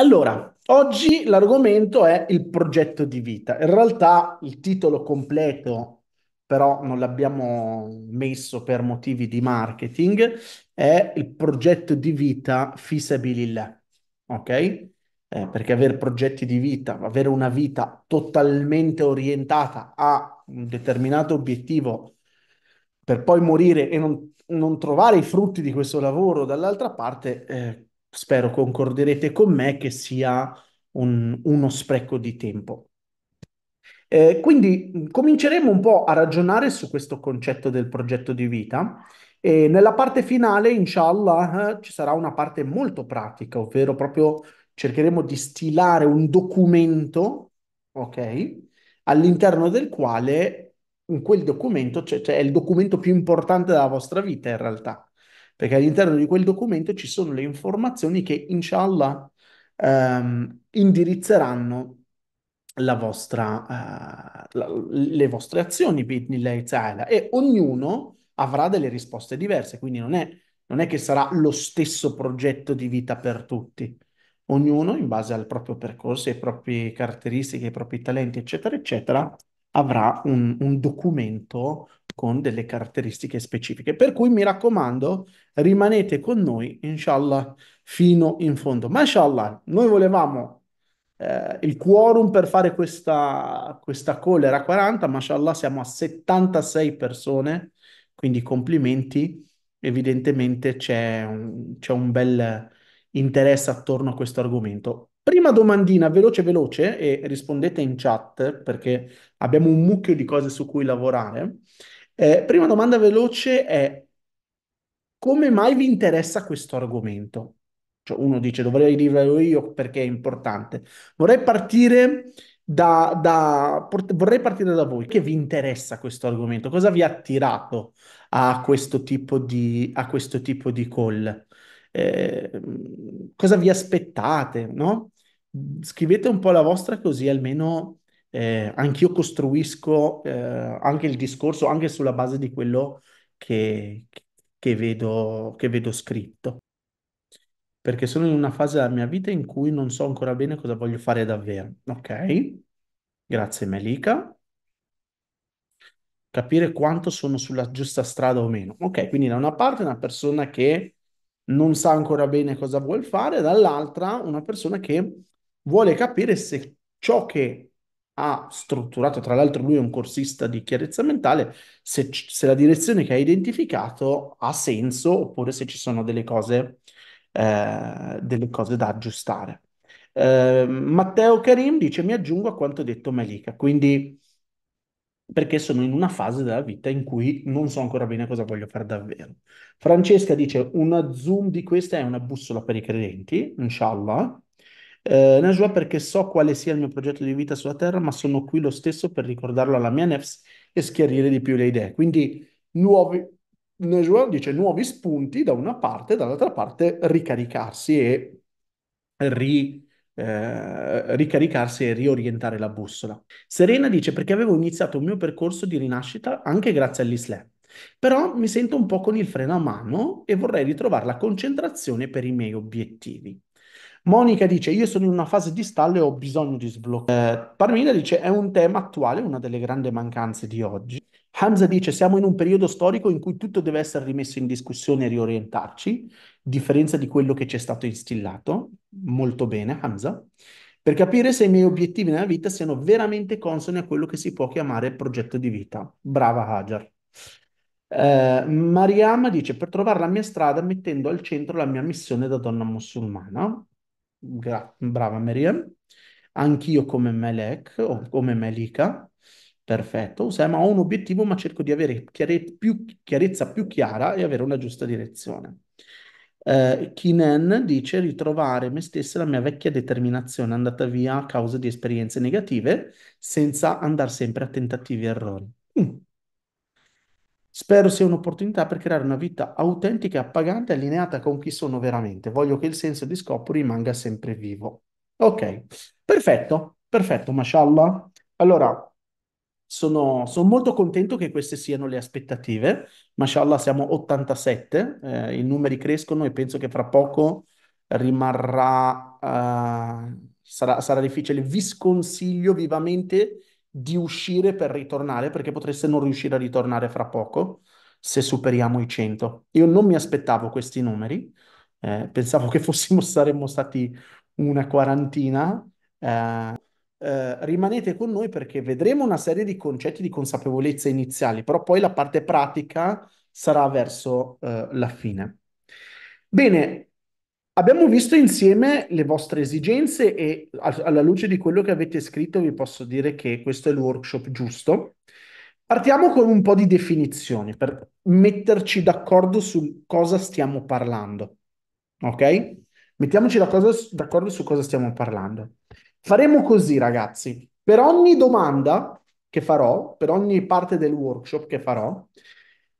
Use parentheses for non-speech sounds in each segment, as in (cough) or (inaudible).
Allora, oggi l'argomento è il progetto di vita. In realtà il titolo completo, però non l'abbiamo messo per motivi di marketing, è il progetto di vita fisabilillah. Ok? Eh, perché avere progetti di vita, avere una vita totalmente orientata a un determinato obiettivo per poi morire e non, non trovare i frutti di questo lavoro dall'altra parte, eh, spero concorderete con me che sia un, uno spreco di tempo. Eh, quindi mm, cominceremo un po' a ragionare su questo concetto del progetto di vita e nella parte finale, inshallah, eh, ci sarà una parte molto pratica, ovvero proprio cercheremo di stilare un documento, ok, all'interno del quale in quel documento cioè, cioè, è il documento più importante della vostra vita in realtà perché all'interno di quel documento ci sono le informazioni che, inshallah, ehm, indirizzeranno vostra, eh, la, le vostre azioni, e ognuno avrà delle risposte diverse, quindi non è, non è che sarà lo stesso progetto di vita per tutti. Ognuno, in base al proprio percorso, ai propri caratteristiche, ai propri talenti, eccetera, eccetera, avrà un, un documento con delle caratteristiche specifiche. Per cui mi raccomando, rimanete con noi, inshallah, fino in fondo. Ma inshallah, noi volevamo eh, il quorum per fare questa, questa call era 40, ma inshallah siamo a 76 persone, quindi complimenti. Evidentemente c'è un, c'è un bel interesse attorno a questo argomento. Prima domandina, veloce veloce, e rispondete in chat perché abbiamo un mucchio di cose su cui lavorare. Eh, prima domanda veloce è come mai vi interessa questo argomento? Cioè uno dice dovrei dirvelo io perché è importante. Vorrei partire da, da, vorrei partire da voi. Che vi interessa questo argomento? Cosa vi ha attirato a questo tipo di, a questo tipo di call? Eh, cosa vi aspettate? No? Scrivete un po' la vostra così almeno eh, anch'io costruisco eh, anche il discorso anche sulla base di quello che, che, vedo, che vedo scritto. Perché sono in una fase della mia vita in cui non so ancora bene cosa voglio fare davvero. Ok, grazie Melika capire quanto sono sulla giusta strada o meno. Ok, quindi da una parte una persona che non sa ancora bene cosa vuole fare, dall'altra una persona che vuole capire se ciò che ha strutturato, tra l'altro lui è un corsista di chiarezza mentale, se, se la direzione che ha identificato ha senso oppure se ci sono delle cose, eh, delle cose da aggiustare. Eh, Matteo Karim dice mi aggiungo a quanto detto Malika, quindi perché sono in una fase della vita in cui non so ancora bene cosa voglio fare davvero. Francesca dice: Una zoom di questa è una bussola per i credenti, inshallah. Eh, Najwa perché so quale sia il mio progetto di vita sulla Terra, ma sono qui lo stesso per ricordarlo alla mia nefs e schiarire di più le idee. Quindi nuovi, Najwa dice nuovi spunti da una parte, dall'altra parte ricaricarsi e ri, eh, ricaricarsi e riorientare la bussola. Serena dice perché avevo iniziato il mio percorso di rinascita anche grazie all'Islam. Però mi sento un po' con il freno a mano e vorrei ritrovare la concentrazione per i miei obiettivi. Monica dice: Io sono in una fase di stallo e ho bisogno di sbloccare. Eh, Parmina dice: È un tema attuale, una delle grandi mancanze di oggi. Hamza dice: Siamo in un periodo storico in cui tutto deve essere rimesso in discussione e riorientarci, a differenza di quello che ci è stato instillato. Molto bene, Hamza. Per capire se i miei obiettivi nella vita siano veramente consoni a quello che si può chiamare progetto di vita. Brava Hajar. Eh, Mariam dice: Per trovare la mia strada mettendo al centro la mia missione da donna musulmana brava Miriam. Anch'io come Melek o come Melika. Perfetto, Usama, ho un obiettivo ma cerco di avere chiare- più, chiarezza più chiara e avere una giusta direzione. Eh, Kinen dice ritrovare me stessa e la mia vecchia determinazione andata via a causa di esperienze negative senza andare sempre a tentativi e errori. Mm. Spero sia un'opportunità per creare una vita autentica e appagante allineata con chi sono veramente. Voglio che il senso di scopo rimanga sempre vivo. Ok, perfetto, perfetto, mashallah. Allora, sono, sono molto contento che queste siano le aspettative. Mashallah, siamo 87, eh, i numeri crescono e penso che fra poco rimarrà, uh, sarà, sarà difficile. Vi sconsiglio vivamente di uscire per ritornare, perché potreste non riuscire a ritornare fra poco se superiamo i 100. Io non mi aspettavo questi numeri, eh, pensavo che (laughs) fossimo, saremmo stati una quarantina. Eh, eh, rimanete con noi perché vedremo una serie di concetti di consapevolezza iniziali, però poi la parte pratica sarà verso eh, la fine. Bene, Abbiamo visto insieme le vostre esigenze e alla luce di quello che avete scritto vi posso dire che questo è il workshop giusto. Partiamo con un po' di definizioni per metterci d'accordo su cosa stiamo parlando. Ok? Mettiamoci d'accordo su cosa stiamo parlando. Faremo così, ragazzi. Per ogni domanda che farò, per ogni parte del workshop che farò,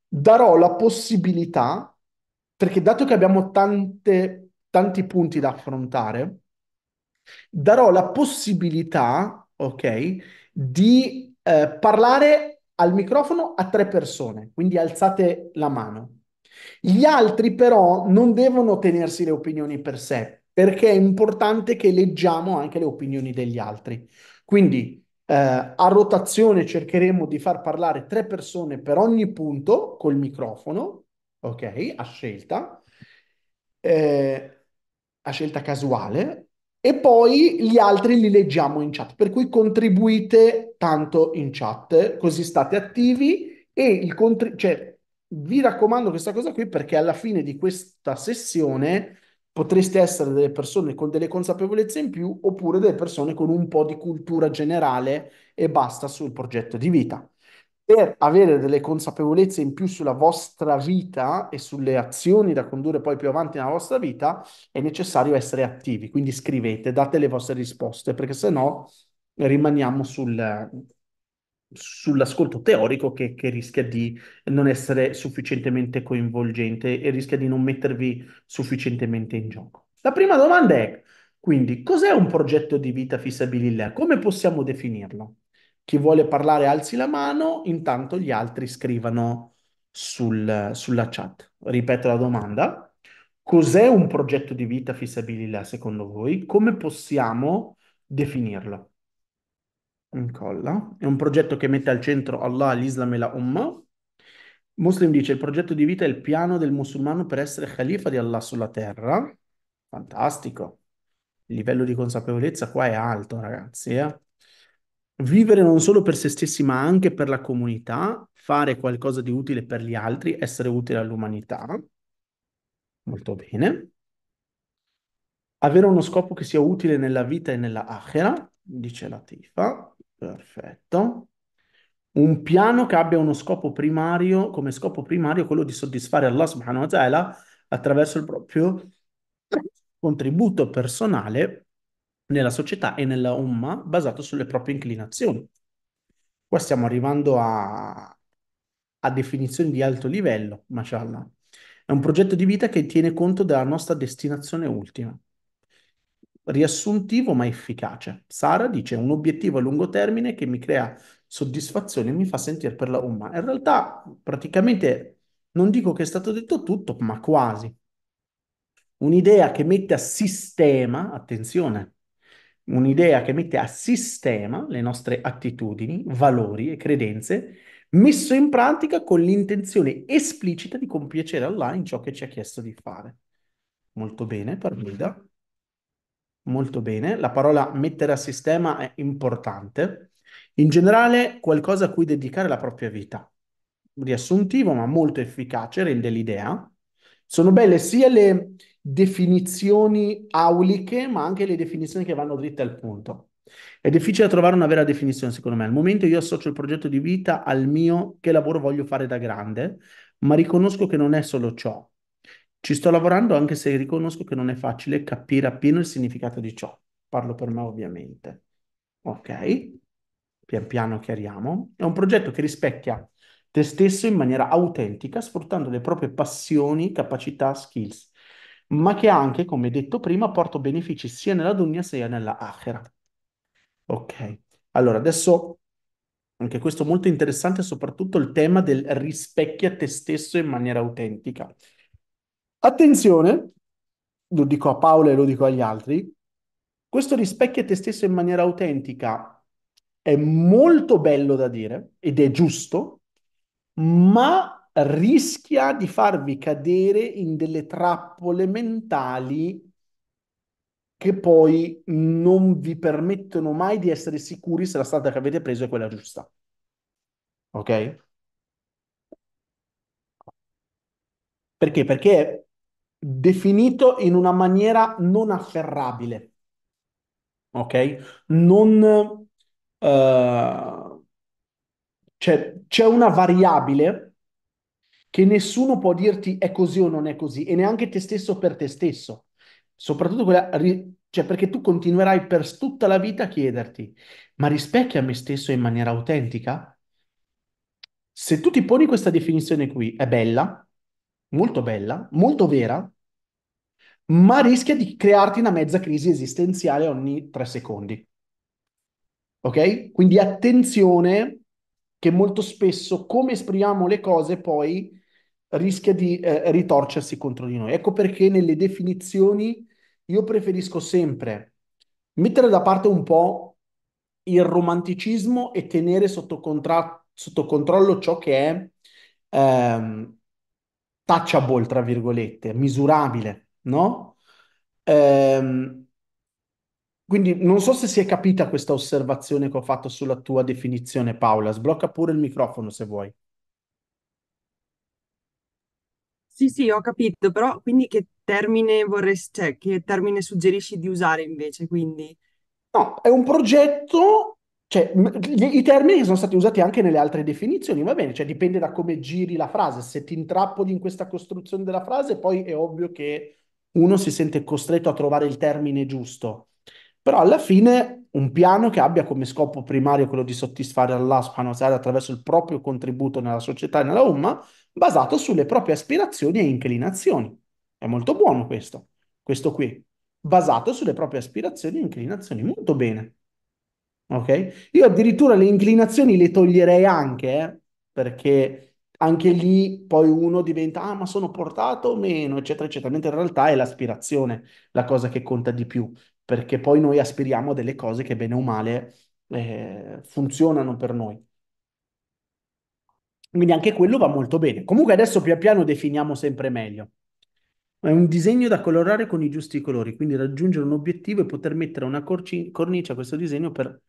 darò la possibilità, perché dato che abbiamo tante tanti punti da affrontare, darò la possibilità, ok, di eh, parlare al microfono a tre persone, quindi alzate la mano. Gli altri però non devono tenersi le opinioni per sé, perché è importante che leggiamo anche le opinioni degli altri. Quindi eh, a rotazione cercheremo di far parlare tre persone per ogni punto col microfono, ok, a scelta. Eh, a scelta casuale e poi gli altri li leggiamo in chat, per cui contribuite tanto in chat, così state attivi e il contri- cioè, vi raccomando questa cosa qui perché alla fine di questa sessione potreste essere delle persone con delle consapevolezze in più oppure delle persone con un po' di cultura generale e basta sul progetto di vita per avere delle consapevolezze in più sulla vostra vita e sulle azioni da condurre poi più avanti nella vostra vita, è necessario essere attivi. Quindi scrivete, date le vostre risposte, perché se no rimaniamo sul, sull'ascolto teorico che, che, rischia di non essere sufficientemente coinvolgente e rischia di non mettervi sufficientemente in gioco. La prima domanda è, quindi, cos'è un progetto di vita fissabile? Come possiamo definirlo? Chi vuole parlare alzi la mano, intanto gli altri scrivano sul, sulla chat. Ripeto la domanda. Cos'è un progetto di vita fissabilillah secondo voi? Come possiamo definirlo? Incolla. È un progetto che mette al centro Allah, l'Islam e la Ummah. Muslim dice il progetto di vita è il piano del musulmano per essere califa di Allah sulla terra. Fantastico. Il livello di consapevolezza qua è alto, ragazzi. Eh? vivere non solo per se stessi, ma anche per la comunità, fare qualcosa di utile per gli altri, essere utile all'umanità. Molto bene. Avere uno scopo che sia utile nella vita e nella Akhira, dice la Tifa. Perfetto. Un piano che abbia uno scopo primario, come scopo primario quello di soddisfare Allah subhanahu wa ta'ala attraverso il proprio contributo personale nella società e nella umma basato sulle proprie inclinazioni. Qua stiamo arrivando a, a definizioni di alto livello, mashallah. È un progetto di vita che tiene conto della nostra destinazione ultima. Riassuntivo ma efficace. Sara dice un obiettivo a lungo termine che mi crea soddisfazione e mi fa sentire per la umma. In realtà praticamente non dico che è stato detto tutto, ma quasi. Un'idea che mette a sistema, attenzione, un'idea che mette a sistema le nostre attitudini, valori e credenze, messo in pratica con l'intenzione esplicita di compiacere Allah in ciò che ci ha chiesto di fare. Molto bene, Parmida. Molto bene. La parola mettere a sistema è importante. In generale, qualcosa a cui dedicare la propria vita. Riassuntivo, ma molto efficace, rende l'idea. Sono belle sia le, definizioni auliche, ma anche le definizioni che vanno dritte al punto. È difficile trovare una vera definizione, secondo me. Al momento io associo il progetto di vita al mio che lavoro voglio fare da grande, ma riconosco che non è solo ciò. Ci sto lavorando anche se riconosco che non è facile capire appieno il significato di ciò. Parlo per me ovviamente. Ok? Pian piano chiariamo. È un progetto che rispecchia te stesso in maniera autentica, sfruttando le proprie passioni, capacità, skills ma che anche, come detto prima, porta benefici sia nella dunya sia nella akhira. Ok, allora adesso anche questo è molto interessante, soprattutto il tema del rispecchia te stesso in maniera autentica. Attenzione, lo dico a Paolo e lo dico agli altri, questo rispecchia te stesso in maniera autentica è molto bello da dire ed è giusto, ma rischia di farvi cadere in delle trappole mentali che poi non vi permettono mai di essere sicuri se la strada che avete preso è quella giusta. Ok? Perché? Perché è definito in una maniera non afferrabile. Ok? Non... Uh, cioè, c'è una variabile che nessuno può dirti è così o non è così, e neanche te stesso per te stesso. Soprattutto quella, cioè perché tu continuerai per tutta la vita a chiederti, ma rispecchia me stesso in maniera autentica? Se tu ti poni questa definizione qui, è bella, molto bella, molto vera, ma rischia di crearti una mezza crisi esistenziale ogni tre secondi. Ok? Quindi attenzione che molto spesso come esprimiamo le cose poi rischia di eh, ritorcersi contro di noi. Ecco perché nelle definizioni io preferisco sempre mettere da parte un po' il romanticismo e tenere sotto, contra- sotto controllo ciò che è ehm, touchable, tra virgolette, misurabile, no? Ehm, quindi non so se si è capita questa osservazione che ho fatto sulla tua definizione, Paola. Sblocca pure il microfono se vuoi. Sì, sì, ho capito, però quindi che termine vorresti, cioè, che termine suggerisci di usare invece, quindi? No, è un progetto, cioè gli- i termini sono stati usati anche nelle altre definizioni, va bene, cioè dipende da come giri la frase, se ti intrappoli in questa costruzione della frase, poi è ovvio che uno si sente costretto a trovare il termine giusto. Però alla fine un piano che abbia come scopo primario quello di soddisfare Allah subhanahu wa ta'ala attraverso il proprio contributo nella società e nella Umma, basato sulle proprie aspirazioni e inclinazioni. È molto buono questo, questo qui, basato sulle proprie aspirazioni e inclinazioni, molto bene. Ok? Io addirittura le inclinazioni le toglierei anche, eh, perché anche lì poi uno diventa, ah, ma sono portato o meno, eccetera, eccetera, mentre in realtà è l'aspirazione la cosa che conta di più, perché poi noi aspiriamo a delle cose che bene o male eh, funzionano per noi. Quindi anche quello va molto bene. Comunque adesso pian piano definiamo sempre meglio. È un disegno da colorare con i giusti colori, quindi raggiungere un obiettivo e poter mettere una corci- cornice a questo disegno per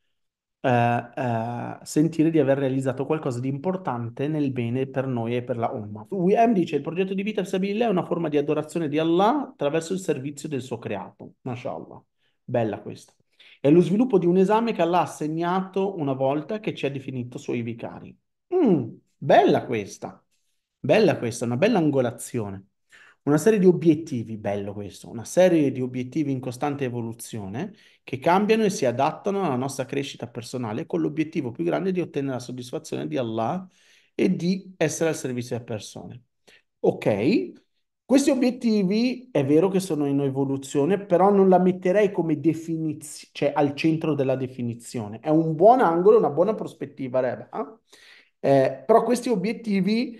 eh, eh, sentire di aver realizzato qualcosa di importante nel bene per noi e per la Ummah. WM dice il progetto di vita Sabilillah è una forma di adorazione di Allah attraverso il servizio del suo creato. Mashallah, bella questa. È lo sviluppo di un esame che Allah ha assegnato una volta che ci ha definito suoi vicari. Mm. Bella questa, bella questa, una bella angolazione. Una serie di obiettivi, bello questo, una serie di obiettivi in costante evoluzione che cambiano e si adattano alla nostra crescita personale con l'obiettivo più grande di ottenere la soddisfazione di Allah e di essere al servizio delle persone. Ok, questi obiettivi è vero che sono in evoluzione, però non la metterei come definizione, cioè al centro della definizione. È un buon angolo, una buona prospettiva, Reba, eh? Eh, però questi obiettivi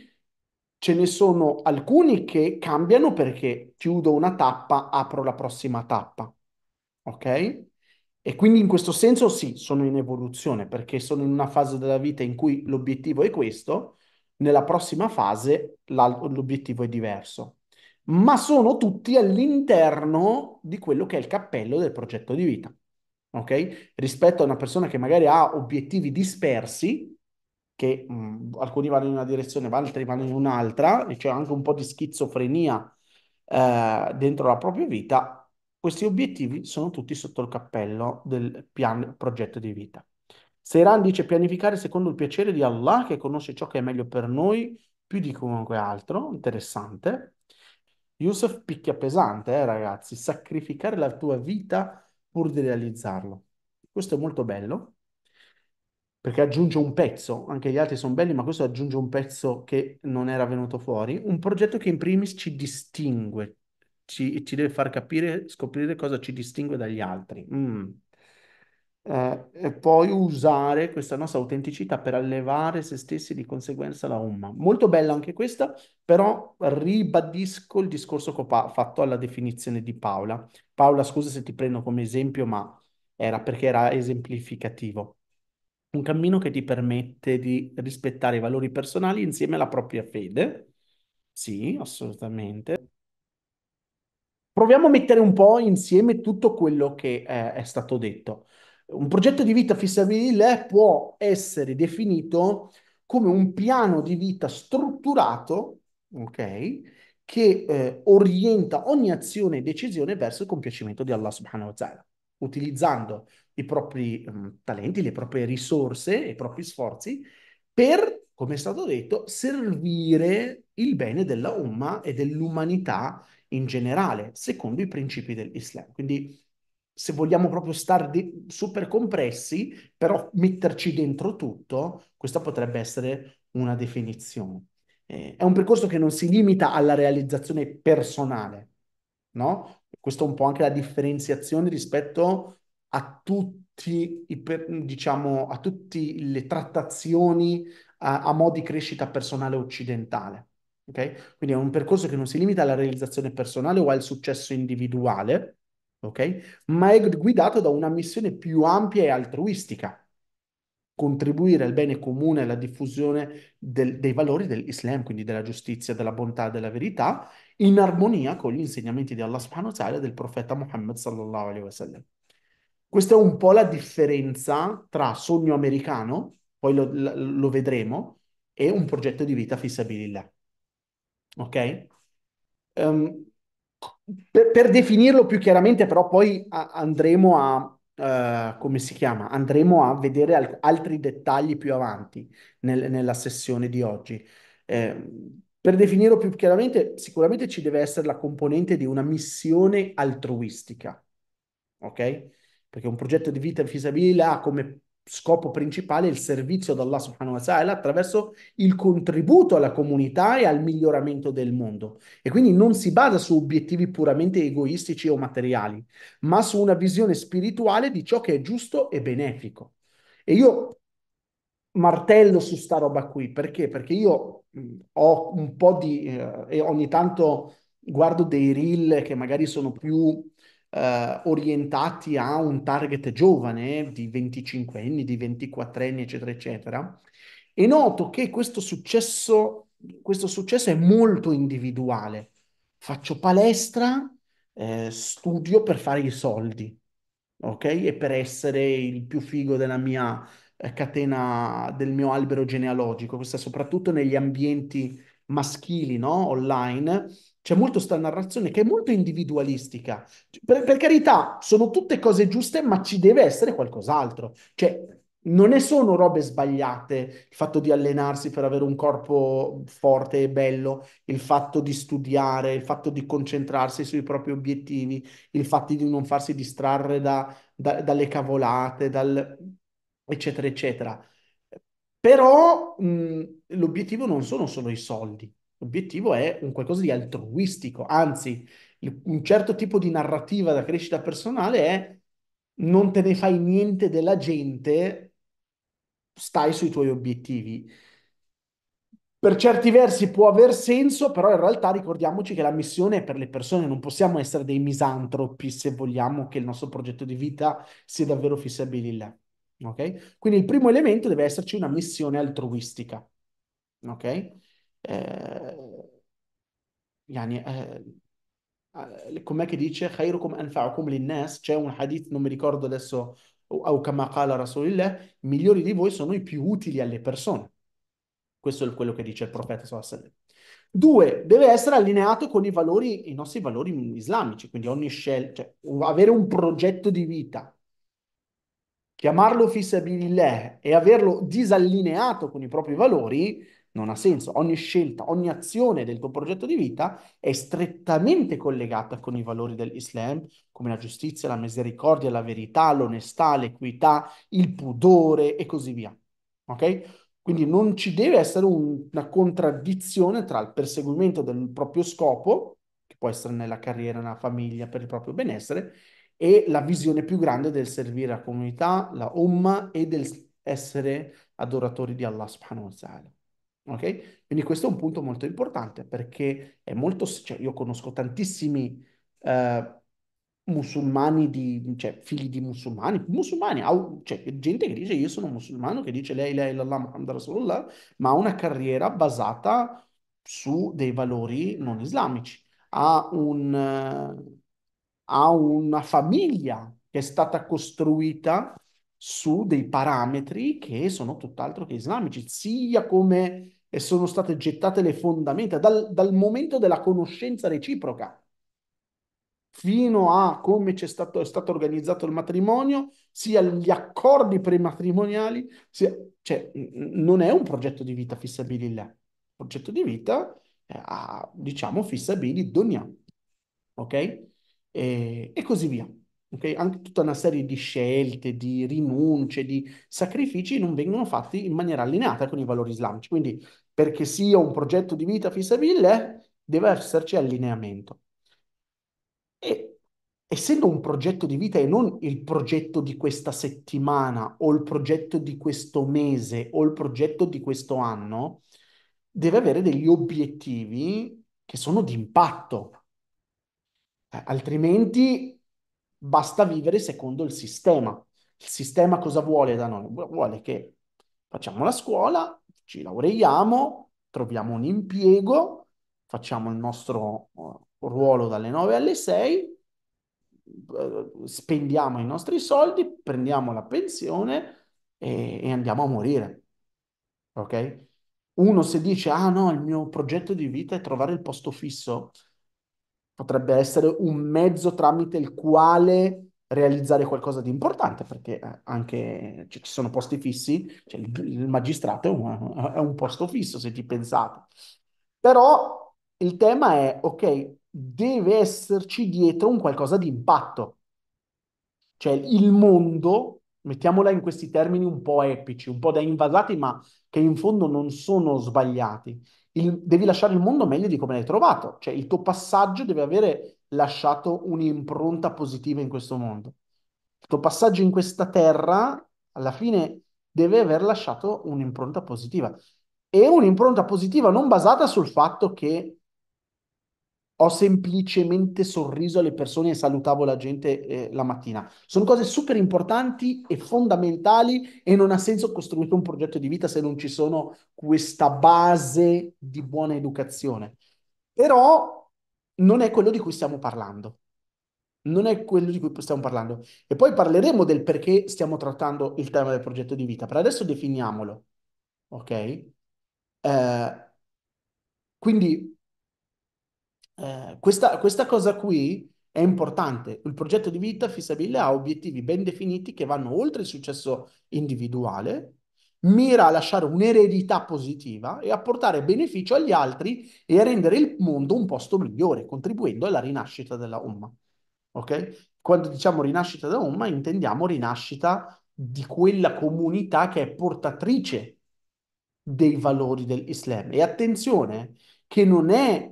ce ne sono alcuni che cambiano perché chiudo una tappa, apro la prossima tappa. Ok? E quindi in questo senso sì, sono in evoluzione perché sono in una fase della vita in cui l'obiettivo è questo, nella prossima fase l'obiettivo è diverso. Ma sono tutti all'interno di quello che è il cappello del progetto di vita. Ok? Rispetto a una persona che magari ha obiettivi dispersi, che mh, alcuni vanno in una direzione, altri vanno in un'altra, e c'è anche un po' di schizofrenia eh, dentro la propria vita, questi obiettivi sono tutti sotto il cappello del pian, progetto di vita. Seiran dice pianificare secondo il piacere di Allah che conosce ciò che è meglio per noi più di chiunque altro, interessante. Yusuf picchia pesante, eh, ragazzi, sacrificare la tua vita pur di realizzarlo. Questo è molto bello perché aggiunge un pezzo, anche gli altri sono belli, ma questo aggiunge un pezzo che non era venuto fuori, un progetto che in primis ci distingue, ci, ci deve far capire, scoprire cosa ci distingue dagli altri. Mm. Eh, e poi usare questa nostra autenticità per allevare se stessi di conseguenza la umma. Molto bella anche questa, però ribadisco il discorso che ho pa- fatto alla definizione di Paola. Paola, scusa se ti prendo come esempio, ma era perché era esemplificativo un cammino che ti permette di rispettare i valori personali insieme alla propria fede. Sì, assolutamente. Proviamo a mettere un po' insieme tutto quello che eh, è stato detto. Un progetto di vita fissabile può essere definito come un piano di vita strutturato, ok, che eh, orienta ogni azione e decisione verso il compiacimento di Allah subhanahu wa ta'ala, utilizzando i propri um, talenti, le proprie risorse, i propri sforzi per, come è stato detto, servire il bene della Umma e dell'umanità in generale, secondo i principi dell'Islam. Quindi, se vogliamo proprio stare di, super compressi, però metterci dentro tutto, questa potrebbe essere una definizione. Eh, è un percorso che non si limita alla realizzazione personale, no? Questa è un po' anche la differenziazione rispetto a tutti i, per, diciamo, a tutte le trattazioni a, a mo' di crescita personale occidentale. Okay? Quindi è un percorso che non si limita alla realizzazione personale o al successo individuale, okay? ma è guidato da una missione più ampia e altruistica, contribuire al bene comune e alla diffusione del, dei valori dell'Islam, quindi della giustizia, della bontà, della verità, in armonia con gli insegnamenti di Allah subhanahu wa ta'ala e del profeta Muhammad sallallahu alaihi sallam. Questa è un po' la differenza tra sogno americano, poi lo, lo vedremo, e un progetto di vita fissabilillah. Ok? Um, per, per, definirlo più chiaramente, però, poi a, andremo a, uh, come si chiama? Andremo a vedere al- altri dettagli più avanti nel, nella sessione di oggi. Eh, per definirlo più chiaramente, sicuramente ci deve essere la componente di una missione altruistica. Ok? perché un progetto di vita fisabile ha come scopo principale il servizio ad Allah subhanahu wa ta'ala attraverso il contributo alla comunità e al miglioramento del mondo. E quindi non si basa su obiettivi puramente egoistici o materiali, ma su una visione spirituale di ciò che è giusto e benefico. E io martello su sta roba qui, perché? Perché io mm, ho un po' di... Eh, e ogni tanto guardo dei reel che magari sono più eh, orientati a un target giovane di 25 anni, di 24 anni, eccetera, eccetera. E noto che questo successo, questo successo è molto individuale. Faccio palestra, eh, studio per fare i soldi, ok? E per essere il più figo della mia eh, catena, del mio albero genealogico. Questo soprattutto negli ambienti maschili, no? Online c'è molto sta narrazione che è molto individualistica. Per, per, carità, sono tutte cose giuste, ma ci deve essere qualcos'altro. Cioè, non ne sono robe sbagliate, il fatto di allenarsi per avere un corpo forte e bello, il fatto di studiare, il fatto di concentrarsi sui propri obiettivi, il fatto di non farsi distrarre da, da, dalle cavolate, dal... eccetera, eccetera. Però mh, l'obiettivo non sono solo i soldi L'obiettivo è un qualcosa di altruistico, anzi, un certo tipo di narrativa da crescita personale è non te ne fai niente della gente, stai sui tuoi obiettivi. Per certi versi può aver senso, però in realtà ricordiamoci che la missione è per le persone, non possiamo essere dei misantropi se vogliamo che il nostro progetto di vita sia davvero fissabile là. Okay? Quindi il primo elemento deve esserci una missione altruistica. Okay? يعني eh, eh, eh, com'è che dice خيركم أنفعكم للناس c'è un hadith non mi ricordo adesso o come qala Rasulullah i migliori di voi sono i più utili alle persone questo è quello che dice il profeta Due, deve essere allineato con i, valori, i nostri valori islamici, quindi ogni scelta, cioè, avere un progetto di vita, chiamarlo fissabilillah e averlo disallineato con i propri valori non ha senso. Ogni scelta, ogni azione del tuo progetto di vita è strettamente collegata con i valori dell'Islam, come la giustizia, la misericordia, la verità, l'onestà, l'equità, il pudore e così via. Ok? Quindi non ci deve essere un, una contraddizione tra il perseguimento del proprio scopo, che può essere nella carriera, nella famiglia, per il proprio benessere, e la visione più grande del servire la comunità, la umma e del essere adoratori di Allah subhanahu wa ta'ala. Ok? Quindi questo è un punto molto importante perché è molto, cioè io conosco tantissimi eh, musulmani di, cioè figli di musulmani, musulmani, cioè gente che dice io sono musulmano, che dice lei, lei, l'Allah, Muhammad Rasulullah, ma ha una carriera basata su dei valori non islamici, ha, un, ha una famiglia che è stata costruita su dei parametri che sono tutt'altro che islamici, sia come eh, sono state gettate le fondamenta dal, dal momento della conoscenza reciproca fino a come c'è stato, è stato organizzato il matrimonio, sia gli accordi prematrimoniali, sia, cioè, non è un progetto di vita fissabilillah. Il progetto di vita eh, ha, diciamo, fissabili donia, ok? E, e così via. Okay? Anche tutta una serie di scelte, di rinunce, di sacrifici non vengono fatti in maniera allineata con i valori islamici. Quindi, perché sia un progetto di vita fissabile, deve esserci allineamento. E essendo un progetto di vita e non il progetto di questa settimana o il progetto di questo mese o il progetto di questo anno, deve avere degli obiettivi che sono di impatto. Eh, altrimenti basta vivere secondo il sistema. Il sistema cosa vuole da noi? Vuole che facciamo la scuola, ci laureiamo, troviamo un impiego, facciamo il nostro eh, ruolo dalle 9 alle 6, eh, spendiamo i nostri soldi, prendiamo la pensione e, e andiamo a morire. Ok? Uno se dice, ah no, il mio progetto di vita è trovare il posto fisso, potrebbe essere un mezzo tramite il quale realizzare qualcosa di importante, perché eh, anche ci sono posti fissi, cioè, il, il, magistrato è un, è un, posto fisso se ci pensate. Però il tema è, ok, deve esserci dietro un qualcosa di impatto. Cioè il mondo, mettiamola in questi termini un po' epici, un po' da invasati, ma che in fondo non sono sbagliati. Il, devi lasciare il mondo meglio di come l'hai trovato, cioè il tuo passaggio deve avere lasciato un'impronta positiva in questo mondo. Il tuo passaggio in questa terra, alla fine, deve aver lasciato un'impronta positiva. E un'impronta positiva non basata sul fatto che ho semplicemente sorriso alle persone e salutavo la gente eh, la mattina. Sono cose super importanti e fondamentali e non ha senso costruire un progetto di vita se non ci sono questa base di buona educazione. Però non è quello di cui stiamo parlando. Non è quello di cui stiamo parlando. E poi parleremo del perché stiamo trattando il tema del progetto di vita. Per adesso definiamolo. Ok? Eh, quindi eh, questa, questa cosa qui è importante. Il progetto di vita fissabile ha obiettivi ben definiti che vanno oltre il successo individuale, mira a lasciare un'eredità positiva e a portare beneficio agli altri e a rendere il mondo un posto migliore, contribuendo alla rinascita della Umma. Ok? Quando diciamo rinascita della Umma, intendiamo rinascita di quella comunità che è portatrice dei valori dell'Islam. E attenzione, che non è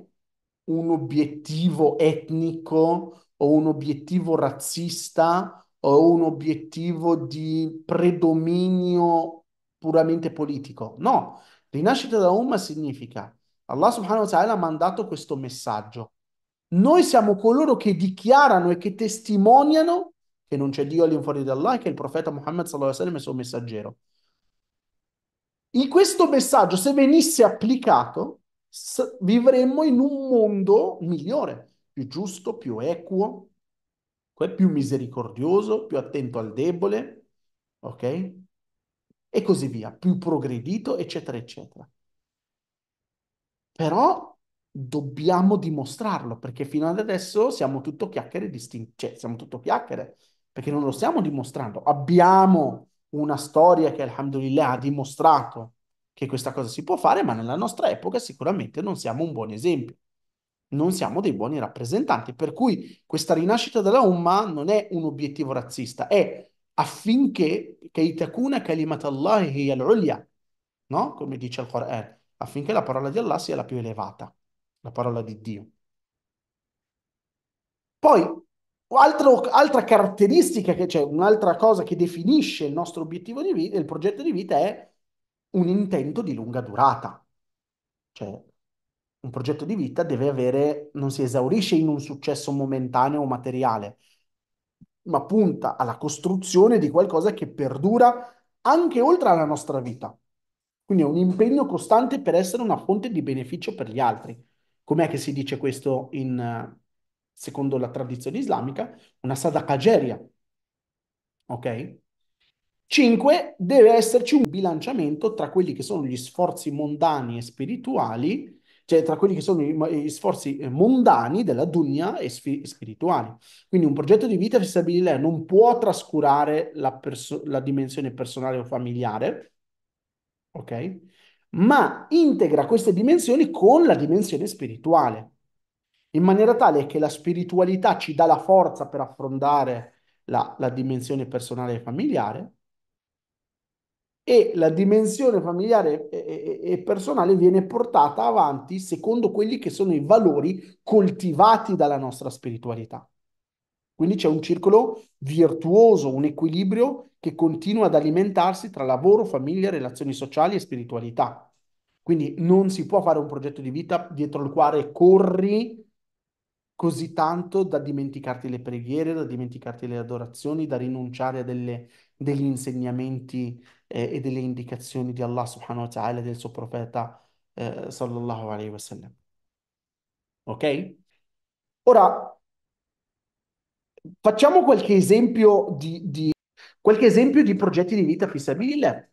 un obiettivo etnico o un obiettivo razzista o un obiettivo di predominio puramente politico. No, rinascita da Umma significa Allah subhanahu wa ta'ala ha mandato questo messaggio. Noi siamo coloro che dichiarano e che testimoniano che non c'è Dio all'infuori di Allah e che il profeta Muhammad sallallahu alaihi wasallam è il suo messaggero. In questo messaggio, se venisse applicato, s- vivremmo in un mondo migliore, più giusto, più equo, più misericordioso, più attento al debole, ok? E così via, più progredito, eccetera, eccetera. Però dobbiamo dimostrarlo, perché fino ad adesso siamo tutto chiacchiere distinte, cioè siamo tutto chiacchiere, perché non lo stiamo dimostrando. Abbiamo una storia che, alhamdulillah, ha dimostrato che questa cosa si può fare, ma nella nostra epoca sicuramente non siamo un buon esempio, non siamo dei buoni rappresentanti. Per cui questa rinascita della Umma non è un obiettivo razzista, è affinché keitakuna kalimatallahi al-ulya, no? Come dice il Coran, affinché la parola di Allah sia la più elevata, la parola di Dio. Poi, altro, altra caratteristica, che c'è, un'altra cosa che definisce il nostro obiettivo di vita, il progetto di vita è un intento di lunga durata. Cioè, un progetto di vita deve avere, non si esaurisce in un successo momentaneo o materiale, ma punta alla costruzione di qualcosa che perdura anche oltre alla nostra vita. Quindi è un impegno costante per essere una fonte di beneficio per gli altri. Com'è che si dice questo in, secondo la tradizione islamica? Una sadaqageria. Ok? 5. Deve esserci un bilanciamento tra quelli che sono gli sforzi mondani e spirituali, cioè tra quelli che sono gli sforzi eh, mondani della dunya e spirituali. Quindi un progetto di vita fissabile non può trascurare la, perso- la dimensione personale o familiare, ok? Ma integra queste dimensioni con la dimensione spirituale, in maniera tale che la spiritualità ci dà la forza per affrontare la, la dimensione personale e familiare e la dimensione familiare e personale viene portata avanti secondo quelli che sono i valori coltivati dalla nostra spiritualità. Quindi c'è un circolo virtuoso, un equilibrio che continua ad alimentarsi tra lavoro, famiglia, relazioni sociali e spiritualità. Quindi non si può fare un progetto di vita dietro il quale corri così tanto da dimenticarti le preghiere, da dimenticarti le adorazioni, da rinunciare a delle degli insegnamenti eh, e delle indicazioni di Allah subhanahu wa ta'ala del suo profeta eh, sallallahu alaihi sallam. Ok? Ora, facciamo qualche esempio di, di, qualche esempio di progetti di vita fissabile.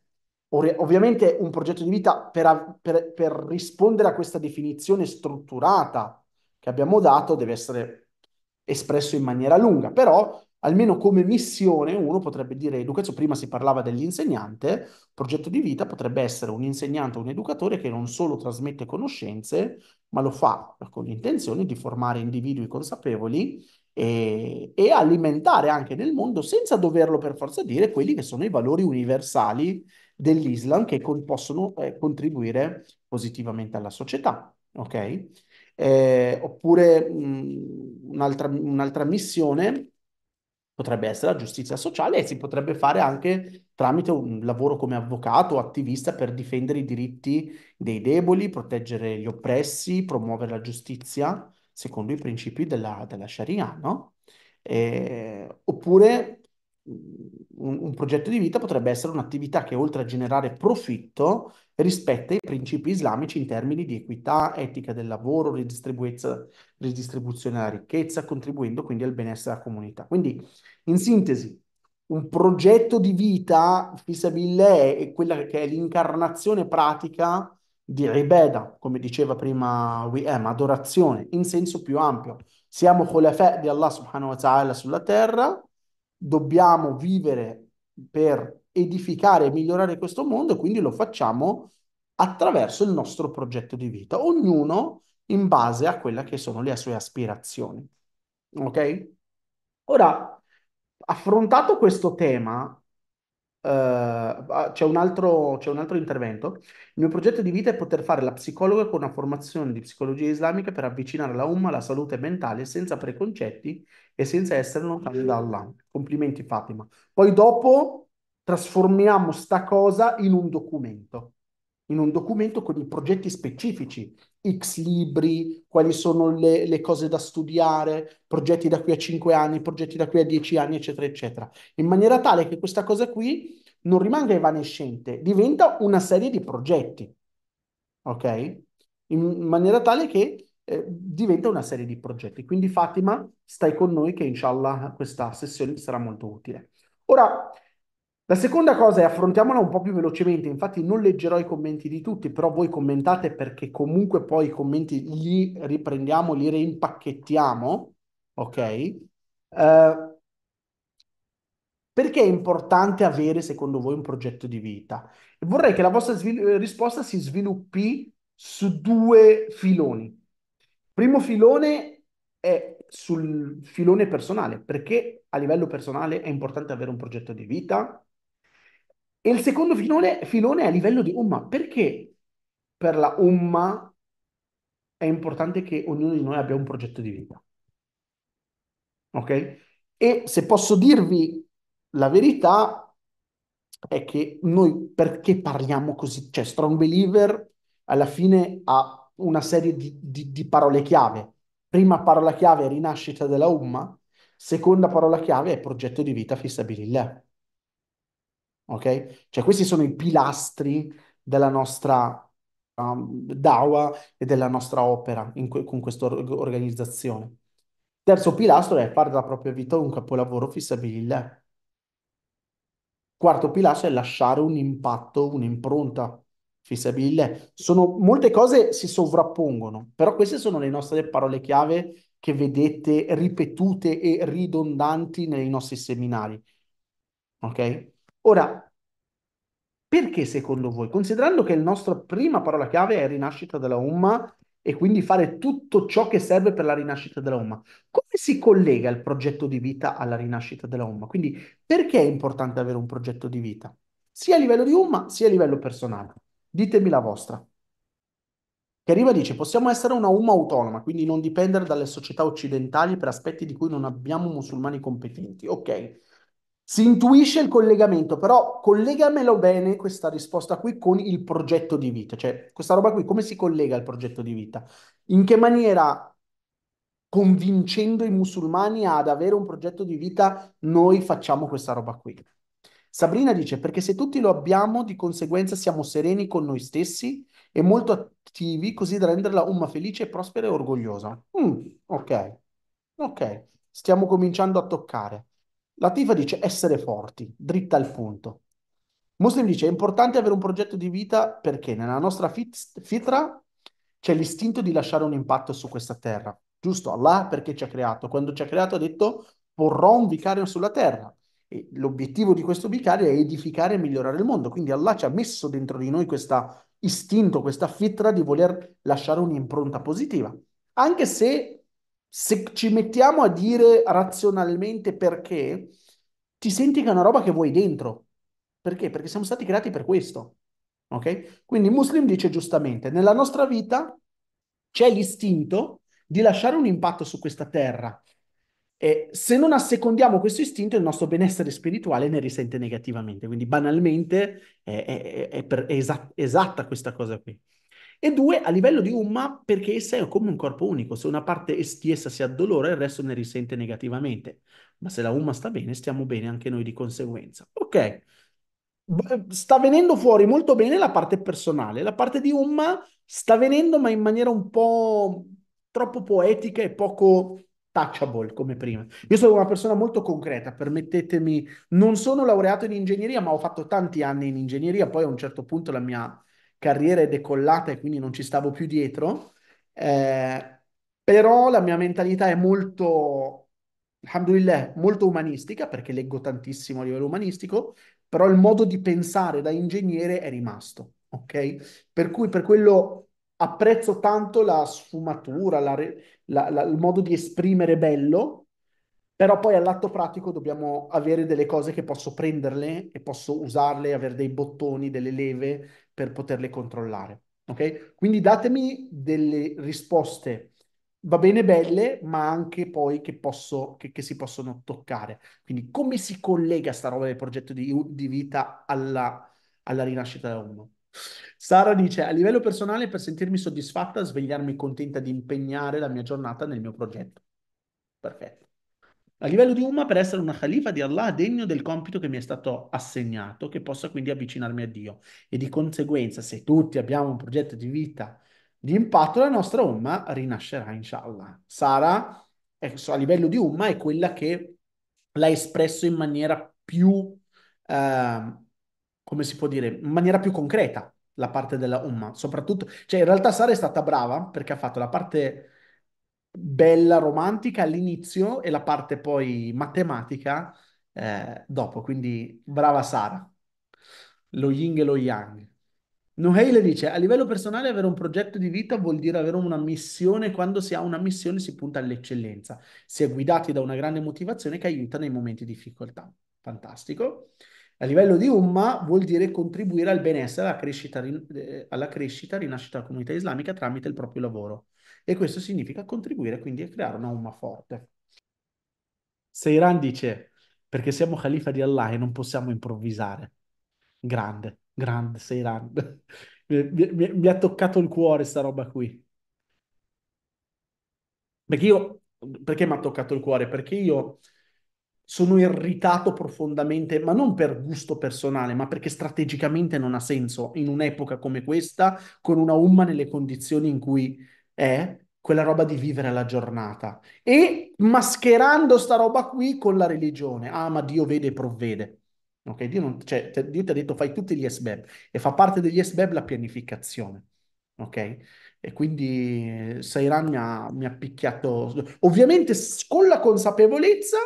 Ovviamente un progetto di vita per, per, per rispondere a questa definizione strutturata che abbiamo dato deve essere espresso in maniera lunga, però almeno come missione uno potrebbe dire educazione, prima si parlava dell'insegnante, progetto di vita potrebbe essere un insegnante o un educatore che non solo trasmette conoscenze, ma lo fa con l'intenzione di formare individui consapevoli e, e alimentare anche nel mondo, senza doverlo per forza dire, quelli che sono i valori universali dell'Islam che con, possono eh, contribuire positivamente alla società. Ok? Eh, oppure un'altra, un'altra missione potrebbe essere la giustizia sociale e si potrebbe fare anche tramite un lavoro come avvocato o attivista per difendere i diritti dei deboli, proteggere gli oppressi, promuovere la giustizia secondo i principi della, della Sharia, no? Eh, oppure mm, un, un progetto di vita potrebbe essere un'attività che oltre a generare profitto rispetta i principi islamici in termini di equità, etica del lavoro, ridistribuzione della ricchezza, contribuendo quindi al benessere della comunità. Quindi, in sintesi, un progetto di vita, Fisabille, è quella che è l'incarnazione pratica di ribeda, come diceva prima Wihem, eh, adorazione, in senso più ampio. Siamo khulafè di Allah subhanahu wa ta'ala sulla terra, dobbiamo vivere per edificare e migliorare questo mondo e quindi lo facciamo attraverso il nostro progetto di vita, ognuno in base a quelle che sono le sue aspirazioni. Ok? Ora, affrontato questo tema, Uh, c'è, un altro, c'è, un altro, intervento. Il mio progetto di vita è poter fare la psicologa con una formazione di psicologia islamica per avvicinare la umma alla salute mentale senza preconcetti e senza essere lontani da Allah. Complimenti, Fatima. Poi dopo trasformiamo sta cosa in un documento, in un documento con i progetti specifici, X libri, quali sono le, le cose da studiare, progetti da qui a 5 anni, progetti da qui a 10 anni, eccetera, eccetera, in maniera tale che questa cosa qui non rimanga evanescente, diventa una serie di progetti, ok? In maniera tale che eh, diventa una serie di progetti. Quindi Fatima, stai con noi che inshallah questa sessione sarà molto utile. Ora, la seconda cosa, è affrontiamola un po' più velocemente, infatti non leggerò i commenti di tutti, però voi commentate perché comunque poi i commenti li riprendiamo, li reimpacchettiamo, ok? Uh, perché è importante avere, secondo voi, un progetto di vita? vorrei che la vostra svil- eh, risposta si sviluppi su due filoni. Primo filone è sul filone personale, perché a livello personale è importante avere un progetto di vita, e il secondo filone, filone è a livello di umma. Perché per la umma è importante che ognuno di noi abbia un progetto di vita? Ok? E se posso dirvi la verità, è che noi perché parliamo così? Cioè, Strong Believer alla fine ha una serie di, di, di parole chiave. Prima parola chiave è rinascita della Umma, seconda parola chiave è progetto di vita fissabilillah ok? Cioè questi sono i pilastri della nostra um, dawa e della nostra opera que- con questa organizzazione. Terzo pilastro è fare della propria vita un capolavoro fissabile. Quarto pilastro è lasciare un impatto, un'impronta fissabile. Sono molte cose si sovrappongono, però queste sono le nostre parole chiave che vedete ripetute e ridondanti nei nostri seminari. Ok? Ora, perché secondo voi, considerando che la nostra prima parola chiave è rinascita della Umma e quindi fare tutto ciò che serve per la rinascita della Umma, come si collega il progetto di vita alla rinascita della Umma? Quindi perché è importante avere un progetto di vita? Sia a livello di Umma sia a livello personale. Ditemi la vostra. Che arriva dice, possiamo essere una Umma autonoma, quindi non dipendere dalle società occidentali per aspetti di cui non abbiamo musulmani competenti. Ok, si intuisce il collegamento, però collegamelo bene questa risposta qui con il progetto di vita, cioè questa roba qui come si collega al progetto di vita? In che maniera convincendo i musulmani ad avere un progetto di vita noi facciamo questa roba qui? Sabrina dice perché se tutti lo abbiamo di conseguenza siamo sereni con noi stessi e molto attivi così da renderla umma felice, prospera e orgogliosa. Mm, ok, ok, stiamo cominciando a toccare. La Latifa dice essere forti, dritta al punto. Muslim dice è importante avere un progetto di vita perché nella nostra fit- fitra c'è l'istinto di lasciare un impatto su questa terra. Giusto? Allah perché ci ha creato? Quando ci ha creato ha detto porrò un vicario sulla terra. E l'obiettivo di questo vicario è edificare e migliorare il mondo. Quindi Allah ci ha messo dentro di noi questo istinto, questa fitra di voler lasciare un'impronta positiva. Anche se se ci mettiamo a dire razionalmente perché, ti senti che è una roba che vuoi dentro. Perché? Perché siamo stati creati per questo. Ok? Quindi Muslim dice giustamente, nella nostra vita c'è l'istinto di lasciare un impatto su questa terra. E se non assecondiamo questo istinto, il nostro benessere spirituale ne risente negativamente. Quindi banalmente è, è, è, per, è esatta, esatta questa cosa qui. E due, a livello di umma, perché essa è come un corpo unico, se una parte di essa si addolora, il resto ne risente negativamente. Ma se la umma sta bene, stiamo bene anche noi di conseguenza. Ok, sta venendo fuori molto bene la parte personale, la parte di umma sta venendo ma in maniera un po' troppo poetica e poco touchable come prima. Io sono una persona molto concreta, permettetemi, non sono laureato in ingegneria, ma ho fatto tanti anni in ingegneria, poi a un certo punto la mia carriera è decollata e quindi non ci stavo più dietro, eh, però la mia mentalità è molto, alhamdulillah, molto umanistica perché leggo tantissimo a livello umanistico, però il modo di pensare da ingegnere è rimasto, ok? Per cui per quello apprezzo tanto la sfumatura, la, la, la, il modo di esprimere bello, però poi all'atto pratico dobbiamo avere delle cose che posso prenderle e posso usarle, avere dei bottoni, delle leve, per poterle controllare. Ok? Quindi datemi delle risposte, va bene belle, ma anche poi che, posso, che, che si possono toccare. Quindi come si collega sta roba del progetto di, di vita alla, alla rinascita da uno? Sara dice, a livello personale, per sentirmi soddisfatta, svegliarmi contenta di impegnare la mia giornata nel mio progetto. Perfetto a livello di Umma per essere una khalifa di Allah degno del compito che mi è stato assegnato, che possa quindi avvicinarmi a Dio. E di conseguenza, se tutti abbiamo un progetto di vita di impatto, la nostra Umma rinascerà, inshallah. Sara, a livello di Umma, è quella che l'ha espresso in maniera più, eh, come si può dire, in maniera più concreta la parte della Umma. Soprattutto, cioè in realtà Sara è stata brava perché ha fatto la parte bella, romantica all'inizio e la parte poi matematica eh, dopo. Quindi brava Sara, lo yin e lo yang. le dice, a livello personale avere un progetto di vita vuol dire avere una missione, quando si ha una missione si punta all'eccellenza, si è guidati da una grande motivazione che aiuta nei momenti di difficoltà. Fantastico. A livello di umma vuol dire contribuire al benessere, alla crescita, eh, alla crescita rinascita della comunità islamica tramite il proprio lavoro e questo significa contribuire quindi a creare una umma forte. Seiran dice, perché siamo califa di Allah e non possiamo improvvisare. Grande, grande Seiran. (laughs) mi, mi, mi ha toccato il cuore sta roba qui. Perché io, perché mi ha toccato il cuore? Perché io sono irritato profondamente, ma non per gusto personale, ma perché strategicamente non ha senso in un'epoca come questa, con una umma nelle condizioni in cui è quella roba di vivere la giornata e mascherando sta roba qui con la religione. Ah, ma Dio vede e provvede. Ok, Dio, non, cioè, Dio ti ha detto fai tutti gli esbeb e fa parte degli esbeb la pianificazione. Ok? E quindi eh, Sairan mi ha, mi ha picchiato, ovviamente con la consapevolezza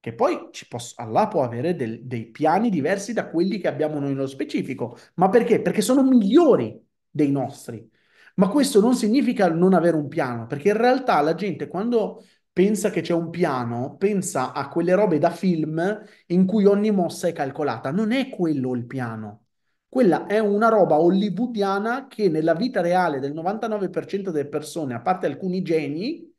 che poi ci posso, Allah può avere del, dei piani diversi da quelli che abbiamo noi nello specifico. Ma perché? Perché sono migliori dei nostri. Ma questo non significa non avere un piano, perché in realtà la gente quando pensa che c'è un piano, pensa a quelle robe da film in cui ogni mossa è calcolata. Non è quello il piano. Quella è una roba hollywoodiana che nella vita reale del 99% delle persone, a parte alcuni geni,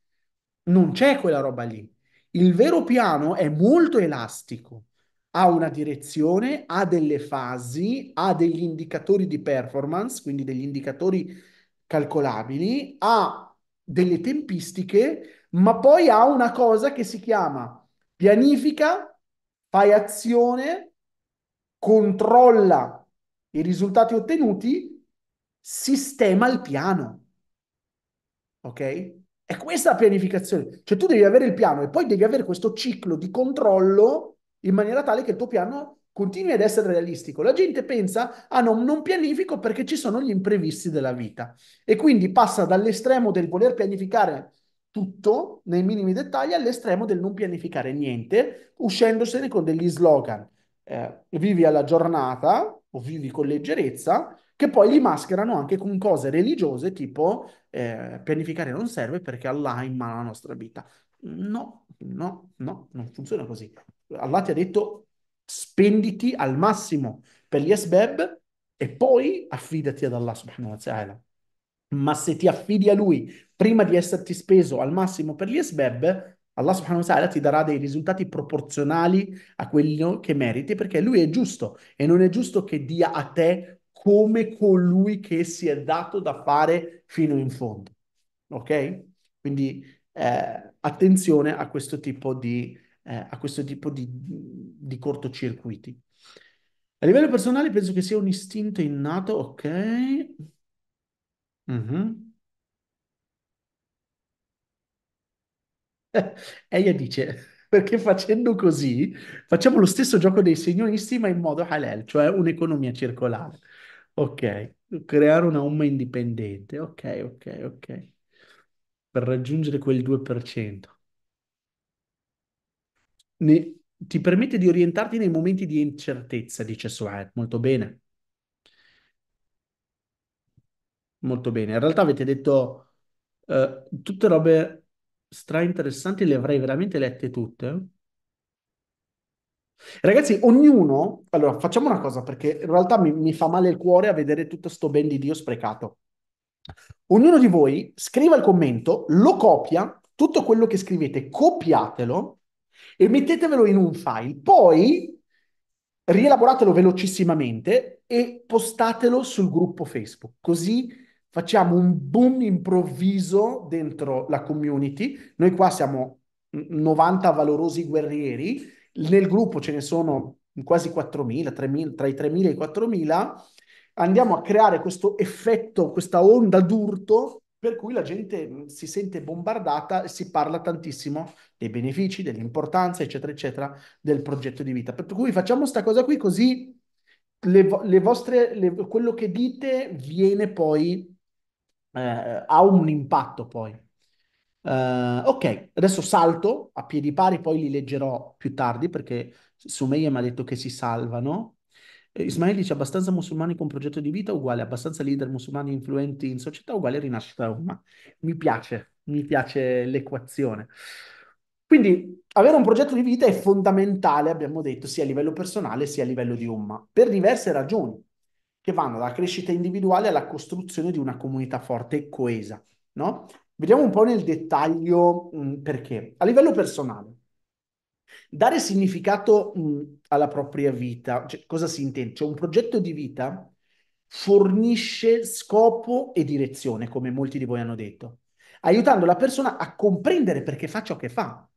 non c'è quella roba lì. Il vero piano è molto elastico, ha una direzione, ha delle fasi, ha degli indicatori di performance, quindi degli indicatori calcolabili, ha delle tempistiche, ma poi ha una cosa che si chiama pianifica, fai azione, controlla i risultati ottenuti, sistema il piano. Ok? È questa la pianificazione. Cioè tu devi avere il piano e poi devi avere questo ciclo di controllo in maniera tale che il tuo piano Continui ad essere realistico. La gente pensa, ah no, non pianifico perché ci sono gli imprevisti della vita. E quindi passa dall'estremo del voler pianificare tutto nei minimi dettagli all'estremo del non pianificare niente, uscendosene con degli slogan. Eh, vivi alla giornata o vivi con leggerezza, che poi li mascherano anche con cose religiose tipo eh, pianificare non serve perché Allah ha in mano la nostra vita. No, no, no, non funziona così. Allah ti ha detto spenditi al massimo per gli asbab e poi affidati ad Allah subhanahu wa ta'ala. Ma se ti affidi a lui prima di esserti speso al massimo per gli asbab, Allah subhanahu wa ta'ala ti darà dei risultati proporzionali a quello che meriti, perché lui è giusto e non è giusto che dia a te come colui che si è dato da fare fino in fondo. Ok? Quindi eh, attenzione a questo tipo di eh, a questo tipo di, di cortocircuiti. A livello personale penso che sia un istinto innato, ok? Mhm. (laughs) Eia dice, (laughs) perché facendo così facciamo lo stesso gioco dei sionisti ma in modo halal, cioè un'economia circolare. Ok, creare una UMA indipendente, ok, ok, ok, per raggiungere quel 2% ne, ti permette di orientarti nei momenti di incertezza, dice Suad. Molto bene. Molto bene. In realtà avete detto eh, tutte robe stra interessanti, le avrei veramente lette tutte. Ragazzi, ognuno, allora facciamo una cosa perché in realtà mi, mi fa male il cuore a vedere tutto sto ben di Dio sprecato. Ognuno di voi scriva il commento, lo copia, tutto quello che scrivete copiatelo e mettetevelo in un file. Poi rielaboratelo velocissimamente e postatelo sul gruppo Facebook. Così facciamo un boom improvviso dentro la community. Noi qua siamo 90 valorosi guerrieri, nel gruppo ce ne sono quasi 4.000, 3.000, tra i 3.000 e i 4.000. Andiamo a creare questo effetto, questa onda d'urto per cui la gente mm, si sente bombardata e si parla tantissimo dei benefici, dell'importanza, eccetera, eccetera, del progetto di vita. Per cui facciamo questa cosa qui così le, le vostre, le, quello che dite viene poi, eh, ha un impatto poi. Uh, ok, adesso salto a piedi pari, poi li leggerò più tardi perché Sumeia mi ha detto che si salvano. Eh, Ismaili c'è abbastanza musulmani con progetto di vita, uguale abbastanza leader musulmani influenti in società, uguale rinascita Roma. Mi piace, mi piace l'equazione. Quindi avere un progetto di vita è fondamentale, abbiamo detto, sia a livello personale sia a livello di umma, per diverse ragioni, che vanno dalla crescita individuale alla costruzione di una comunità forte e coesa, no? Vediamo un po' nel dettaglio mh, mm, perché. A livello personale, Dare significato mh, alla propria vita, cioè, cosa si intende? Cioè, un progetto di vita fornisce scopo e direzione, come molti di voi hanno detto, aiutando la persona a comprendere perché fa ciò che fa.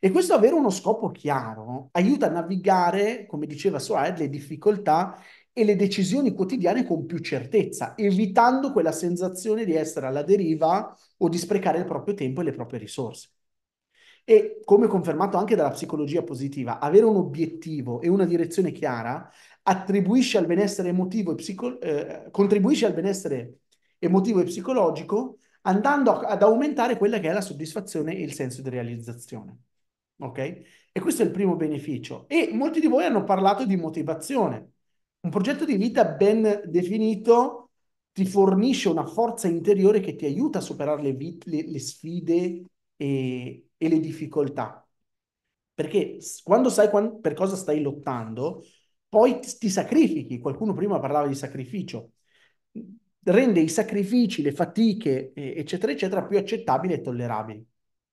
E questo avere uno scopo chiaro aiuta a navigare, come diceva Soaed, le difficoltà e le decisioni quotidiane con più certezza, evitando quella sensazione di essere alla deriva o di sprecare il proprio tempo e le proprie risorse. E come confermato anche dalla psicologia positiva, avere un obiettivo e una direzione chiara attribuisce al benessere emotivo e psico- eh, contribuisce al benessere emotivo e psicologico andando a- ad aumentare quella che è la soddisfazione e il senso di realizzazione. Ok? E questo è il primo beneficio. E molti di voi hanno parlato di motivazione. Un progetto di vita ben definito ti fornisce una forza interiore che ti aiuta a superare le, vit- le-, le sfide e, e le difficoltà. Perché quando sai quando, per cosa stai lottando, poi ti, sacrifichi. Qualcuno prima parlava di sacrificio. Rende i sacrifici, le fatiche, eccetera, eccetera, più accettabili e tollerabili.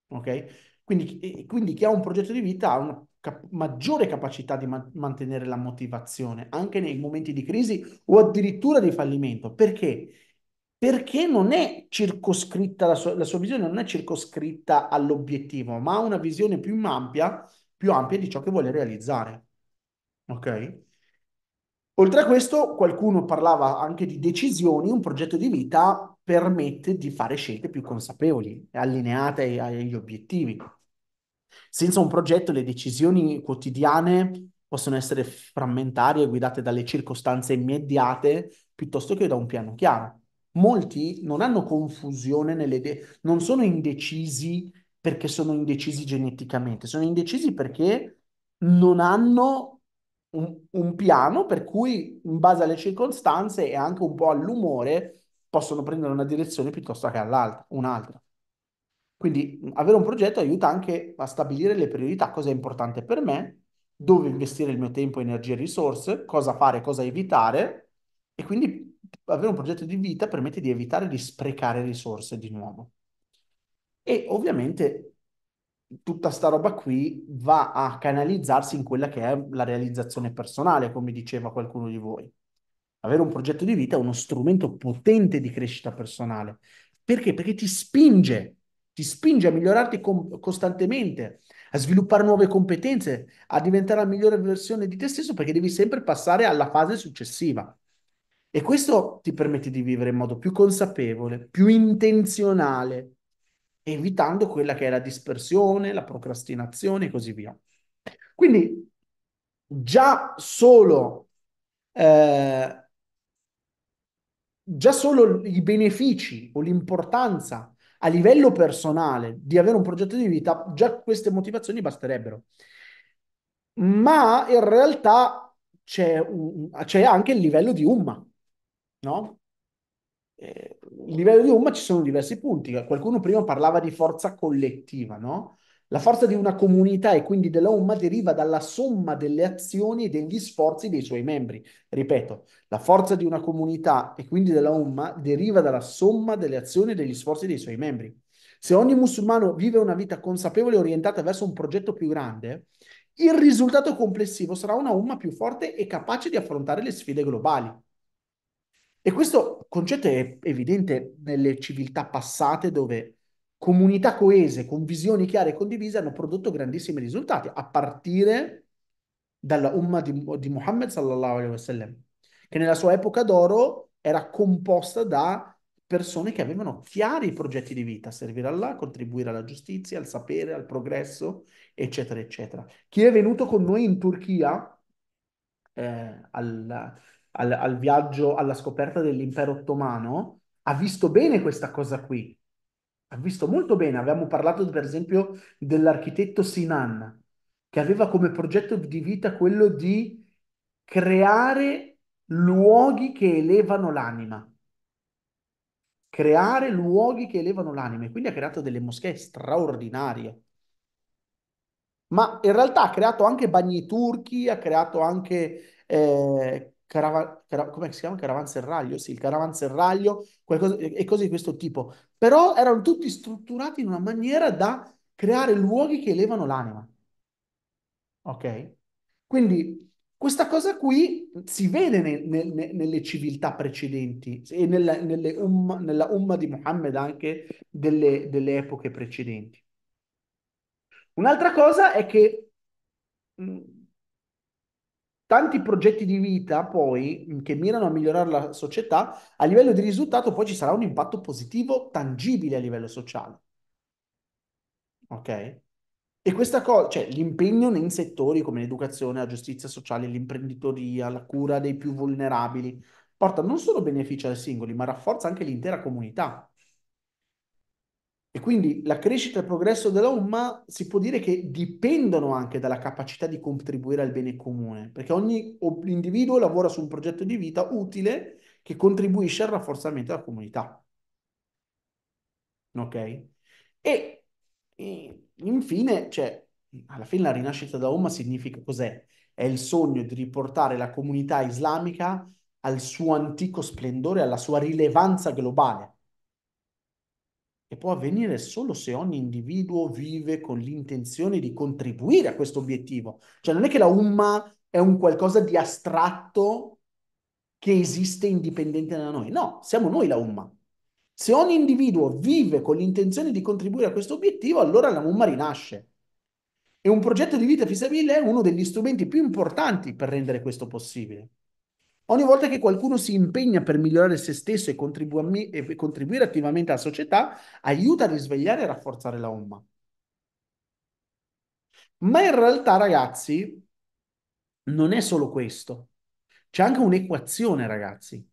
Ok? Quindi, quindi chi ha un progetto di vita ha una cap- maggiore capacità di ma- mantenere la motivazione anche nei momenti di crisi o addirittura di fallimento. Perché? perché non è circoscritta la sua, la sua, visione, non è circoscritta all'obiettivo, ma ha una visione più ampia, più ampia di ciò che vuole realizzare. Ok? Oltre a questo, qualcuno parlava anche di decisioni, un progetto di vita permette di fare scelte più consapevoli, allineate agli obiettivi. Senza un progetto le decisioni quotidiane possono essere frammentarie, guidate dalle circostanze immediate, piuttosto che da un piano chiaro molti non hanno confusione nelle idee, non sono indecisi perché sono indecisi geneticamente, sono indecisi perché non hanno un, un piano per cui in base alle circostanze e anche un po' all'umore possono prendere una direzione piuttosto che all'altra, un'altra. Quindi avere un progetto aiuta anche a stabilire le priorità, cosa è importante per me, dove investire il mio tempo, energie e risorse, cosa fare, cosa evitare e quindi avere un progetto di vita permette di evitare di sprecare risorse di nuovo. E ovviamente tutta sta roba qui va a canalizzarsi in quella che è la realizzazione personale, come diceva qualcuno di voi. Avere un progetto di vita è uno strumento potente di crescita personale. Perché? Perché ti spinge, ti spinge a migliorarti com- costantemente, a sviluppare nuove competenze, a diventare la migliore versione di te stesso perché devi sempre passare alla fase successiva. E questo ti permette di vivere in modo più consapevole, più intenzionale, evitando quella che è la dispersione, la procrastinazione e così via. Quindi già solo, eh, già solo i benefici o l'importanza a livello personale di avere un progetto di vita, già queste motivazioni basterebbero. Ma in realtà c'è, un, c'è anche il livello di umma, no? Eh, il livello di Umma ci sono diversi punti. Qualcuno prima parlava di forza collettiva, no? La forza di una comunità e quindi della Umma deriva dalla somma delle azioni e degli sforzi dei suoi membri. Ripeto, la forza di una comunità e quindi della Umma deriva dalla somma delle azioni e degli sforzi dei suoi membri. Se ogni musulmano vive una vita consapevole e orientata verso un progetto più grande, il risultato complessivo sarà una Umma più forte e capace di affrontare le sfide globali. E questo concetto è evidente nelle civiltà passate dove comunità coese, con visioni chiare e condivise hanno prodotto grandissimi risultati, a partire dalla Ummah di, di Muhammad sallallahu alaihi wasallam, che nella sua epoca d'oro era composta da persone che avevano chiari progetti di vita, servire Allah, contribuire alla giustizia, al sapere, al progresso, eccetera, eccetera. Chi è venuto con noi in Turchia eh, al, al, al viaggio, alla scoperta dell'impero ottomano, ha visto bene questa cosa qui. Ha visto molto bene. Abbiamo parlato, per esempio, dell'architetto Sinan, che aveva come progetto di vita quello di creare luoghi che elevano l'anima. Creare luoghi che elevano l'anima. E quindi ha creato delle moschee straordinarie ma in realtà ha creato anche bagni turchi, ha creato anche eh, Carava, cara, come si chiama? Caravanserraglio, sì, il caravanserraglio qualcosa, e cose di questo tipo. Però erano tutti strutturati in una maniera da creare luoghi che elevano l'anima. Ok? Quindi questa cosa qui si vede ne, ne, nelle civiltà precedenti e nella, umma, nella umma di Muhammad anche delle, delle epoche precedenti. Un'altra cosa è che tanti progetti di vita poi mm, che mirano a migliorare la società, a livello di risultato poi ci sarà un impatto positivo tangibile a livello sociale. Ok? E questa cosa, cioè l'impegno in settori come l'educazione, la giustizia sociale, l'imprenditoria, la cura dei più vulnerabili, porta non solo benefici ai singoli, ma rafforza anche l'intera comunità. E quindi la crescita e il progresso della Umma si può dire che dipendono anche dalla capacità di contribuire al bene comune, perché ogni individuo lavora su un progetto di vita utile che contribuisce al rafforzamento della comunità. Ok? E, e infine, cioè, alla fine la rinascita della Umma significa cos'è? È il sogno di riportare la comunità islamica al suo antico splendore, alla sua rilevanza globale e può avvenire solo se ogni individuo vive con l'intenzione di contribuire a questo obiettivo. Cioè non è che la umma è un qualcosa di astratto che esiste indipendente da noi, no, siamo noi la umma. Se ogni individuo vive con l'intenzione di contribuire a questo obiettivo, allora la umma rinasce. E un progetto di vita fisabile è uno degli strumenti più importanti per rendere questo possibile. Ogni volta che qualcuno si impegna per migliorare se stesso e, contribu- e contribuire attivamente alla società, aiuta a risvegliare e rafforzare la Umma. Ma in realtà, ragazzi, non è solo questo. C'è anche un'equazione, ragazzi.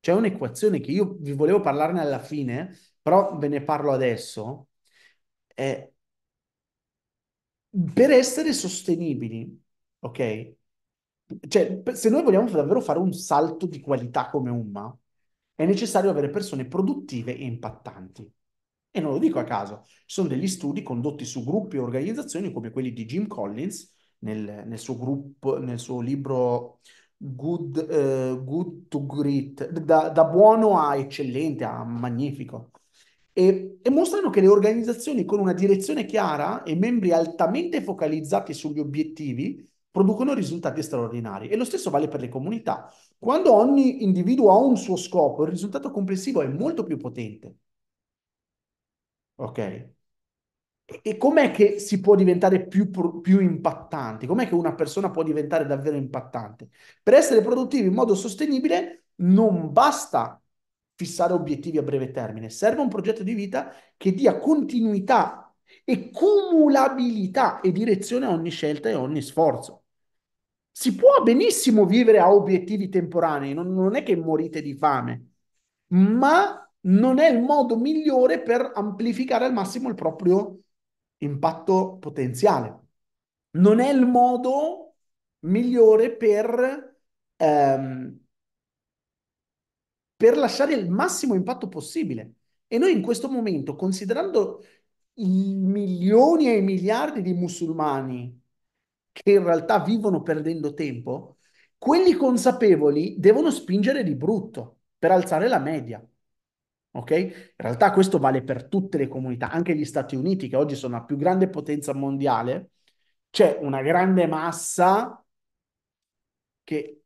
C'è un'equazione che io vi volevo parlarne alla fine, però ve ne parlo adesso. Eh, per essere sostenibili, ok? Cioè, se noi vogliamo davvero fare un salto di qualità come Umma, è necessario avere persone produttive e impattanti. E non lo dico a caso, ci sono degli studi condotti su gruppi e organizzazioni come quelli di Jim Collins nel, nel, suo, gruppo, nel suo libro Good, uh, Good to Great, da, da, buono a eccellente, a magnifico. E, e mostrano che le organizzazioni con una direzione chiara e membri altamente focalizzati sugli obiettivi producono risultati straordinari. E lo stesso vale per le comunità. Quando ogni individuo ha un suo scopo, il risultato complessivo è molto più potente. Ok? E, e com'è che si può diventare più, più impattanti? Com'è che una persona può diventare davvero impattante? Per essere produttivi in modo sostenibile non basta fissare obiettivi a breve termine, serve un progetto di vita che dia continuità e cumulabilità e direzione a ogni scelta e a ogni sforzo si può benissimo vivere a obiettivi temporanei, non, non è che morite di fame, ma non è il modo migliore per amplificare al massimo il proprio impatto potenziale. Non è il modo migliore per, ehm, per lasciare il massimo impatto possibile. E noi in questo momento, considerando i milioni e i miliardi di musulmani che in realtà vivono perdendo tempo, quelli consapevoli devono spingere di brutto per alzare la media. Ok? In realtà questo vale per tutte le comunità, anche gli Stati Uniti, che oggi sono la più grande potenza mondiale, c'è una grande massa che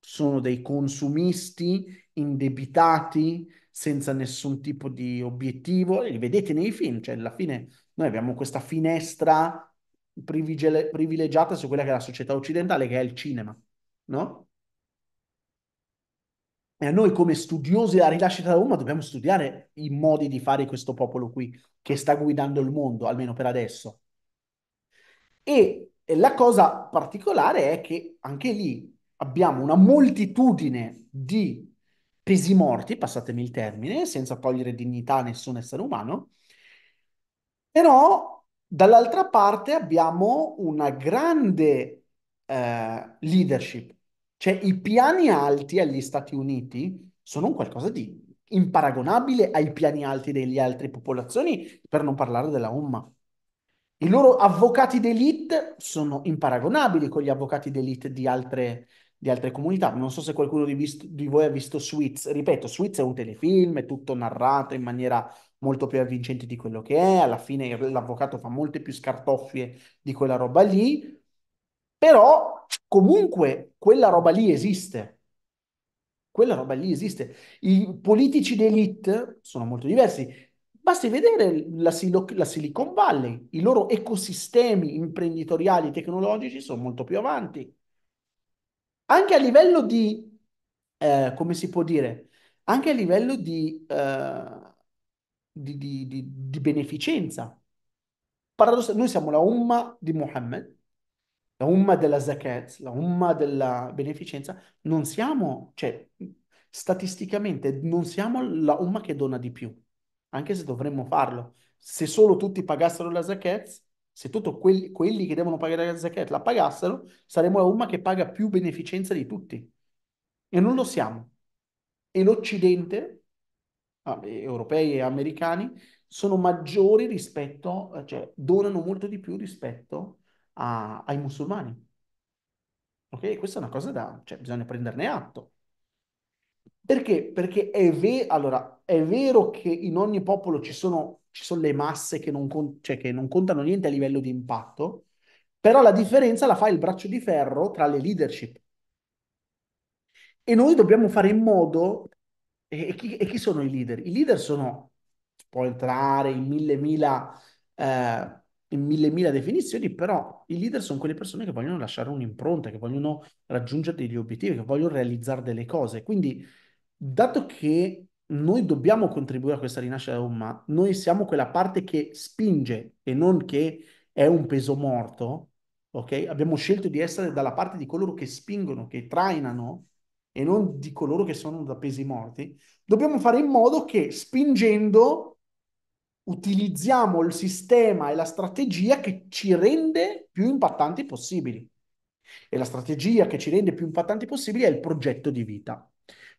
sono dei consumisti indebitati senza nessun tipo di obiettivo e li vedete nei film, cioè alla fine noi abbiamo questa finestra privilegiata su quella che è la società occidentale, che è il cinema, no? E a noi come studiosi della rilascita da Roma dobbiamo studiare i modi di fare questo popolo qui, che sta guidando il mondo, almeno per adesso. E la cosa particolare è che anche lì abbiamo una moltitudine di pesi morti, passatemi il termine, senza togliere dignità a nessun essere umano, però Dall'altra parte abbiamo una grande eh, leadership, cioè i piani alti agli Stati Uniti sono qualcosa di imparagonabile ai piani alti delle altre popolazioni, per non parlare della UMA. I loro avvocati d'elite sono imparagonabili con gli avvocati d'elite di altre, di altre comunità. Non so se qualcuno di, visto, di voi ha visto Suits. Ripeto, Suits è un telefilm, è tutto narrato in maniera molto più avvincente di quello che è, alla fine l'avvocato fa molte più scartoffie di quella roba lì, però comunque quella roba lì esiste. Quella roba lì esiste. I politici d'elite sono molto diversi. Basti vedere la, Silo- la Silicon Valley, i loro ecosistemi imprenditoriali tecnologici sono molto più avanti. Anche a livello di, eh, come si può dire, anche a livello di eh, di, di, di, di beneficenza. Paradossa, noi siamo la umma di Muhammad, la umma della zakat, la umma della beneficenza, non siamo, cioè, statisticamente non siamo la umma che dona di più, anche se dovremmo farlo. Se solo tutti pagassero la zakat, se tutti quelli, quelli, che devono pagare la zakat la pagassero, saremmo la umma che paga più beneficenza di tutti. E non lo siamo. E l'Occidente europei e americani sono maggiori rispetto, eh, cioè donano molto di più rispetto a, ai musulmani. Ok? Questa è una cosa da, cioè bisogna prenderne atto. Perché? Perché è, ve- allora, è vero che in ogni popolo ci sono, ci sono le masse che non, con- cioè che non contano niente a livello di impatto, però la differenza la fa il braccio di ferro tra le leadership. E noi dobbiamo fare in modo e, chi, e chi, sono i leader? I leader sono, può entrare in mille mila, eh, in mille mila definizioni, però i leader sono quelle persone che vogliono lasciare un'impronta, che vogliono raggiungere degli obiettivi, che vogliono realizzare delle cose. Quindi, dato che noi dobbiamo contribuire a questa rinascita da Umma, noi siamo quella parte che spinge e non che è un peso morto, ok? Abbiamo scelto di essere dalla parte di coloro che spingono, che trainano e non di coloro che sono da pesi morti, dobbiamo fare in modo che spingendo utilizziamo il sistema e la strategia che ci rende più impattanti possibili. E la strategia che ci rende più impattanti possibili è il progetto di vita.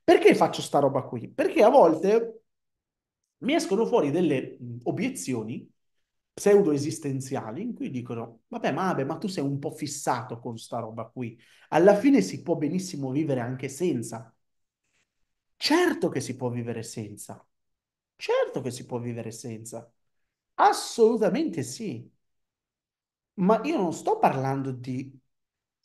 Perché faccio sta roba qui? Perché a volte mi escono fuori delle obiezioni pseudo-esistenziali in cui dicono, vabbè, ma, vabbè, ma tu sei un po' fissato con sta roba qui. Alla fine si può benissimo vivere anche senza. Certo che si può vivere senza. Certo che si può vivere senza. Assolutamente sì. Ma io non sto parlando di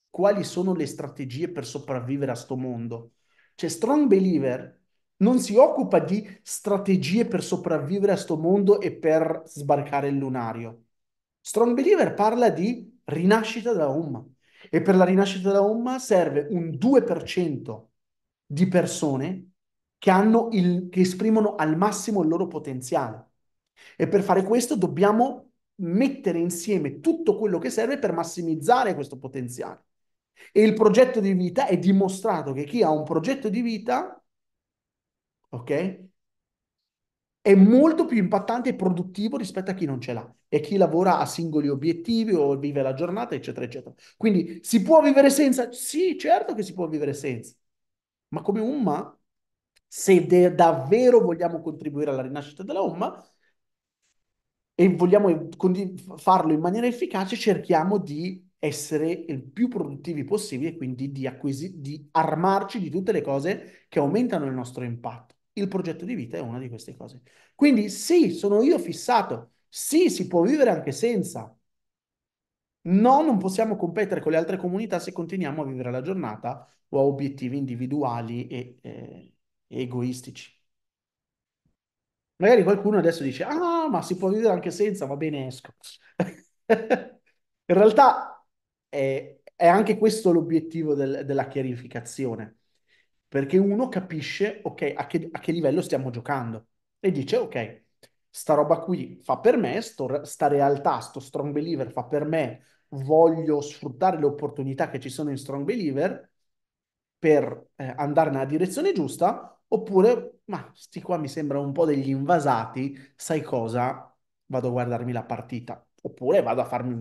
quali sono le strategie per sopravvivere a sto mondo. Cioè, Strong Believer non si occupa di strategie per sopravvivere a questo mondo e per sbarcare il lunario. Strong Believer parla di rinascita della Umma e per la rinascita della Umma serve un 2% di persone che, il, che esprimono al massimo il loro potenziale. E per fare questo dobbiamo mettere insieme tutto quello che serve per massimizzare questo potenziale. E il progetto di vita è dimostrato che chi ha un progetto di vita ok? È molto più impattante e produttivo rispetto a chi non ce l'ha e chi lavora a singoli obiettivi o vive la giornata, eccetera, eccetera. Quindi si può vivere senza? Sì, certo che si può vivere senza, ma come umma, se de- davvero vogliamo contribuire alla rinascita della umma, e vogliamo farlo in maniera efficace, cerchiamo di essere il più produttivi possibile e quindi di, acquisi- di armarci di tutte le cose che aumentano il nostro impatto. Il progetto di vita è una di queste cose. Quindi sì, sono io fissato, sì, si può vivere anche senza. No, non possiamo competere con le altre comunità se continuiamo a vivere la giornata o a obiettivi individuali e, e, eh, egoistici. Magari qualcuno adesso dice, ah, ma si può vivere anche senza, va bene, esco. (laughs) In realtà è, è anche questo l'obiettivo del, della chiarificazione perché uno capisce, ok, a che, a che livello stiamo giocando e dice, ok, sta roba qui fa per me, sto, sta realtà, sto strong believer fa per me, voglio sfruttare le opportunità che ci sono in strong believer per eh, andare nella direzione giusta, oppure, ma sti qua mi sembrano un po' degli invasati, sai cosa? Vado a guardarmi la partita. Oppure vado a farmi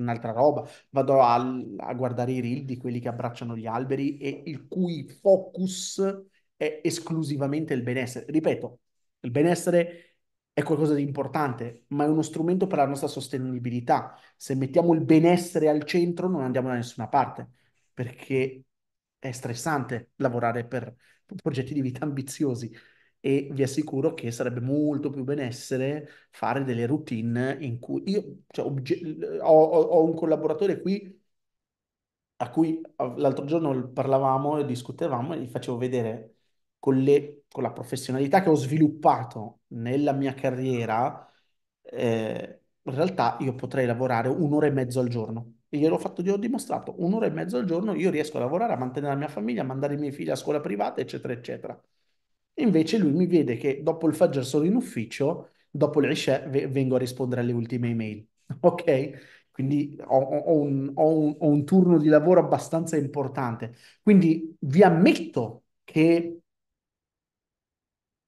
un'altra roba, vado a, a guardare i reel di quelli che abbracciano gli alberi e il cui focus è esclusivamente il benessere. Ripeto, il benessere è qualcosa di importante, ma è uno strumento per la nostra sostenibilità. Se mettiamo il benessere al centro non andiamo da nessuna parte, perché è stressante lavorare per progetti di vita ambiziosi e vi assicuro che sarebbe molto più benessere fare delle routine in cui io cioè, ho, ho, ho un collaboratore qui a cui l'altro giorno parlavamo e discutevamo e gli facevo vedere con, le, con, la professionalità che ho sviluppato nella mia carriera, eh, in realtà io potrei lavorare un'ora e mezzo al giorno. E gliel'ho fatto, gli ho dimostrato, un'ora e mezzo al giorno io riesco a lavorare, a mantenere la mia famiglia, a mandare i miei figli a scuola privata, eccetera, eccetera. Invece lui mi vede che dopo il Fajr sono in ufficio, dopo l'Isha vengo a rispondere alle ultime email. (laughs) Ok? Quindi ho, ho, un, ho, un, ho un turno di lavoro abbastanza importante. Quindi vi ammetto che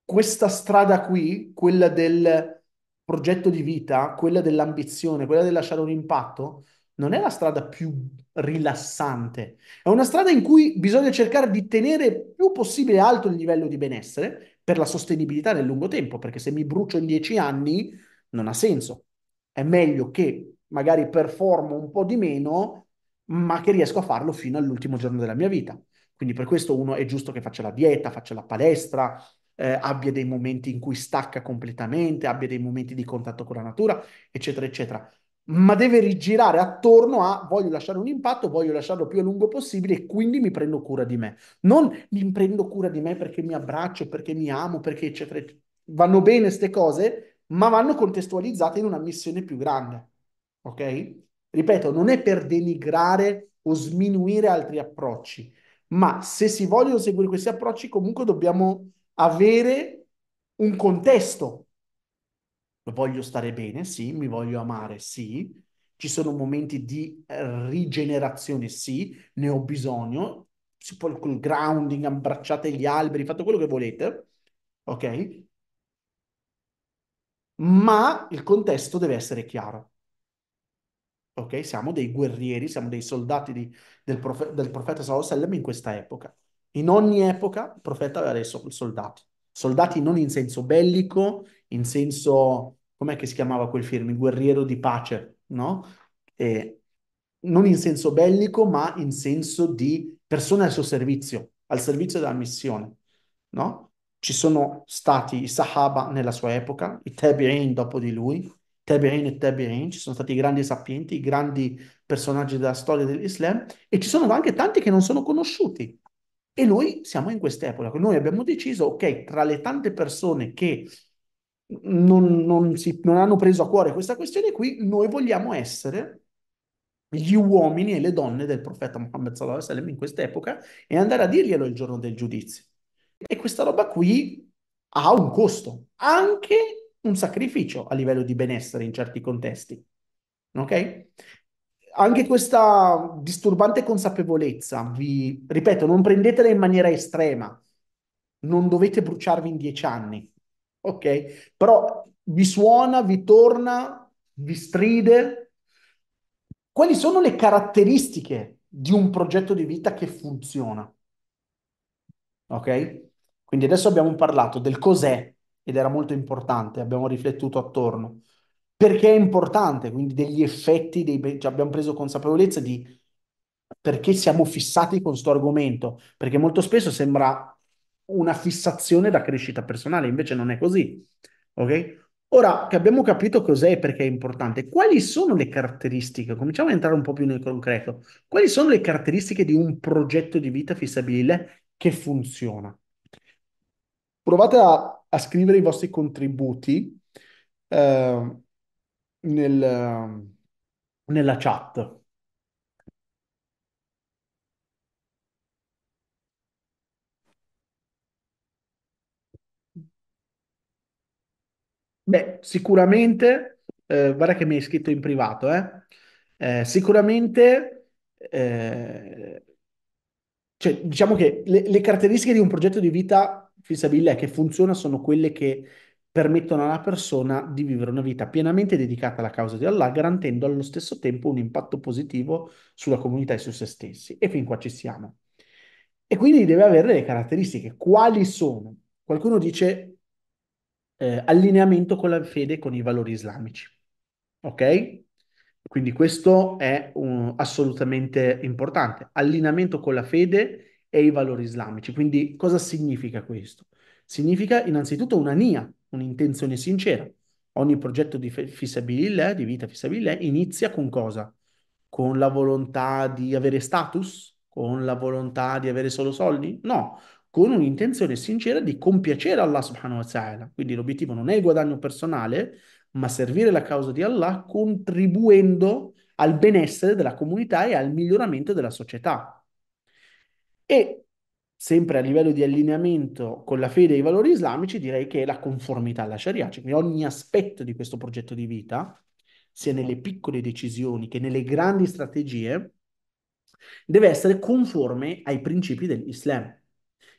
questa strada qui, quella del progetto di vita, quella dell'ambizione, quella del lasciare un impatto, non è la strada più rilassante, è una strada in cui bisogna cercare di tenere più possibile alto il livello di benessere per la sostenibilità nel lungo tempo, perché se mi brucio in dieci anni non ha senso. È meglio che magari performo un po' di meno, ma che riesco a farlo fino all'ultimo giorno della mia vita. Quindi per questo uno è giusto che faccia la dieta, faccia la palestra, eh, abbia dei momenti in cui stacca completamente, abbia dei momenti di contatto con la natura, eccetera, eccetera ma deve rigirare attorno a voglio lasciare un impatto, voglio lasciarlo più a lungo possibile e quindi mi prendo cura di me. Non mi prendo cura di me perché mi abbraccio, perché mi amo, perché eccetera. eccetera. Vanno bene queste cose, ma vanno contestualizzate in una missione più grande. Ok? Ripeto, non è per denigrare o sminuire altri approcci, ma se si vogliono seguire questi approcci comunque dobbiamo avere un contesto voglio stare bene, sì, mi voglio amare, sì, ci sono momenti di eh, rigenerazione, sì, ne ho bisogno, si può il grounding, abbracciate gli alberi, fate quello che volete, ok? Ma il contesto deve essere chiaro. Ok? Siamo dei guerrieri, siamo dei soldati di, del, profe- del, profeta Sallallahu in questa epoca. In ogni epoca il profeta aveva dei soldati. Soldati non in senso bellico, in senso, com'è che si chiamava quel film? Il guerriero di pace, no? E non in senso bellico, ma in senso di persone al suo servizio, al servizio della missione, no? Ci sono stati i Sahaba nella sua epoca, i Tabi'in dopo di lui, Tabi'in e Tabi'in, ci sono stati i grandi sapienti, i grandi personaggi della storia dell'Islam e ci sono anche tanti che non sono conosciuti. E noi siamo in quest'epoca, noi abbiamo deciso, ok, tra le tante persone che non, non, si, non hanno preso a cuore questa questione qui, noi vogliamo essere gli uomini e le donne del profeta Muhammad sallallahu alaihi wasallam in quest'epoca e andare a dirglielo il giorno del giudizio. E questa roba qui ha un costo, anche un sacrificio a livello di benessere in certi contesti. Ok? Anche questa disturbante consapevolezza, vi ripeto, non prendetela in maniera estrema. Non dovete bruciarvi in dieci anni, ok? Però vi suona, vi torna, vi stride. Quali sono le caratteristiche di un progetto di vita che funziona? Ok? Quindi adesso abbiamo parlato del cos'è, ed era molto importante, abbiamo riflettuto attorno. Perché è importante, quindi degli effetti, dei, cioè abbiamo preso consapevolezza di perché siamo fissati con questo argomento, perché molto spesso sembra una fissazione da crescita personale, invece non è così. Ok? Ora che abbiamo capito cos'è e perché è importante, quali sono le caratteristiche? Cominciamo a entrare un po' più nel concreto. Quali sono le caratteristiche di un progetto di vita fissabile che funziona? Provate a, a scrivere i vostri contributi eh, nel, ehm, nella chat. Beh, sicuramente, eh, guarda che mi hai scritto in privato, eh. Eh, sicuramente, eh, cioè, diciamo che le, le caratteristiche di un progetto di vita fissabile che funziona sono quelle che permettono alla persona di vivere una vita pienamente dedicata alla causa di Allah, garantendo allo stesso tempo un impatto positivo sulla comunità e su se stessi. E fin qua ci siamo. E quindi deve avere le caratteristiche. Quali sono? Qualcuno dice eh, allineamento con la fede e con i valori islamici. Ok? Quindi questo è un, assolutamente importante, allineamento con la fede e i valori islamici. Quindi cosa significa questo? Significa innanzitutto una nia, un'intenzione sincera. Ogni progetto di fissabilillah, di vita fissabilillah, inizia con cosa? Con la volontà di avere status? Con la volontà di avere solo soldi? No, con un'intenzione sincera di compiacere Allah subhanahu wa ta'ala. Quindi l'obiettivo non è il guadagno personale, ma servire la causa di Allah contribuendo al benessere della comunità e al miglioramento della società. E sempre a livello di allineamento con la fede e i valori islamici, direi che è la conformità alla Sharia, cioè quindi ogni aspetto di questo progetto di vita, sia nelle piccole decisioni che nelle grandi strategie, deve essere conforme ai principi dell'Islam.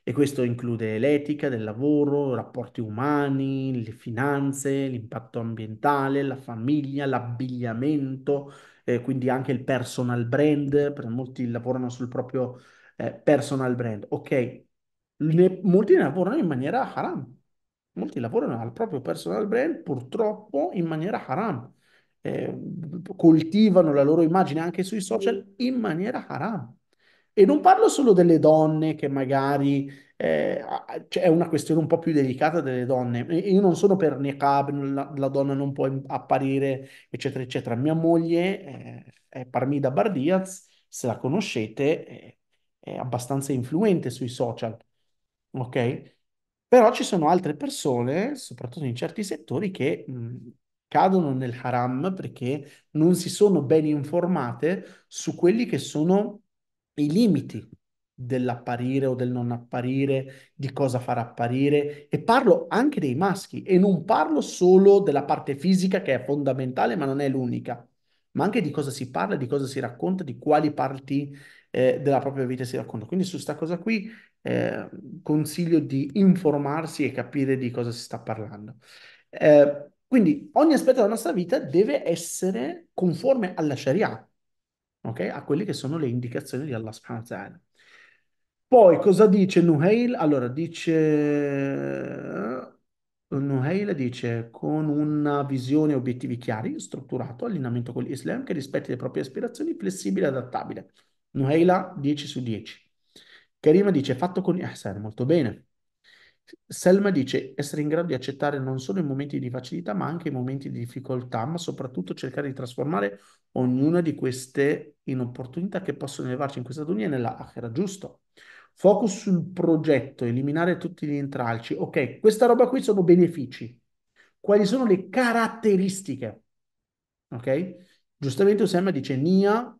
E questo include l'etica del lavoro, i rapporti umani, le finanze, l'impatto ambientale, la famiglia, l'abbigliamento, eh, quindi anche il personal brand, perché molti lavorano sul proprio eh, personal brand. Ok, ne, molti lavorano in maniera haram, molti lavorano al proprio personal brand purtroppo in maniera haram. Eh, coltivano la loro immagine anche sui social in maniera haram. E non parlo solo delle donne che magari eh, cioè è una questione un po' più delicata delle donne. Io non sono per niqab, la, la donna non può apparire, eccetera, eccetera. Mia moglie eh, è Parmida Bardiaz, se la conoscete, è, è abbastanza influente sui social, ok? Però ci sono altre persone, soprattutto in certi settori, che mh, mm, cadono nel haram perché non si sono ben informate su quelli che sono i limiti dell'apparire o del non apparire, di cosa far apparire e parlo anche dei maschi e non parlo solo della parte fisica che è fondamentale ma non è l'unica, ma anche di cosa si parla, di cosa si racconta, di quali parti eh, della propria vita si racconta. Quindi su questa cosa qui eh, consiglio di informarsi e capire di cosa si sta parlando. Eh, quindi ogni aspetto della nostra vita deve essere conforme alla Sharia, okay? a quelle che sono le indicazioni di Allah subhanahu wa ta'ala. Poi cosa dice Nuhail? Allora dice Nuhail dice con una visione e obiettivi chiari, strutturato, allineamento con l'Islam che rispetti le proprie aspirazioni, flessibile e adattabile. Nuhaila 10 su 10. Karima dice fatto con ihsan, molto bene. Selma dice essere in grado di accettare non solo i momenti di facilità, ma anche i momenti di difficoltà, ma soprattutto cercare di trasformare ognuna di queste in opportunità che possono elevarci in questa dunia e nella achera, giusto? Focus sul progetto, eliminare tutti gli intralci. Ok, questa roba qui sono benefici. Quali sono le caratteristiche? Ok? Giustamente Osama dice Nia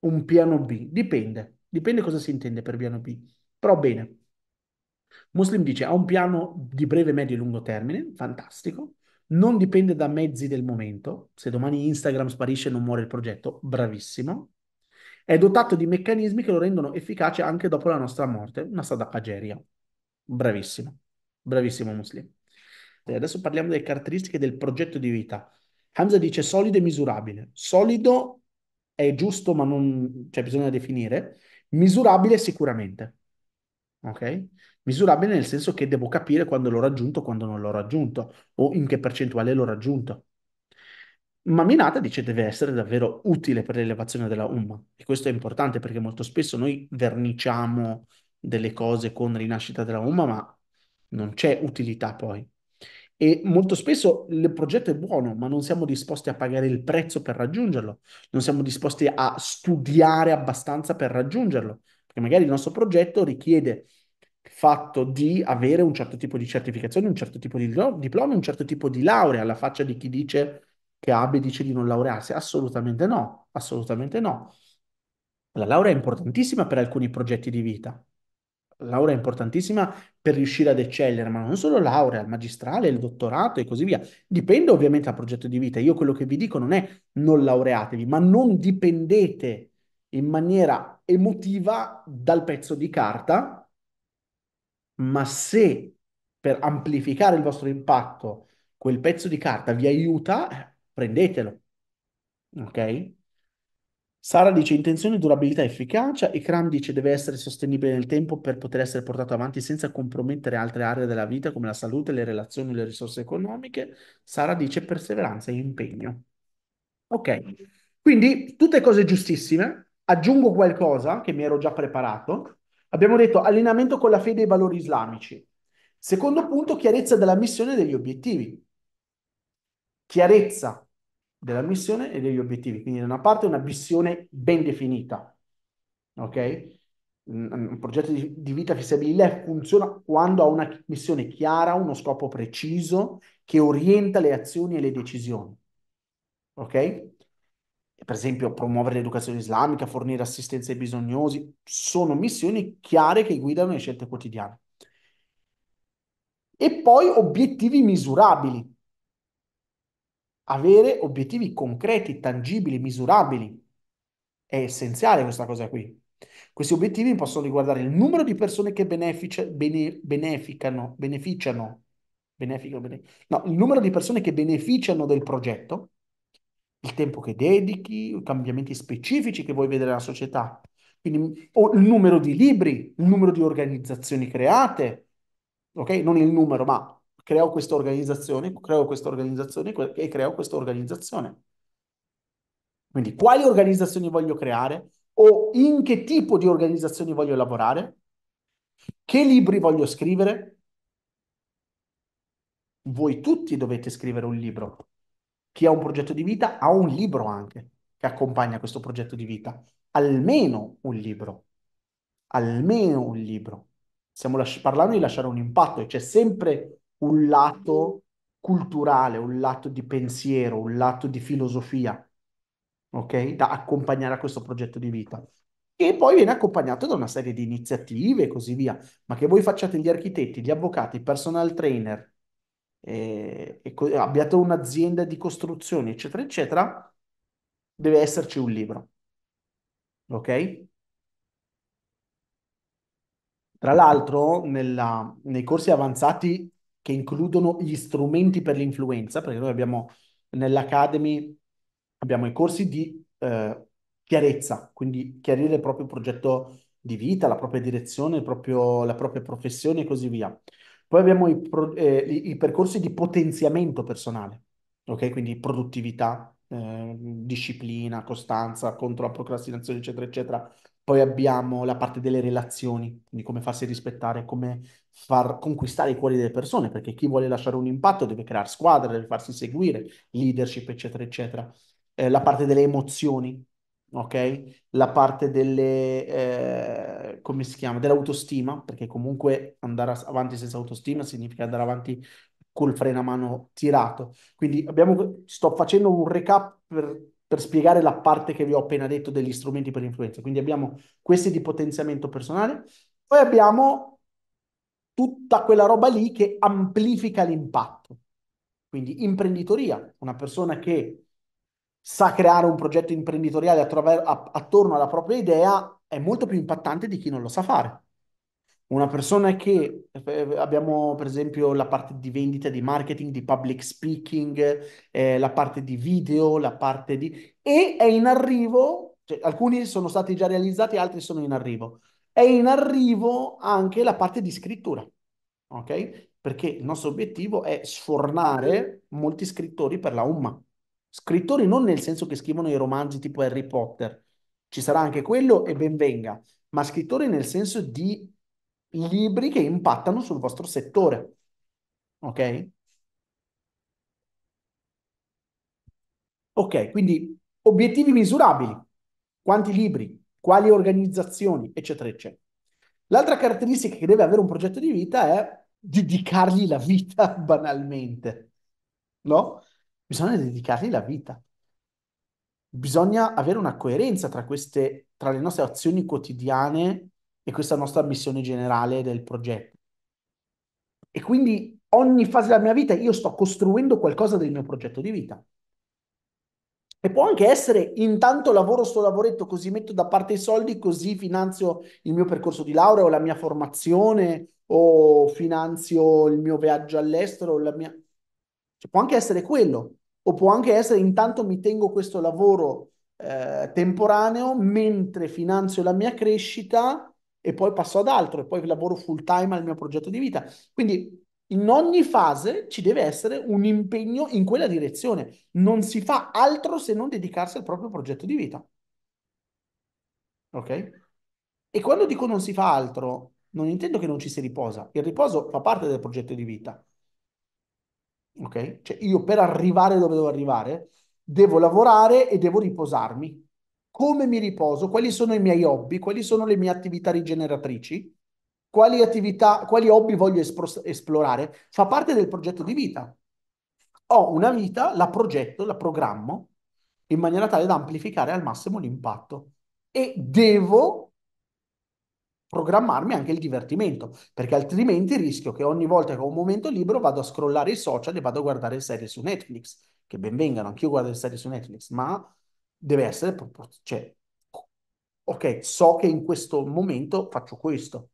un piano B. Dipende, dipende cosa si intende per piano B. Però bene, Muslim dice ha un piano di breve, medio e lungo termine, fantastico, non dipende da mezzi del momento, se domani Instagram sparisce non muore il progetto, bravissimo, è dotato di meccanismi che lo rendono efficace anche dopo la nostra morte, una sadaqa geria, bravissimo, bravissimo Muslim. Eh, adesso parliamo delle caratteristiche del progetto di vita. Hamza dice solido e misurabile. Solido è giusto ma non, cioè bisogna definire, misurabile sicuramente ok? Misurabile nel senso che devo capire quando l'ho raggiunto, quando non l'ho raggiunto o in che percentuale l'ho raggiunto. Ma Minata dice che deve essere davvero utile per l'elevazione della Umma e questo è importante perché molto spesso noi verniciamo delle cose con rinascita della Umma ma non c'è utilità poi. E molto spesso il progetto è buono, ma non siamo disposti a pagare il prezzo per raggiungerlo, non siamo disposti a studiare abbastanza per raggiungerlo. Perché magari il nostro progetto richiede il fatto di avere un certo tipo di certificazione, un certo tipo di diploma, un certo tipo di laurea, alla faccia di chi dice che Abe dice di non laurearsi. Assolutamente no, assolutamente no. La laurea è importantissima per alcuni progetti di vita. La laurea è importantissima per riuscire ad eccellere, ma non solo laurea, il magistrale, il dottorato e così via. Dipende ovviamente dal progetto di vita. Io quello che vi dico non è non laureatevi, ma non dipendete in maniera emotiva dal pezzo di carta, ma se per amplificare il vostro impatto quel pezzo di carta vi aiuta, prendetelo. Ok? Sara dice intenzione, durabilità, efficacia e Kram dice deve essere sostenibile nel tempo per poter essere portato avanti senza compromettere altre aree della vita come la salute, le relazioni, le risorse economiche. Sara dice perseveranza e impegno. Ok, quindi tutte cose giustissime, aggiungo qualcosa che mi ero già preparato. Abbiamo detto allineamento con la fede e i valori islamici. Secondo punto, chiarezza della missione e degli obiettivi. Chiarezza della missione e degli obiettivi. Quindi da una parte una missione ben definita, ok? Un progetto di vita fissabile funziona quando ha una missione chiara, uno scopo preciso che orienta le azioni e le decisioni. Ok? per esempio promuovere l'educazione islamica, fornire assistenza ai bisognosi, sono missioni chiare che guidano le scelte quotidiane. E poi obiettivi misurabili. Avere obiettivi concreti, tangibili, misurabili. È essenziale questa cosa qui. Questi obiettivi possono riguardare il numero di persone che beneficia, bene, beneficano, beneficiano, beneficano, bene, no, il numero di persone che beneficiano del progetto, il tempo che dedichi, i cambiamenti specifici che vuoi vedere nella società, quindi o il numero di libri, il numero di organizzazioni create, ok? Non il numero, ma creo questa organizzazione, creo questa organizzazione e creo questa organizzazione. Quindi quali organizzazioni voglio creare o in che tipo di organizzazioni voglio lavorare? Che libri voglio scrivere? Voi tutti dovete scrivere un libro chi ha un progetto di vita ha un libro anche che accompagna questo progetto di vita, almeno un libro, almeno un libro. Stiamo las- parlando di lasciare un impatto e c'è sempre un lato culturale, un lato di pensiero, un lato di filosofia, ok? Da accompagnare a questo progetto di vita. E poi viene accompagnato da una serie di iniziative e così via. Ma che voi facciate gli architetti, gli avvocati, i personal trainer, eh, e co- abbiate un'azienda di costruzioni, eccetera, eccetera, deve esserci un libro. Ok? Tra l'altro, nella, nei corsi avanzati che includono gli strumenti per l'influenza, perché noi abbiamo nell'Academy abbiamo i corsi di eh, chiarezza, quindi chiarire il proprio progetto di vita, la propria direzione, proprio, la propria professione e così via. Poi abbiamo i, pro- eh, i, percorsi di potenziamento personale, ok? Quindi produttività, eh, disciplina, costanza contro la procrastinazione, eccetera, eccetera. Poi abbiamo la parte delle relazioni, di come farsi rispettare, come far conquistare i cuori delle persone, perché chi vuole lasciare un impatto deve creare squadre, deve farsi seguire, leadership, eccetera, eccetera. Eh, la parte delle emozioni, ok? La parte delle, eh, come si chiama? Dell'autostima, perché comunque andare avanti senza autostima significa andare avanti col freno a mano tirato. Quindi abbiamo, sto facendo un recap per, per spiegare la parte che vi ho appena detto degli strumenti per influenza. Quindi abbiamo questi di potenziamento personale, poi abbiamo tutta quella roba lì che amplifica l'impatto. Quindi imprenditoria, una persona che sa creare un progetto imprenditoriale attraver- attorno alla propria idea è molto più impattante di chi non lo sa fare. Una persona che eh, abbiamo per esempio la parte di vendita, di marketing, di public speaking, eh, la parte di video, la parte di... e è in arrivo, cioè, alcuni sono stati già realizzati, altri sono in arrivo. È in arrivo anche la parte di scrittura, ok? Perché il nostro obiettivo è sfornare molti scrittori per la UMMA Scrittori non nel senso che scrivono i romanzi tipo Harry Potter, ci sarà anche quello e ben venga, ma scrittori nel senso di libri che impattano sul vostro settore. Ok? Ok, quindi obiettivi misurabili, quanti libri, quali organizzazioni, eccetera, eccetera. L'altra caratteristica che deve avere un progetto di vita è dedicargli la vita (laughs) banalmente, no? bisogna dedicargli la vita. Bisogna avere una coerenza tra queste, tra le nostre azioni quotidiane e questa nostra missione generale del progetto. E quindi ogni fase della mia vita io sto costruendo qualcosa del mio progetto di vita. E può anche essere intanto lavoro sto lavoretto, così metto da parte i soldi, così finanzio il mio percorso di laurea o la mia formazione o finanzio il mio viaggio all'estero. Mia... Cioè, può anche essere quello o può anche essere intanto mi tengo questo lavoro eh, temporaneo mentre finanzio la mia crescita e poi passo ad altro e poi lavoro full time al mio progetto di vita. Quindi in ogni fase ci deve essere un impegno in quella direzione. Non si fa altro se non dedicarsi al proprio progetto di vita. Ok? E quando dico non si fa altro, non intendo che non ci si riposa. Il riposo fa parte del progetto di vita ok? Cioè io per arrivare dove devo arrivare devo lavorare e devo riposarmi. Come mi riposo? Quali sono i miei hobby? Quali sono le mie attività rigeneratrici? Quali attività, quali hobby voglio espro- esplorare? Fa parte del progetto di vita. Ho una vita, la progetto, la programmo in maniera tale da amplificare al massimo l'impatto e devo programmarmi anche il divertimento, perché altrimenti rischio che ogni volta che ho un momento libero vado a scrollare i social e vado a guardare serie su Netflix, che ben vengano, anch'io guardo le serie su Netflix, ma deve essere, cioè, ok, so che in questo momento faccio questo.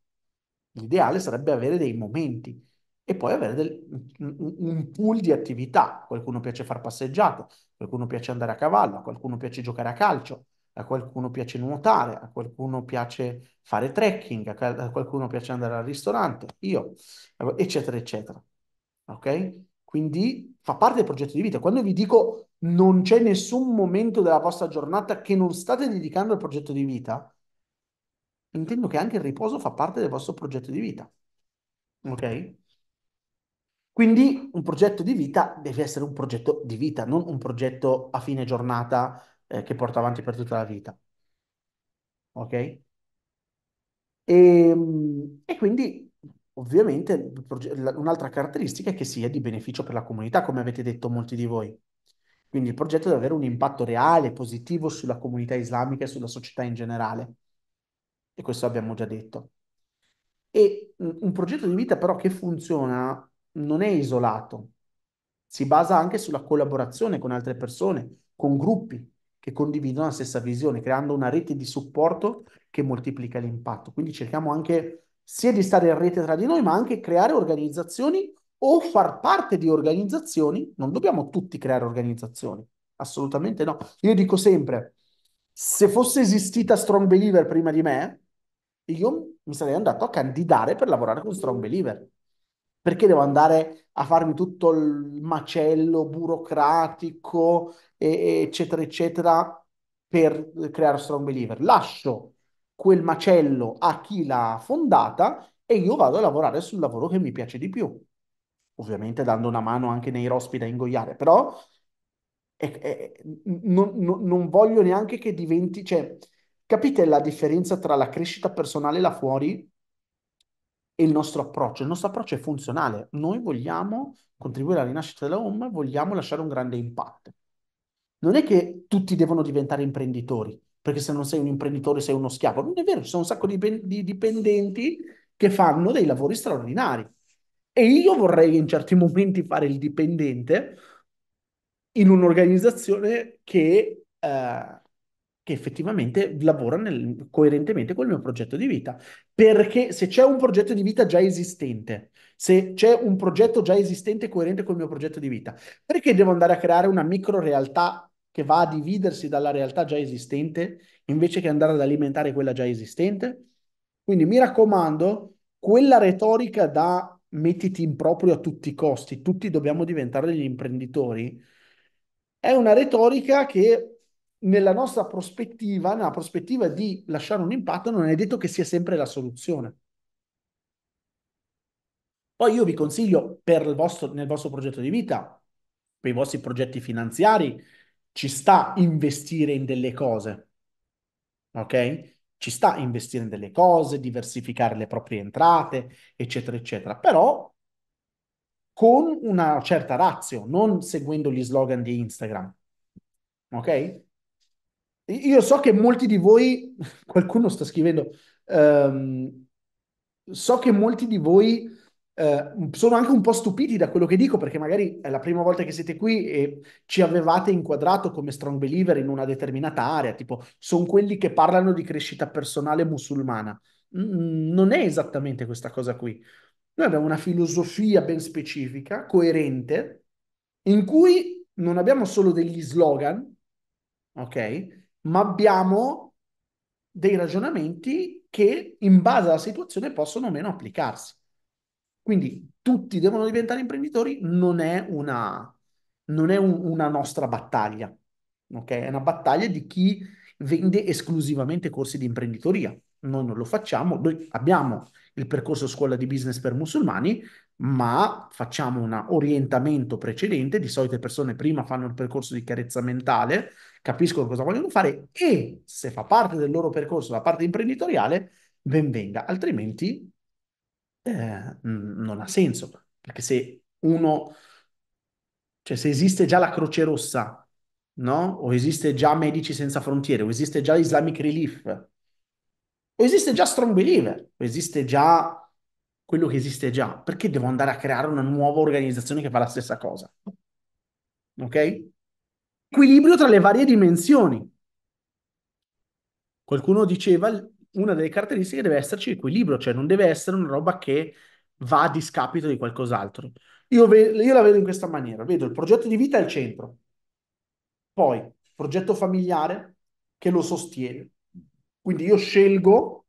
L'ideale sarebbe avere dei momenti e poi avere del, un pool di attività. Qualcuno piace far passeggiate, qualcuno piace andare a cavallo, qualcuno piace giocare a calcio a qualcuno piace nuotare, a qualcuno piace fare trekking, a qualcuno piace andare al ristorante, io, eccetera, eccetera. Ok? Quindi fa parte del progetto di vita. Quando vi dico non c'è nessun momento della vostra giornata che non state dedicando al progetto di vita, intendo che anche il riposo fa parte del vostro progetto di vita. Ok? Quindi un progetto di vita deve essere un progetto di vita, non un progetto a fine giornata eh, che porto avanti per tutta la vita. Ok? E, ehm, e quindi ovviamente un'altra caratteristica è che sia di beneficio per la comunità, come avete detto molti di voi. Quindi il progetto deve avere un impatto reale, positivo sulla comunità islamica e sulla società in generale. E questo abbiamo già detto. E mm, un progetto di vita però che funziona non è isolato, si basa anche sulla collaborazione con altre persone, con gruppi, che condividono la stessa visione, creando una rete di supporto che moltiplica l'impatto. Quindi cerchiamo anche sia di stare in rete tra di noi, ma anche creare organizzazioni o far parte di organizzazioni. Non dobbiamo tutti creare organizzazioni, assolutamente no. Io dico sempre, se fosse esistita Strong Believer prima di me, io mi sarei andato a candidare per lavorare con Strong Believer. Perché devo andare a farmi tutto il macello burocratico, e, eccetera, eccetera, per creare Strong Believer? Lascio quel macello a chi l'ha fondata e io vado a lavorare sul lavoro che mi piace di più. Ovviamente dando una mano anche nei rospi da ingoiare, però è, è, non, non, non voglio neanche che diventi... Cioè, capite la differenza tra la crescita personale là fuori e il nostro approccio. Il nostro approccio è funzionale. Noi vogliamo contribuire alla rinascita della home, vogliamo lasciare un grande impatto. Non è che tutti devono diventare imprenditori, perché se non sei un imprenditore sei uno schiavo. Non è vero, ci sono un sacco di, di dipendenti che fanno dei lavori straordinari. E io vorrei in certi momenti fare il dipendente in un'organizzazione che eh, che effettivamente lavora nel, coerentemente col mio progetto di vita. Perché se c'è un progetto di vita già esistente, se c'è un progetto già esistente coerente col mio progetto di vita, perché devo andare a creare una micro realtà che va a dividersi dalla realtà già esistente invece che andare ad alimentare quella già esistente? Quindi mi raccomando, quella retorica da mettiti in proprio a tutti i costi, tutti dobbiamo diventare degli imprenditori, è una retorica che nella nostra prospettiva, nella prospettiva di lasciare un impatto, non è detto che sia sempre la soluzione. Poi io vi consiglio vostro, nel vostro progetto di vita, per i vostri progetti finanziari, ci sta investire in delle cose, ok? Ci sta investire in delle cose, diversificare le proprie entrate, eccetera, eccetera. Però con una certa razio, non seguendo gli slogan di Instagram, ok? Io so che molti di voi, (laughs) qualcuno sta scrivendo, ehm, so che molti di voi eh, sono anche un po' stupiti da quello che dico, perché magari è la prima volta che siete qui e ci avevate inquadrato come strong believer in una determinata area, tipo sono quelli che parlano di crescita personale musulmana. Mm, non è esattamente questa cosa qui. Noi abbiamo una filosofia ben specifica, coerente, in cui non abbiamo solo degli slogan, ok? ma abbiamo dei ragionamenti che in base alla situazione possono o meno applicarsi. Quindi tutti devono diventare imprenditori non è una, non è un, una nostra battaglia, ok? È una battaglia di chi vende esclusivamente corsi di imprenditoria. Noi non lo facciamo, noi abbiamo il percorso scuola di business per musulmani, ma facciamo un orientamento precedente. Di solito le persone prima fanno il percorso di chiarezza mentale, capiscono cosa vogliono fare e se fa parte del loro percorso la parte imprenditoriale, ben venga, altrimenti eh, non ha senso, perché se uno, cioè se esiste già la Croce Rossa, no? O esiste già Medici Senza Frontiere, o esiste già Islamic Relief, o esiste già Strong Believer, o esiste già quello che esiste già, perché devo andare a creare una nuova organizzazione che fa la stessa cosa? Ok? Equilibrio tra le varie dimensioni. Qualcuno diceva una delle caratteristiche deve esserci equilibrio, cioè non deve essere una roba che va a discapito di qualcos'altro. Io, ve- io la vedo in questa maniera, vedo il progetto di vita al centro, poi progetto familiare che lo sostiene. Quindi io scelgo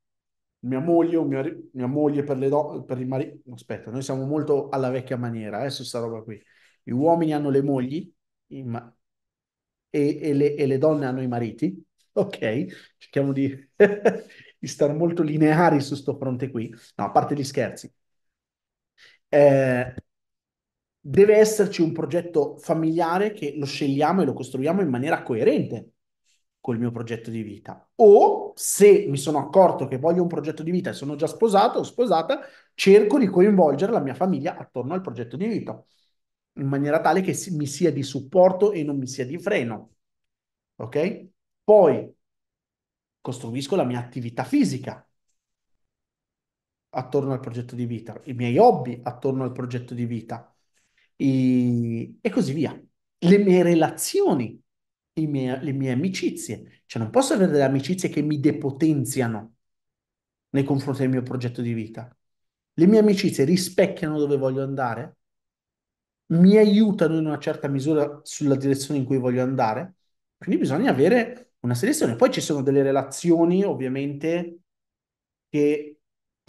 mia moglie, o mia, mia moglie per, le donne, per il marito. Aspetta, noi siamo molto alla vecchia maniera, adesso eh, sta roba qui. Gli uomini hanno le mogli ma- e, e, le, e, le, donne hanno i mariti. (laughs) Ok, cerchiamo di, (laughs) di stare molto lineari su sto fronte qui. No, a parte gli scherzi. Eh, deve esserci un progetto familiare che lo scegliamo e lo costruiamo in maniera coerente col mio progetto di vita. O se mi sono accorto che voglio un progetto di vita e sono già sposato o sposata, cerco di coinvolgere la mia famiglia attorno al progetto di vita, in maniera tale che mi sia di supporto e non mi sia di freno. Ok? Poi costruisco la mia attività fisica attorno al progetto di vita, i miei hobby attorno al progetto di vita e, e così via. Le mie relazioni mie, le mie amicizie. Cioè non posso avere delle amicizie che mi depotenziano nei confronti del mio progetto di vita. Le mie amicizie rispecchiano dove voglio andare? Mi aiutano in una certa misura sulla direzione in cui voglio andare? Quindi bisogna avere una selezione. Poi ci sono delle relazioni, ovviamente, che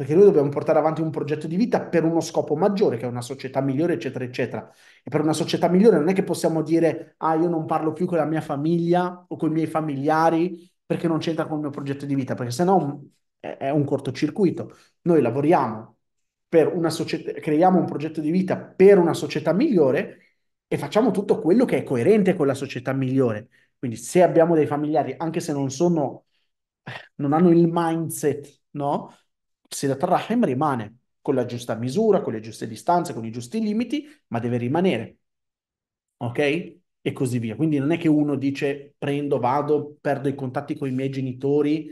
perché noi dobbiamo portare avanti un progetto di vita per uno scopo maggiore, che è una società migliore, eccetera, eccetera. E per una società migliore non è che possiamo dire, ah, io non parlo più con la mia famiglia o con i miei familiari perché non c'entra con il mio progetto di vita, perché sennò è un cortocircuito. Noi lavoriamo per una società, creiamo un progetto di vita per una società migliore e facciamo tutto quello che è coerente con la società migliore. Quindi se abbiamo dei familiari, anche se non sono, eh, non hanno il mindset, no? se al-Rahim rimane con la giusta misura, con le giuste distanze, con i giusti limiti, ma deve rimanere. Ok? E così via. Quindi non è che uno dice prendo, vado, perdo i contatti con i miei genitori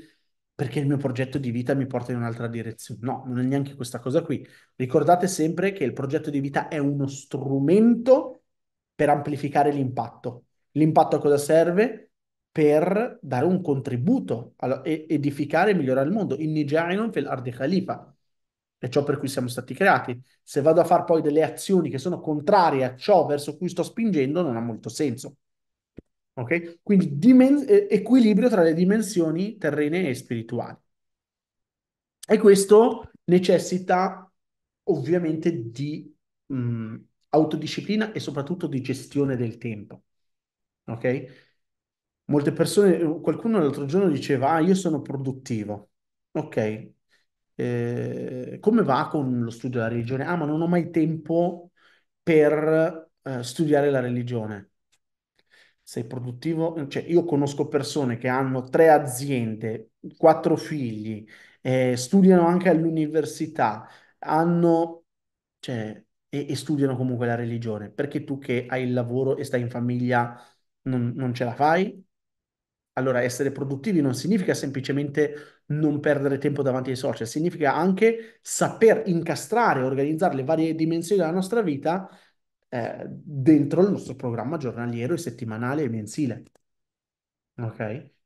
perché il mio progetto di vita mi porta in un'altra direzione. No, non è neanche questa cosa qui. Ricordate sempre che il progetto di vita è uno strumento per amplificare l'impatto. L'impatto a cosa serve? per dare un contributo a edificare e migliorare il mondo. In ja'inun fil ardi khalifa. È ciò per cui siamo stati creati. Se vado a fare poi delle azioni che sono contrarie a ciò verso cui sto spingendo, non ha molto senso. Ok? Quindi dimen- equilibrio tra le dimensioni terrene e spirituali. E questo necessita ovviamente di mh, autodisciplina e soprattutto di gestione del tempo. Ok? Molte persone, qualcuno l'altro giorno diceva, ah, io sono produttivo. Ok, eh, come va con lo studio della religione? Ah, ma non ho mai tempo per eh, studiare la religione. Sei produttivo? Cioè, io conosco persone che hanno tre aziende, quattro figli, eh, studiano anche all'università, hanno... Cioè, e, e, studiano comunque la religione, perché tu che hai il lavoro e stai in famiglia non, non ce la fai? Allora, essere produttivi non significa semplicemente non perdere tempo davanti ai social, significa anche saper incastrare e organizzare le varie dimensioni della nostra vita eh, dentro il nostro programma giornaliero settimanale e mensile. Ok?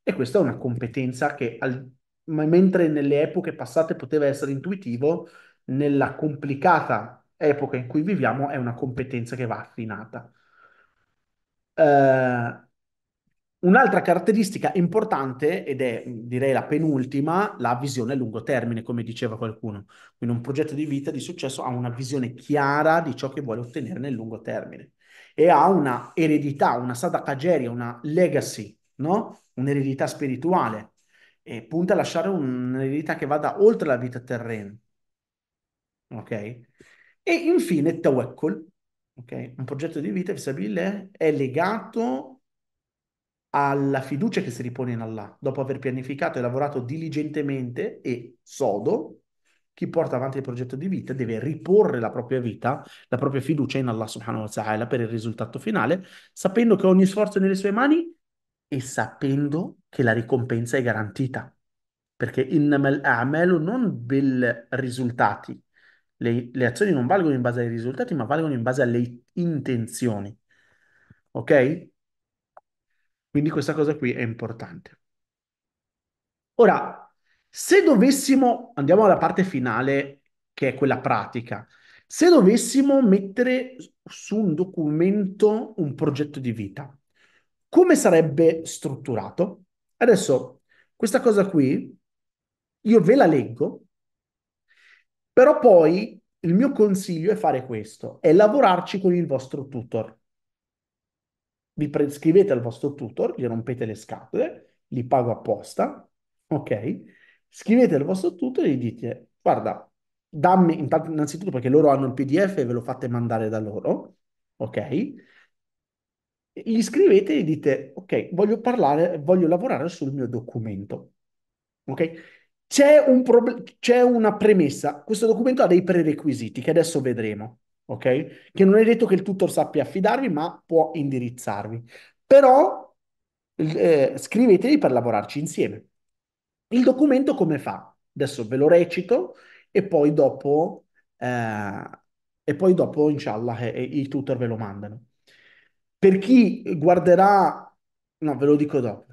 E questa è una competenza che, al... mentre nelle epoche passate poteva essere intuitivo, nella complicata epoca in cui viviamo è una competenza che va affinata. Uh, Un'altra caratteristica importante, ed è direi la penultima, la visione a lungo termine, come diceva qualcuno. Quindi un progetto di vita di successo ha una visione chiara di ciò che vuole ottenere nel lungo termine e ha una eredità, una sadaka geria, una legacy, no? un'eredità spirituale e punta a lasciare un'eredità che vada oltre la vita terrena. Ok? E infine Tawakkul, okay? un progetto di vita, è legato alla fiducia che si ripone in Allah, dopo aver pianificato e lavorato diligentemente e sodo, chi porta avanti il progetto di vita deve riporre la propria vita, la propria fiducia in Allah subhanahu wa ta'ala per il risultato finale, sapendo che ogni sforzo è nelle sue mani e sapendo che la ricompensa è garantita. Perché innamal a'malu non bel risultati. Le, le azioni non valgono in base ai risultati, ma valgono in base alle intenzioni. Ok? Quindi questa cosa qui è importante. Ora, se dovessimo, andiamo alla parte finale, che è quella pratica, se dovessimo mettere su un documento un progetto di vita, come sarebbe strutturato? Adesso, questa cosa qui, io ve la leggo, però poi il mio consiglio è fare questo, è lavorarci con il vostro tutor vi prescrivete al vostro tutor, gli rompete le scatole, li pago apposta, ok? Scrivete al vostro tutor e gli dite, guarda, dammi, innanzitutto perché loro hanno il PDF e ve lo fate mandare da loro, ok? Gli scrivete e gli dite, ok, voglio parlare, voglio lavorare sul mio documento, ok? C'è, un prob- c'è una premessa, questo documento ha dei prerequisiti che adesso vedremo, ok? Che non è detto che il tutor sappia affidarvi, ma può indirizzarvi. Però eh, scrivetevi per lavorarci insieme. Il documento come fa? Adesso ve lo recito e poi dopo, eh, e poi dopo inshallah, eh, eh i tutor ve lo mandano. Per chi guarderà, no, ve lo dico dopo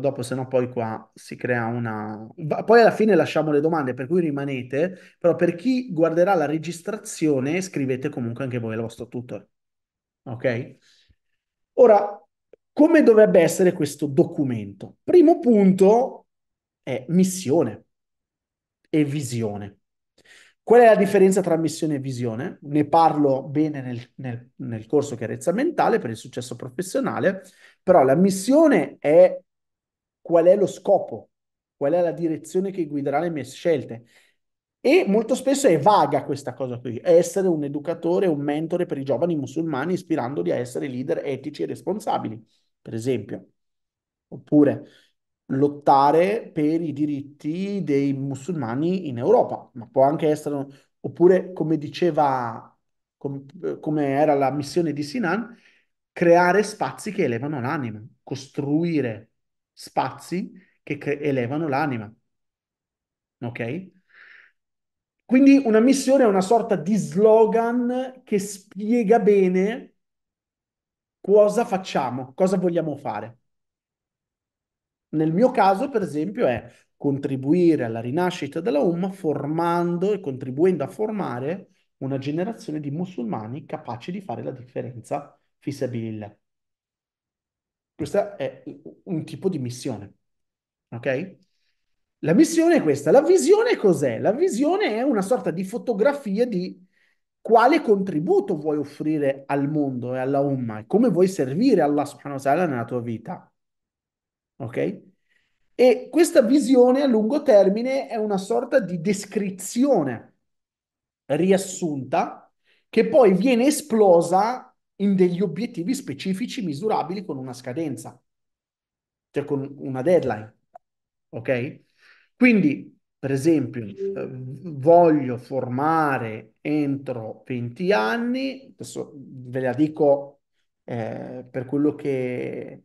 dopo, se no poi qua si crea una... Poi alla fine lasciamo le domande, per cui rimanete, però per chi guarderà la registrazione scrivete comunque anche voi il vostro tutor. Ok? Ora, come dovrebbe essere questo documento? Primo punto è missione e visione. Qual è la differenza tra missione e visione? Ne parlo bene nel, nel, nel corso Chiarezza Mentale per il successo professionale, però la missione è qual è lo scopo, qual è la direzione che guiderà le mie scelte. E molto spesso è vaga questa cosa qui, essere un educatore, un mentore per i giovani musulmani, ispirandoli a essere leader etici e responsabili, per esempio. Oppure lottare per i diritti dei musulmani in Europa, ma può anche essere, oppure come diceva, com, come era la missione di Sinan, creare spazi che elevano l'anima, costruire spazi che cre- elevano l'anima. Ok? Quindi una missione è una sorta di slogan che spiega bene cosa facciamo, cosa vogliamo fare. Nel mio caso, per esempio, è contribuire alla rinascita della Umma formando e contribuendo a formare una generazione di musulmani capaci di fare la differenza, fisabilillah. Questo è un tipo di missione. Ok? La missione è questa. La visione cos'è? La visione è una sorta di fotografia di quale contributo vuoi offrire al mondo e alla umma e come vuoi servire Allah subhanahu wa ta'ala nella tua vita. Ok? E questa visione a lungo termine è una sorta di descrizione riassunta che poi viene esplosa in degli obiettivi specifici misurabili con una scadenza, cioè con una deadline. Ok? Quindi, per esempio, eh, voglio formare entro 20 anni, adesso ve la dico eh, per, quello che,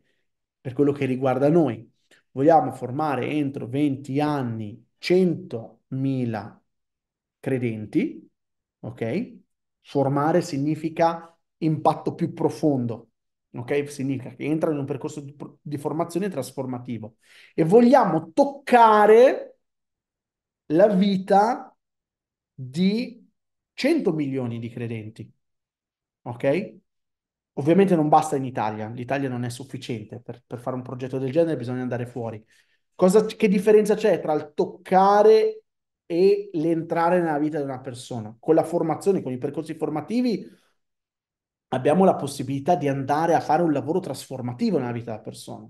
per quello che riguarda noi, vogliamo formare entro 20 anni 100.000 credenti, ok? Formare significa impatto più profondo. Ok? Significa che entra in un percorso di, di formazione trasformativo. E vogliamo toccare la vita di 100 milioni di credenti. Ok? Ovviamente non basta in Italia, l'Italia non è sufficiente per, per fare un progetto del genere, bisogna andare fuori. Cosa, che differenza c'è tra il toccare e l'entrare nella vita di una persona? Con la formazione, con i percorsi formativi, abbiamo la possibilità di andare a fare un lavoro trasformativo nella vita della persona.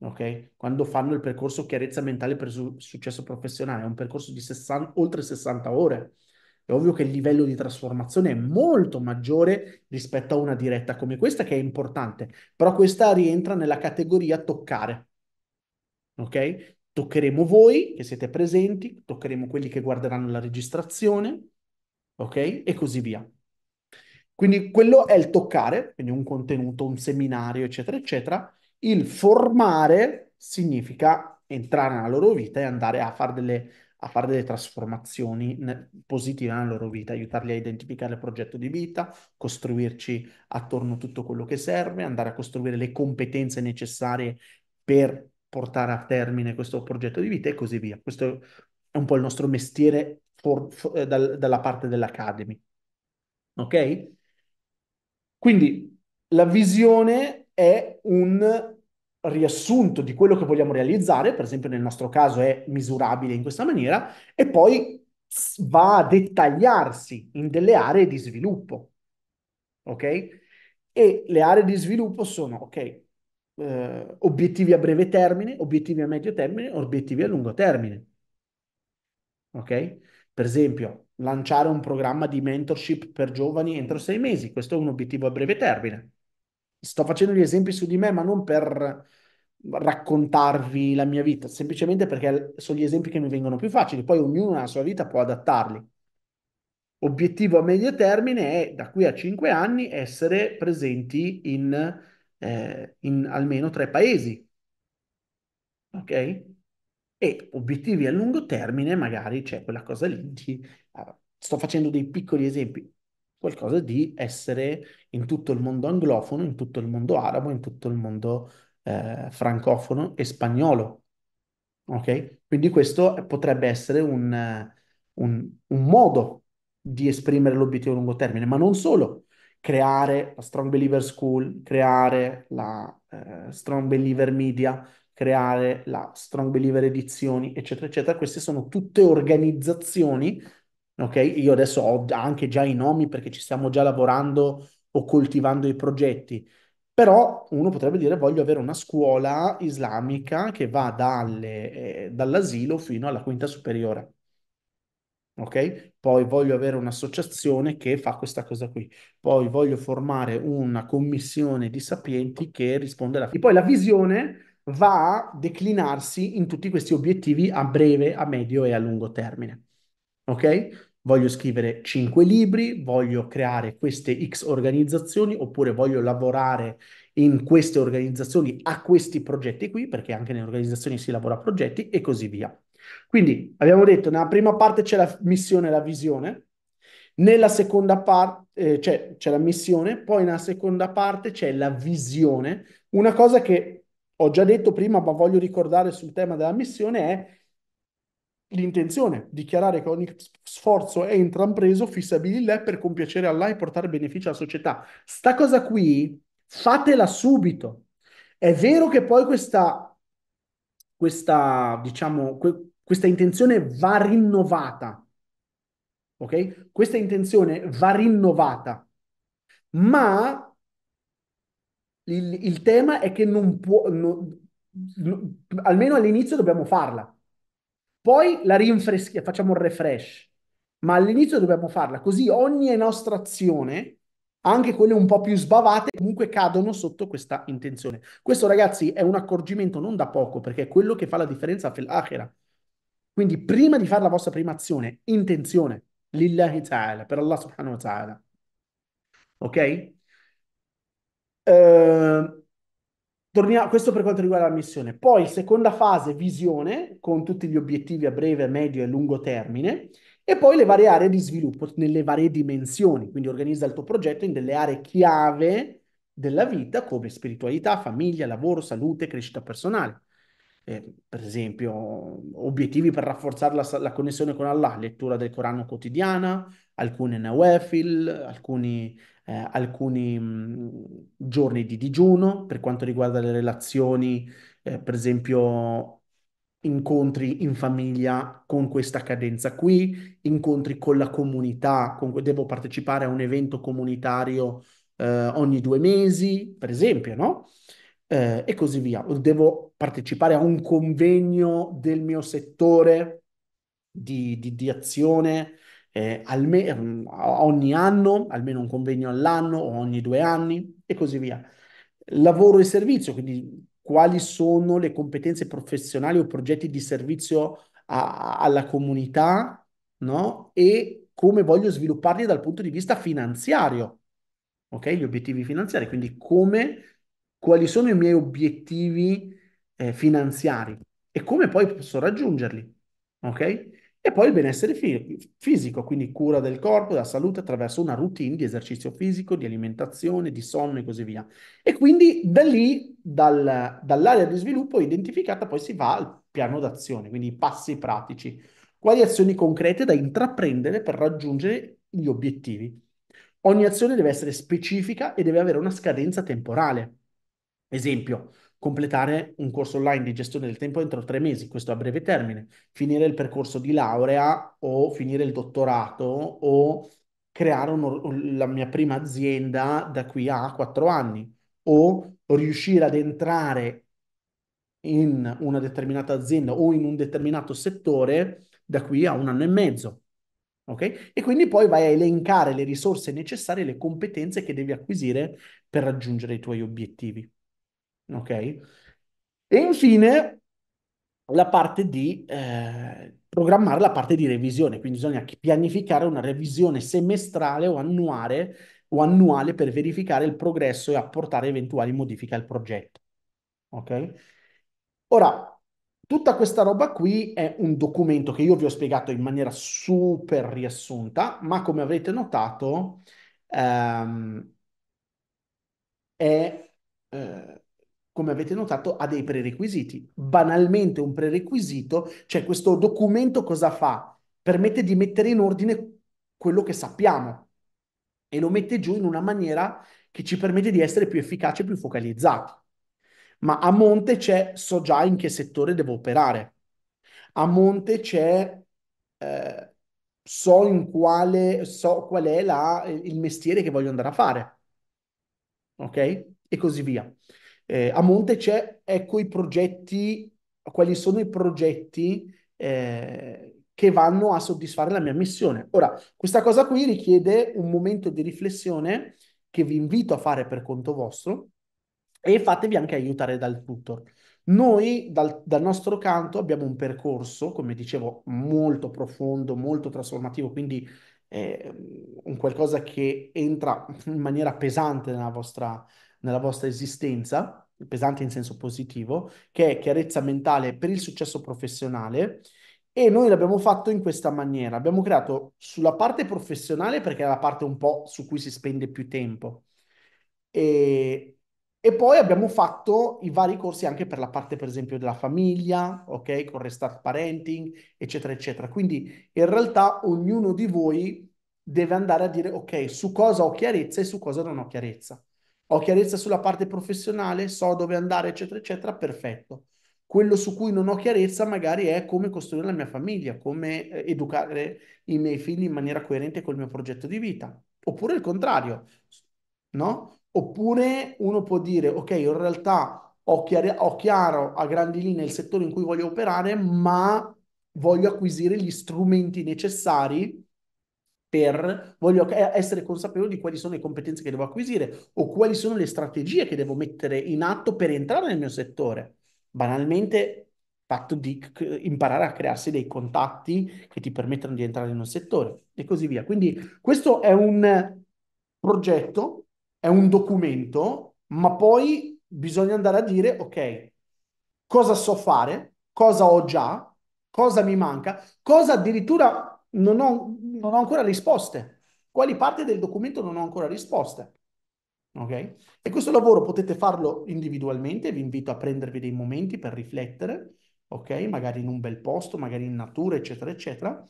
Ok? Quando fanno il percorso chiarezza mentale per su- successo professionale, è un percorso di 60, oltre 60 ore. È ovvio che il livello di trasformazione è molto maggiore rispetto a una diretta come questa, che è importante, però questa rientra nella categoria toccare. Ok? Toccheremo voi che siete presenti, toccheremo quelli che guarderanno la registrazione, ok? E così via. Quindi quello è il toccare, quindi un contenuto, un seminario, eccetera, eccetera. Il formare significa entrare nella loro vita e andare a fare delle, a fare delle trasformazioni positive nella loro vita, aiutarli a identificare il progetto di vita, costruirci attorno a tutto quello che serve, andare a costruire le competenze necessarie per portare a termine questo progetto di vita e così via. Questo è un po' il nostro mestiere for, for, eh, dal, dalla parte dell'Academy. Ok? Quindi la visione è un riassunto di quello che vogliamo realizzare, per esempio nel nostro caso è misurabile in questa maniera, e poi va a dettagliarsi in delle aree di sviluppo. Ok? E le aree di sviluppo sono, ok, eh, obiettivi a breve termine, obiettivi a medio termine, obiettivi a lungo termine. Ok? Per esempio, lanciare un programma di mentorship per giovani entro sei mesi. Questo è un obiettivo a breve termine. Sto facendo gli esempi su di me, ma non per raccontarvi la mia vita, semplicemente perché sono gli esempi che mi vengono più facili. Poi ognuno nella sua vita può adattarli. Obiettivo a medio termine è, da qui a cinque anni, essere presenti in, eh, in almeno tre paesi. Ok? E obiettivi a lungo termine, magari c'è quella cosa lì di sto facendo dei piccoli esempi, qualcosa di essere in tutto il mondo anglofono, in tutto il mondo arabo, in tutto il mondo eh, francofono e spagnolo. Ok? Quindi questo potrebbe essere un, un, un modo di esprimere l'obiettivo a lungo termine, ma non solo. Creare la Strong Believer School, creare la eh, Strong Believer Media, creare la Strong Believer Edizioni, eccetera, eccetera. Queste sono tutte organizzazioni Ok, io adesso ho anche già i nomi perché ci stiamo già lavorando o coltivando i progetti. Però uno potrebbe dire voglio avere una scuola islamica che va dalle, eh, dall'asilo fino alla quinta superiore. Ok? Poi voglio avere un'associazione che fa questa cosa qui. Poi voglio formare una commissione di sapienti che risponde alla... fine. poi la visione va a declinarsi in tutti questi obiettivi a breve, a medio e a lungo termine. Ok? voglio scrivere cinque libri, voglio creare queste X organizzazioni oppure voglio lavorare in queste organizzazioni a questi progetti qui, perché anche nelle organizzazioni si lavora a progetti e così via. Quindi abbiamo detto, nella prima parte c'è la missione e la visione, nella seconda parte eh, c'è, c'è la missione, poi nella seconda parte c'è la visione. Una cosa che ho già detto prima, ma voglio ricordare sul tema della missione è l'intenzione dichiarare che ogni sforzo è intrapreso lei per compiacere Allah e portare beneficio alla società. Sta cosa qui fatela subito. È vero che poi questa, questa diciamo, que- questa intenzione va rinnovata. Ok? Questa intenzione va rinnovata. Ma il, il tema è che non può, no, no, almeno all'inizio dobbiamo farla poi la rinfreschiamo, facciamo un refresh, ma all'inizio dobbiamo farla, così ogni nostra azione, anche quelle un po' più sbavate, comunque cadono sotto questa intenzione. Questo ragazzi è un accorgimento non da poco, perché è quello che fa la differenza fil-akhira. Quindi prima di fare la vostra prima azione, intenzione, lillahi ta'ala, per Allah subhanahu wa ta'ala. Ok? Uh, Torniamo, questo per quanto riguarda la missione. Poi seconda fase, visione, con tutti gli obiettivi a breve, medio e lungo termine. E poi le varie aree di sviluppo nelle varie dimensioni. Quindi organizza il tuo progetto in delle aree chiave della vita come spiritualità, famiglia, lavoro, salute, crescita personale. Eh, per esempio, obiettivi per rafforzare la, la, connessione con Allah, lettura del Corano quotidiana, alcune nawafil, alcuni eh, alcuni mh, mm, giorni di digiuno per quanto riguarda le relazioni, eh, per esempio incontri in famiglia con questa cadenza qui, incontri con la comunità, con, devo partecipare a un evento comunitario eh, ogni due mesi, per esempio, no? Eh, e così via. Devo partecipare a un convegno del mio settore di, di, di azione eh, alme- ehm, ogni anno, almeno un convegno all'anno o ogni due anni e così via. Lavoro e servizio, quindi quali sono le competenze professionali o progetti di servizio a- alla comunità no? e come voglio svilupparli dal punto di vista finanziario, ok? Gli obiettivi finanziari, quindi come, quali sono i miei obiettivi eh, finanziari e come poi posso raggiungerli, ok? E poi il benessere fi- fisico, quindi cura del corpo, della salute attraverso una routine di esercizio fisico, di alimentazione, di sonno e così via. E quindi da lì, dal, dall'area di sviluppo identificata, poi si va al piano d'azione, quindi i passi pratici. Quali azioni concrete da intraprendere per raggiungere gli obiettivi? Ogni azione deve essere specifica e deve avere una scadenza temporale. Esempio, completare un corso online di gestione del tempo entro tre mesi, questo a breve termine, finire il percorso di laurea o finire il dottorato o creare un, la mia prima azienda da qui a quattro anni o riuscire ad entrare in una determinata azienda o in un determinato settore da qui a un anno e mezzo. Okay? E quindi poi vai a elencare le risorse necessarie, le competenze che devi acquisire per raggiungere i tuoi obiettivi ok? E infine la parte di eh, programmare la parte di revisione, quindi bisogna pianificare una revisione semestrale o annuale, o annuale per verificare il progresso e apportare eventuali modifiche al progetto. Ok? Ora, Tutta questa roba qui è un documento che io vi ho spiegato in maniera super riassunta, ma come avrete notato ehm, è eh, come avete notato, ha dei prerequisiti. Banalmente un prerequisito, cioè questo documento cosa fa? Permette di mettere in ordine quello che sappiamo e lo mette giù in una maniera che ci permette di essere più efficaci e più focalizzati. Ma a monte c'è so già in che settore devo operare. A monte c'è eh, so in quale so qual è la, il mestiere che voglio andare a fare. Ok? E così via. Eh, a monte c'è, ecco i progetti, quali sono i progetti eh, che vanno a soddisfare la mia missione. Ora, questa cosa qui richiede un momento di riflessione che vi invito a fare per conto vostro e fatevi anche aiutare dal tutor. Noi dal, dal, nostro canto abbiamo un percorso, come dicevo, molto profondo, molto trasformativo, quindi eh, un qualcosa che entra in maniera pesante nella vostra, nella vostra esistenza, pesante in senso positivo, che è chiarezza mentale per il successo professionale. E noi l'abbiamo fatto in questa maniera. Abbiamo creato sulla parte professionale, perché è la parte un po' su cui si spende più tempo. E, e poi abbiamo fatto i vari corsi anche per la parte, per esempio, della famiglia, ok? Con Restart Parenting, eccetera, eccetera. Quindi in realtà ognuno di voi deve andare a dire, ok, su cosa ho chiarezza e su cosa non ho chiarezza ho chiarezza sulla parte professionale, so dove andare, eccetera, eccetera, perfetto. Quello su cui non ho chiarezza magari è come costruire la mia famiglia, come eh, educare i miei figli in maniera coerente col mio progetto di vita. Oppure il contrario, no? Oppure uno può dire, ok, in realtà ho, chiar- ho chiaro a grandi linee il settore in cui voglio operare, ma voglio acquisire gli strumenti necessari per voglio eh, essere consapevole di quali sono le competenze che devo acquisire o quali sono le strategie che devo mettere in atto per entrare nel mio settore. Banalmente, fatto di imparare a crearsi dei contatti che ti permettano di entrare nel settore e così via. Quindi questo è un progetto, è un documento, ma poi bisogna andare a dire, ok, cosa so fare, cosa ho già, cosa mi manca, cosa addirittura non ho, non ho ancora risposte. Quali parti del documento non ho ancora risposte? Okay? E questo lavoro potete farlo individualmente, vi invito a prendervi dei momenti per riflettere, ok? Magari in un bel posto, magari in natura, eccetera, eccetera.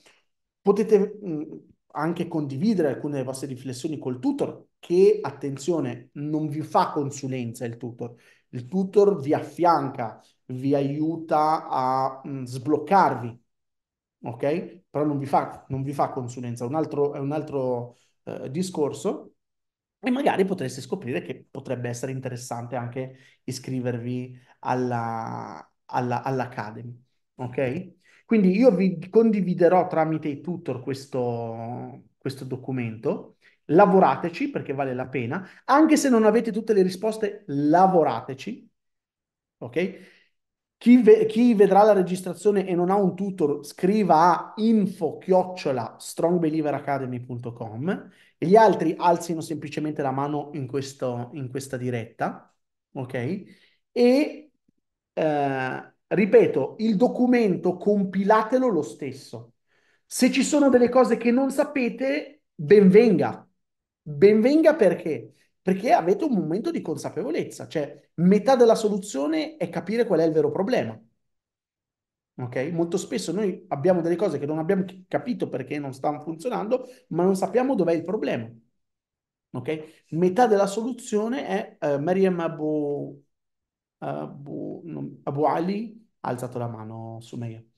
Potete mh, mm, anche condividere alcune delle vostre riflessioni col tutor, che, attenzione, non vi fa consulenza il tutor. Il tutor vi affianca, vi aiuta a mh, mm, sbloccarvi, ok? però non vi fa, non vi fa consulenza, è un altro, è un altro eh, discorso e magari potreste scoprire che potrebbe essere interessante anche iscrivervi alla, alla, all'Academy, ok? Quindi io vi condividerò tramite i tutor questo, questo documento, lavorateci perché vale la pena, anche se non avete tutte le risposte, lavorateci, ok? Chi, ve- chi, vedrà la registrazione e non ha un tutor, scriva a info-strongbelieveracademy.com e gli altri alzino semplicemente la mano in, questo, in questa diretta, ok? E eh, ripeto, il documento compilatelo lo stesso. Se ci sono delle cose che non sapete, benvenga. Benvenga perché? perché avete un momento di consapevolezza, cioè metà della soluzione è capire qual è il vero problema. Ok? Molto spesso noi abbiamo delle cose che non abbiamo capito perché non stanno funzionando, ma non sappiamo dov'è il problema. Ok? Metà della soluzione è uh, eh, Mariam Abu, Abu, Abu, Ali ha alzato la mano su me.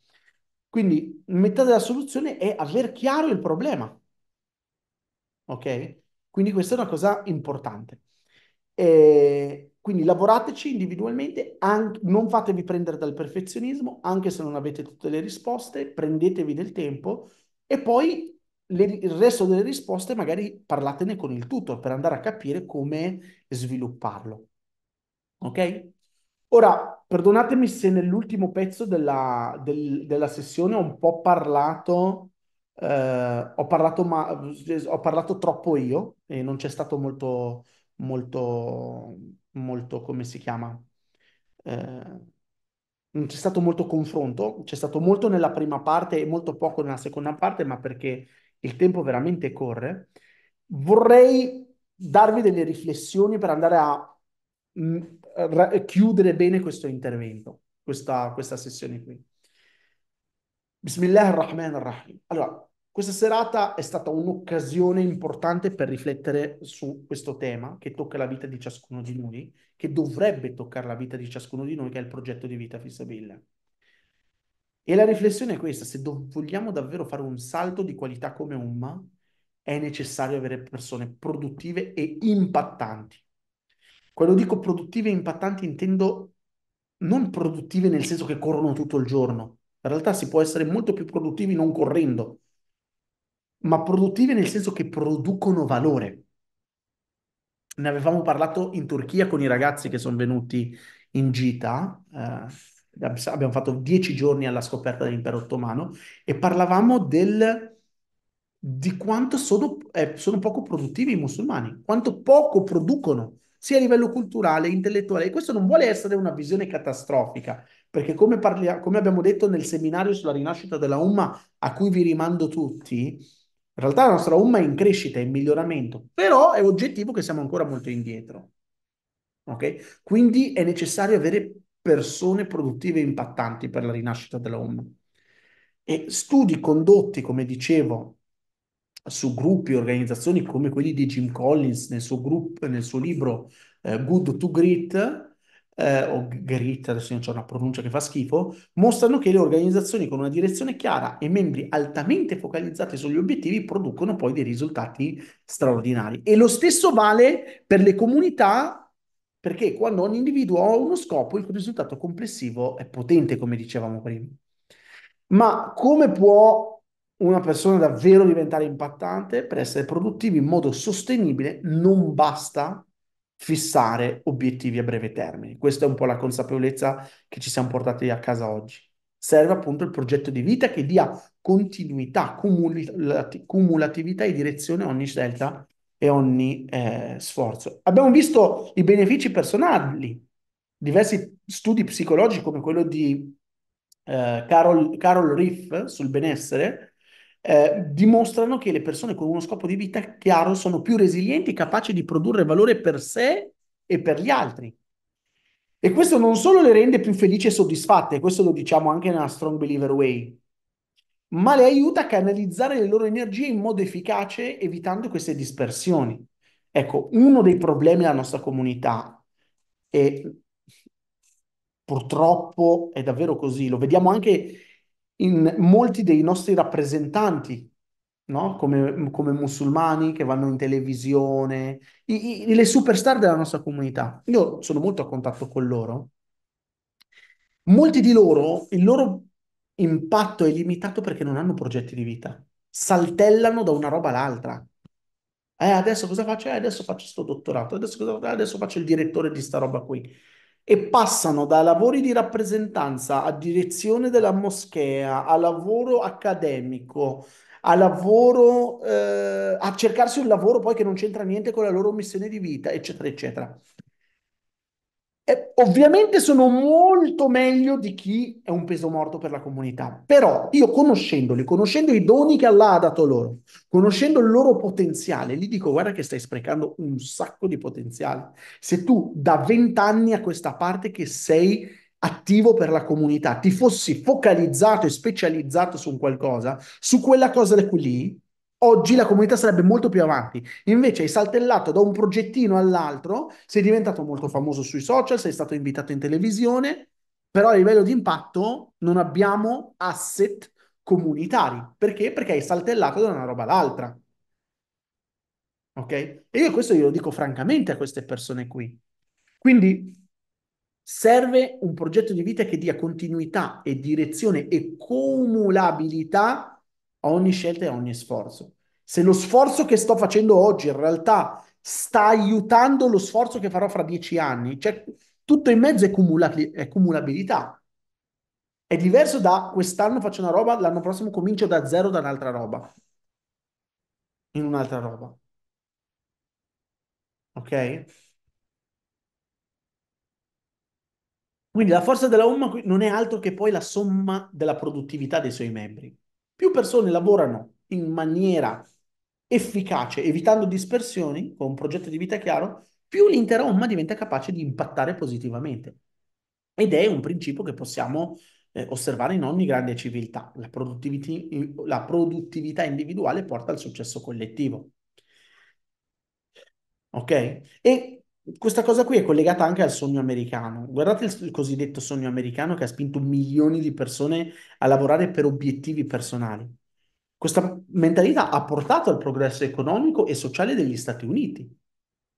Quindi metà della soluzione è aver chiaro il problema. Ok? Quindi questa è una cosa importante. E quindi lavorateci individualmente, anche, non fatevi prendere dal perfezionismo, anche se non avete tutte le risposte, prendetevi del tempo e poi le, il resto delle risposte magari parlatene con il tutor per andare a capire come svilupparlo. Ok? Ora, perdonatemi se nell'ultimo pezzo della, del, della sessione ho un po' parlato eh, ho, parlato ma- ho parlato troppo io e non c'è stato molto, molto, molto, come si chiama? Eh, non c'è stato molto confronto, c'è stato molto nella prima parte e molto poco nella seconda parte, ma perché il tempo veramente corre. Vorrei darvi delle riflessioni per andare a mh, mm, chiudere bene questo intervento, questa, questa sessione qui. Bismillah ar-Rahman ar-Rahim. Allora, questa serata è stata un'occasione importante per riflettere su questo tema che tocca la vita di ciascuno di noi, che dovrebbe toccare la vita di ciascuno di noi, che è il progetto di vita fissabile. E la riflessione è questa, se do- vogliamo davvero fare un salto di qualità come Umma, è necessario avere persone produttive e impattanti. Quando dico produttive e impattanti intendo non produttive nel senso che corrono tutto il giorno. In realtà si può essere molto più produttivi non correndo, ma produttive nel senso che producono valore. Ne avevamo parlato in Turchia con i ragazzi che sono venuti in gita, eh, abbiamo fatto dieci giorni alla scoperta dell'impero ottomano e parlavamo del, di quanto sono, eh, sono poco produttivi i musulmani, quanto poco producono sia a livello culturale, intellettuale. E questo non vuole essere una visione catastrofica, perché come, parli- come abbiamo detto nel seminario sulla rinascita della Umma, a cui vi rimando tutti, in realtà la nostra umma è in crescita, è in miglioramento, però è oggettivo che siamo ancora molto indietro. Okay? Quindi è necessario avere persone produttive e impattanti per la rinascita della umma. E studi condotti, come dicevo, su gruppi e organizzazioni come quelli di Jim Collins nel suo, gruppo, nel suo libro eh, Good to Great, eh, o Grit, adesso non c'è una pronuncia che fa schifo, mostrano che le organizzazioni con una direzione chiara e membri altamente focalizzati sugli obiettivi producono poi dei risultati straordinari. E lo stesso vale per le comunità, perché quando ogni individuo ha uno scopo, il risultato complessivo è potente, come dicevamo prima. Ma come può una persona davvero diventare impattante per essere produttivi in modo sostenibile non basta fissare obiettivi a breve termine. Questa è un po' la consapevolezza che ci siamo portati a casa oggi. Serve appunto il progetto di vita che dia continuità, cumulati- cumulatività e direzione a ogni scelta e ogni eh, sforzo. Abbiamo visto i benefici personali, diversi studi psicologici come quello di eh, Carol, Carol Riff sul benessere, eh, dimostrano che le persone con uno scopo di vita chiaro sono più resilienti, capaci di produrre valore per sé e per gli altri. E questo non solo le rende più felici e soddisfatte, questo lo diciamo anche nella Strong Believer Way, ma le aiuta a canalizzare le loro energie in modo efficace, evitando queste dispersioni. Ecco, uno dei problemi della nostra comunità, e purtroppo è davvero così, lo vediamo anche in molti dei nostri rappresentanti, no? come, come, musulmani che vanno in televisione, i, i, le superstar della nostra comunità. Io sono molto a contatto con loro. Molti di loro, il loro impatto è limitato perché non hanno progetti di vita, saltellano da una roba all'altra. Eh, adesso cosa faccio? Eh, adesso faccio questo dottorato, adesso cosa faccio? Eh, adesso faccio il direttore di sta roba qui e passano da lavori di rappresentanza a direzione della moschea, a lavoro accademico, a lavoro eh, a cercarsi un lavoro poi che non c'entra niente con la loro missione di vita, eccetera, eccetera. Eh, ovviamente sono molto meglio di chi è un peso morto per la comunità, però io conoscendoli, conoscendo i doni che Allah ha dato loro, conoscendo il loro potenziale, gli dico guarda che stai sprecando un sacco di potenziale. Se tu da vent'anni a questa parte che sei attivo per la comunità, ti fossi focalizzato e specializzato su qualcosa, su quella cosa lì, oggi la comunità sarebbe molto più avanti. Invece hai saltellato da un progettino all'altro, sei diventato molto famoso sui social, sei stato invitato in televisione, però a livello di impatto non abbiamo asset comunitari. Perché? Perché hai saltellato da una roba all'altra. Ok? E io questo glielo dico francamente a queste persone qui. Quindi serve un progetto di vita che dia continuità e direzione e cumulabilità a ogni scelta e a ogni sforzo. Se lo sforzo che sto facendo oggi in realtà sta aiutando lo sforzo che farò fra dieci anni, cioè tutto in mezzo è, cumula- è cumulabilità. È diverso da quest'anno faccio una roba, l'anno prossimo comincio da zero da un'altra roba. In un'altra roba. Ok? Quindi la forza della Umma non è altro che poi la somma della produttività dei suoi membri. Più persone lavorano in maniera efficace, evitando dispersioni, con un progetto di vita chiaro, più l'intera omma diventa capace di impattare positivamente. Ed è un principio che possiamo eh, osservare in ogni grande civiltà. La, la produttività individuale porta al successo collettivo. Ok? E questa cosa qui è collegata anche al sogno americano. Guardate il, il cosiddetto sogno americano che ha spinto milioni di persone a lavorare per obiettivi personali. Questa mentalità ha portato al progresso economico e sociale degli Stati Uniti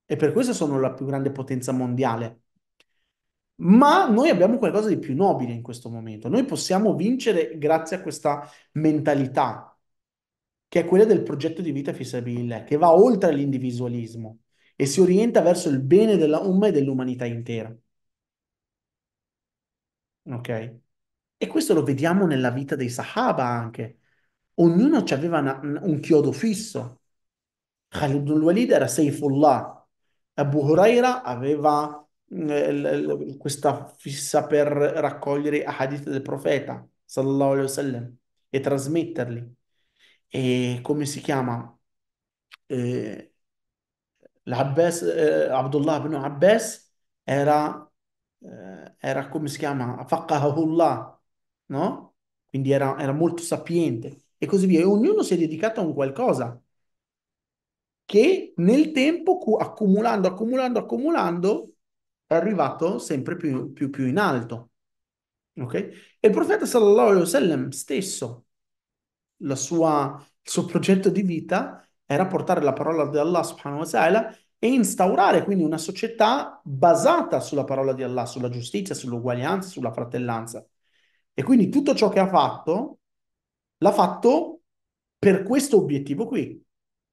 e per questo sono la più grande potenza mondiale. Ma noi abbiamo qualcosa di più nobile in questo momento. Noi possiamo vincere grazie a questa mentalità, che è quella del progetto di vita fissabile, che va oltre l'individualismo e si orienta verso il bene della Umma e dell'umanità intera. Ok? E questo lo vediamo nella vita dei Sahaba anche. Ognuno aveva una, un chiodo fisso. Khalid al-Walid era Saifullah, Abu Huraira aveva eh, questa fissa per raccogliere hadith del profeta sallallahu alaihi wasallam e trasmetterli. E come si chiama? Eh, l'Abbas, eh, Abdullah ibn Abbas era, eh, era come si chiama? Faqahullah, no? Quindi era, era molto sapiente e così via. E ognuno si è dedicato a un qualcosa che nel tempo, accumulando, accumulando, accumulando, è arrivato sempre più, più, più in alto. Okay? E il profeta sallallahu alaihi wasallam stesso, sua, il suo progetto di vita era portare la parola di Allah subhanahu wa ta'ala e instaurare quindi una società basata sulla parola di Allah, sulla giustizia, sull'uguaglianza, sulla fratellanza. E quindi tutto ciò che ha fatto l'ha fatto per questo obiettivo qui.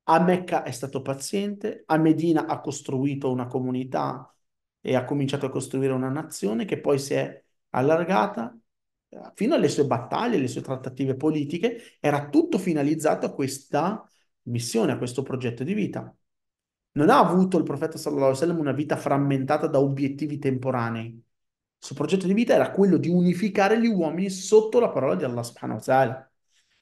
A Mecca è stato paziente, a Medina ha costruito una comunità e ha cominciato a costruire una nazione che poi si è allargata eh, fino alle sue battaglie, alle sue trattative politiche, era tutto finalizzato a questa missione, a questo progetto di vita. Non ha avuto il profeta sallallahu alaihi wasallam una vita frammentata da obiettivi temporanei. Il suo progetto di vita era quello di unificare gli uomini sotto la parola di Allah subhanahu wa ta'ala.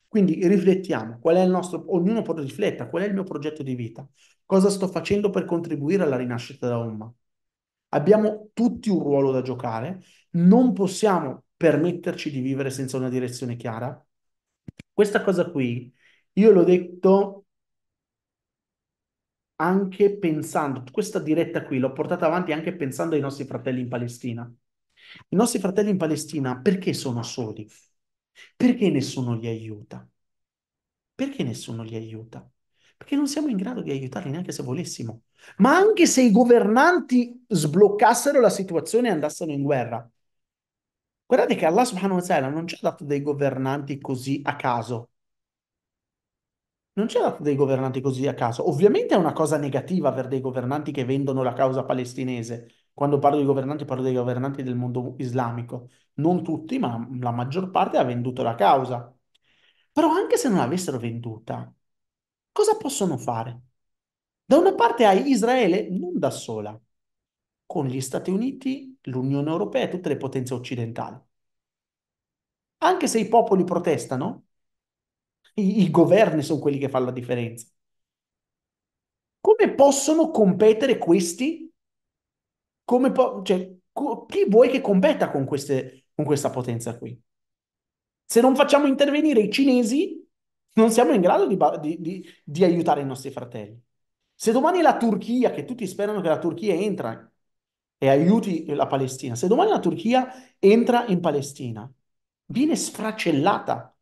Quindi riflettiamo, qual è il nostro, ognuno può riflettere, qual è il mio progetto di vita? Cosa sto facendo per contribuire alla rinascita da Umma? Abbiamo tutti un ruolo da giocare, non possiamo permetterci di vivere senza una direzione chiara. Questa cosa qui, io l'ho detto anche pensando, questa diretta qui l'ho portata avanti anche pensando ai nostri fratelli in Palestina. I nostri fratelli in Palestina perché sono soli? Perché nessuno li aiuta? Perché nessuno li aiuta? Perché non siamo in grado di aiutarli neanche se volessimo. Ma anche se i governanti sbloccassero la situazione e andassero in guerra. Guardate che Allah subhanahu wa ta'ala non ci ha dato dei governanti così a caso. Non c'è dato dei governanti così a caso. Ovviamente è una cosa negativa avere dei governanti che vendono la causa palestinese. Quando parlo di governanti, parlo dei governanti del mondo islamico. Non tutti, ma la maggior parte ha venduto la causa. Però anche se non l'avessero venduta, cosa possono fare? Da una parte hai Israele non da sola, con gli Stati Uniti, l'Unione Europea e tutte le potenze occidentali. Anche se i popoli protestano, i, i governi sono quelli che fanno la differenza. Come possono competere questi? Come po- cioè, co- chi vuoi che competa con, queste, con questa potenza qui? Se non facciamo intervenire i cinesi, non siamo in grado di, di, di, di, aiutare i nostri fratelli. Se domani la Turchia, che tutti sperano che la Turchia entra e aiuti la Palestina, se domani la Turchia entra in Palestina, viene sfracellata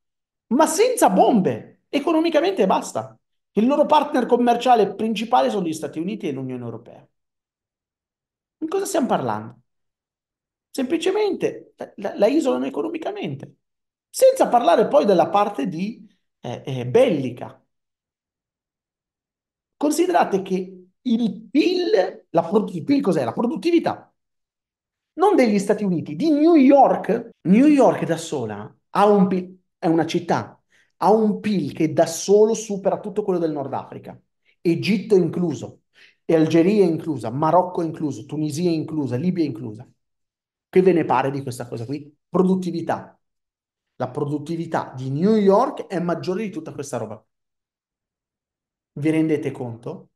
ma senza bombe. Economicamente basta. Il loro partner commerciale principale sono gli Stati Uniti e l'Unione Europea. Di cosa stiamo parlando? Semplicemente la, la isolano economicamente, senza parlare poi della parte di, eh, eh, bellica. Considerate che il PIL, la, il PIL cos'è? La produttività, non degli Stati Uniti, di New York. New York da sola ha un PIL è una città, ha un PIL che da solo supera tutto quello del Nord Africa, Egitto incluso, Algeria inclusa, Marocco incluso, Tunisia inclusa, Libia inclusa. Che ve ne pare di questa cosa qui? Produttività. La produttività di New York è maggiore di tutta questa roba. Vi rendete conto?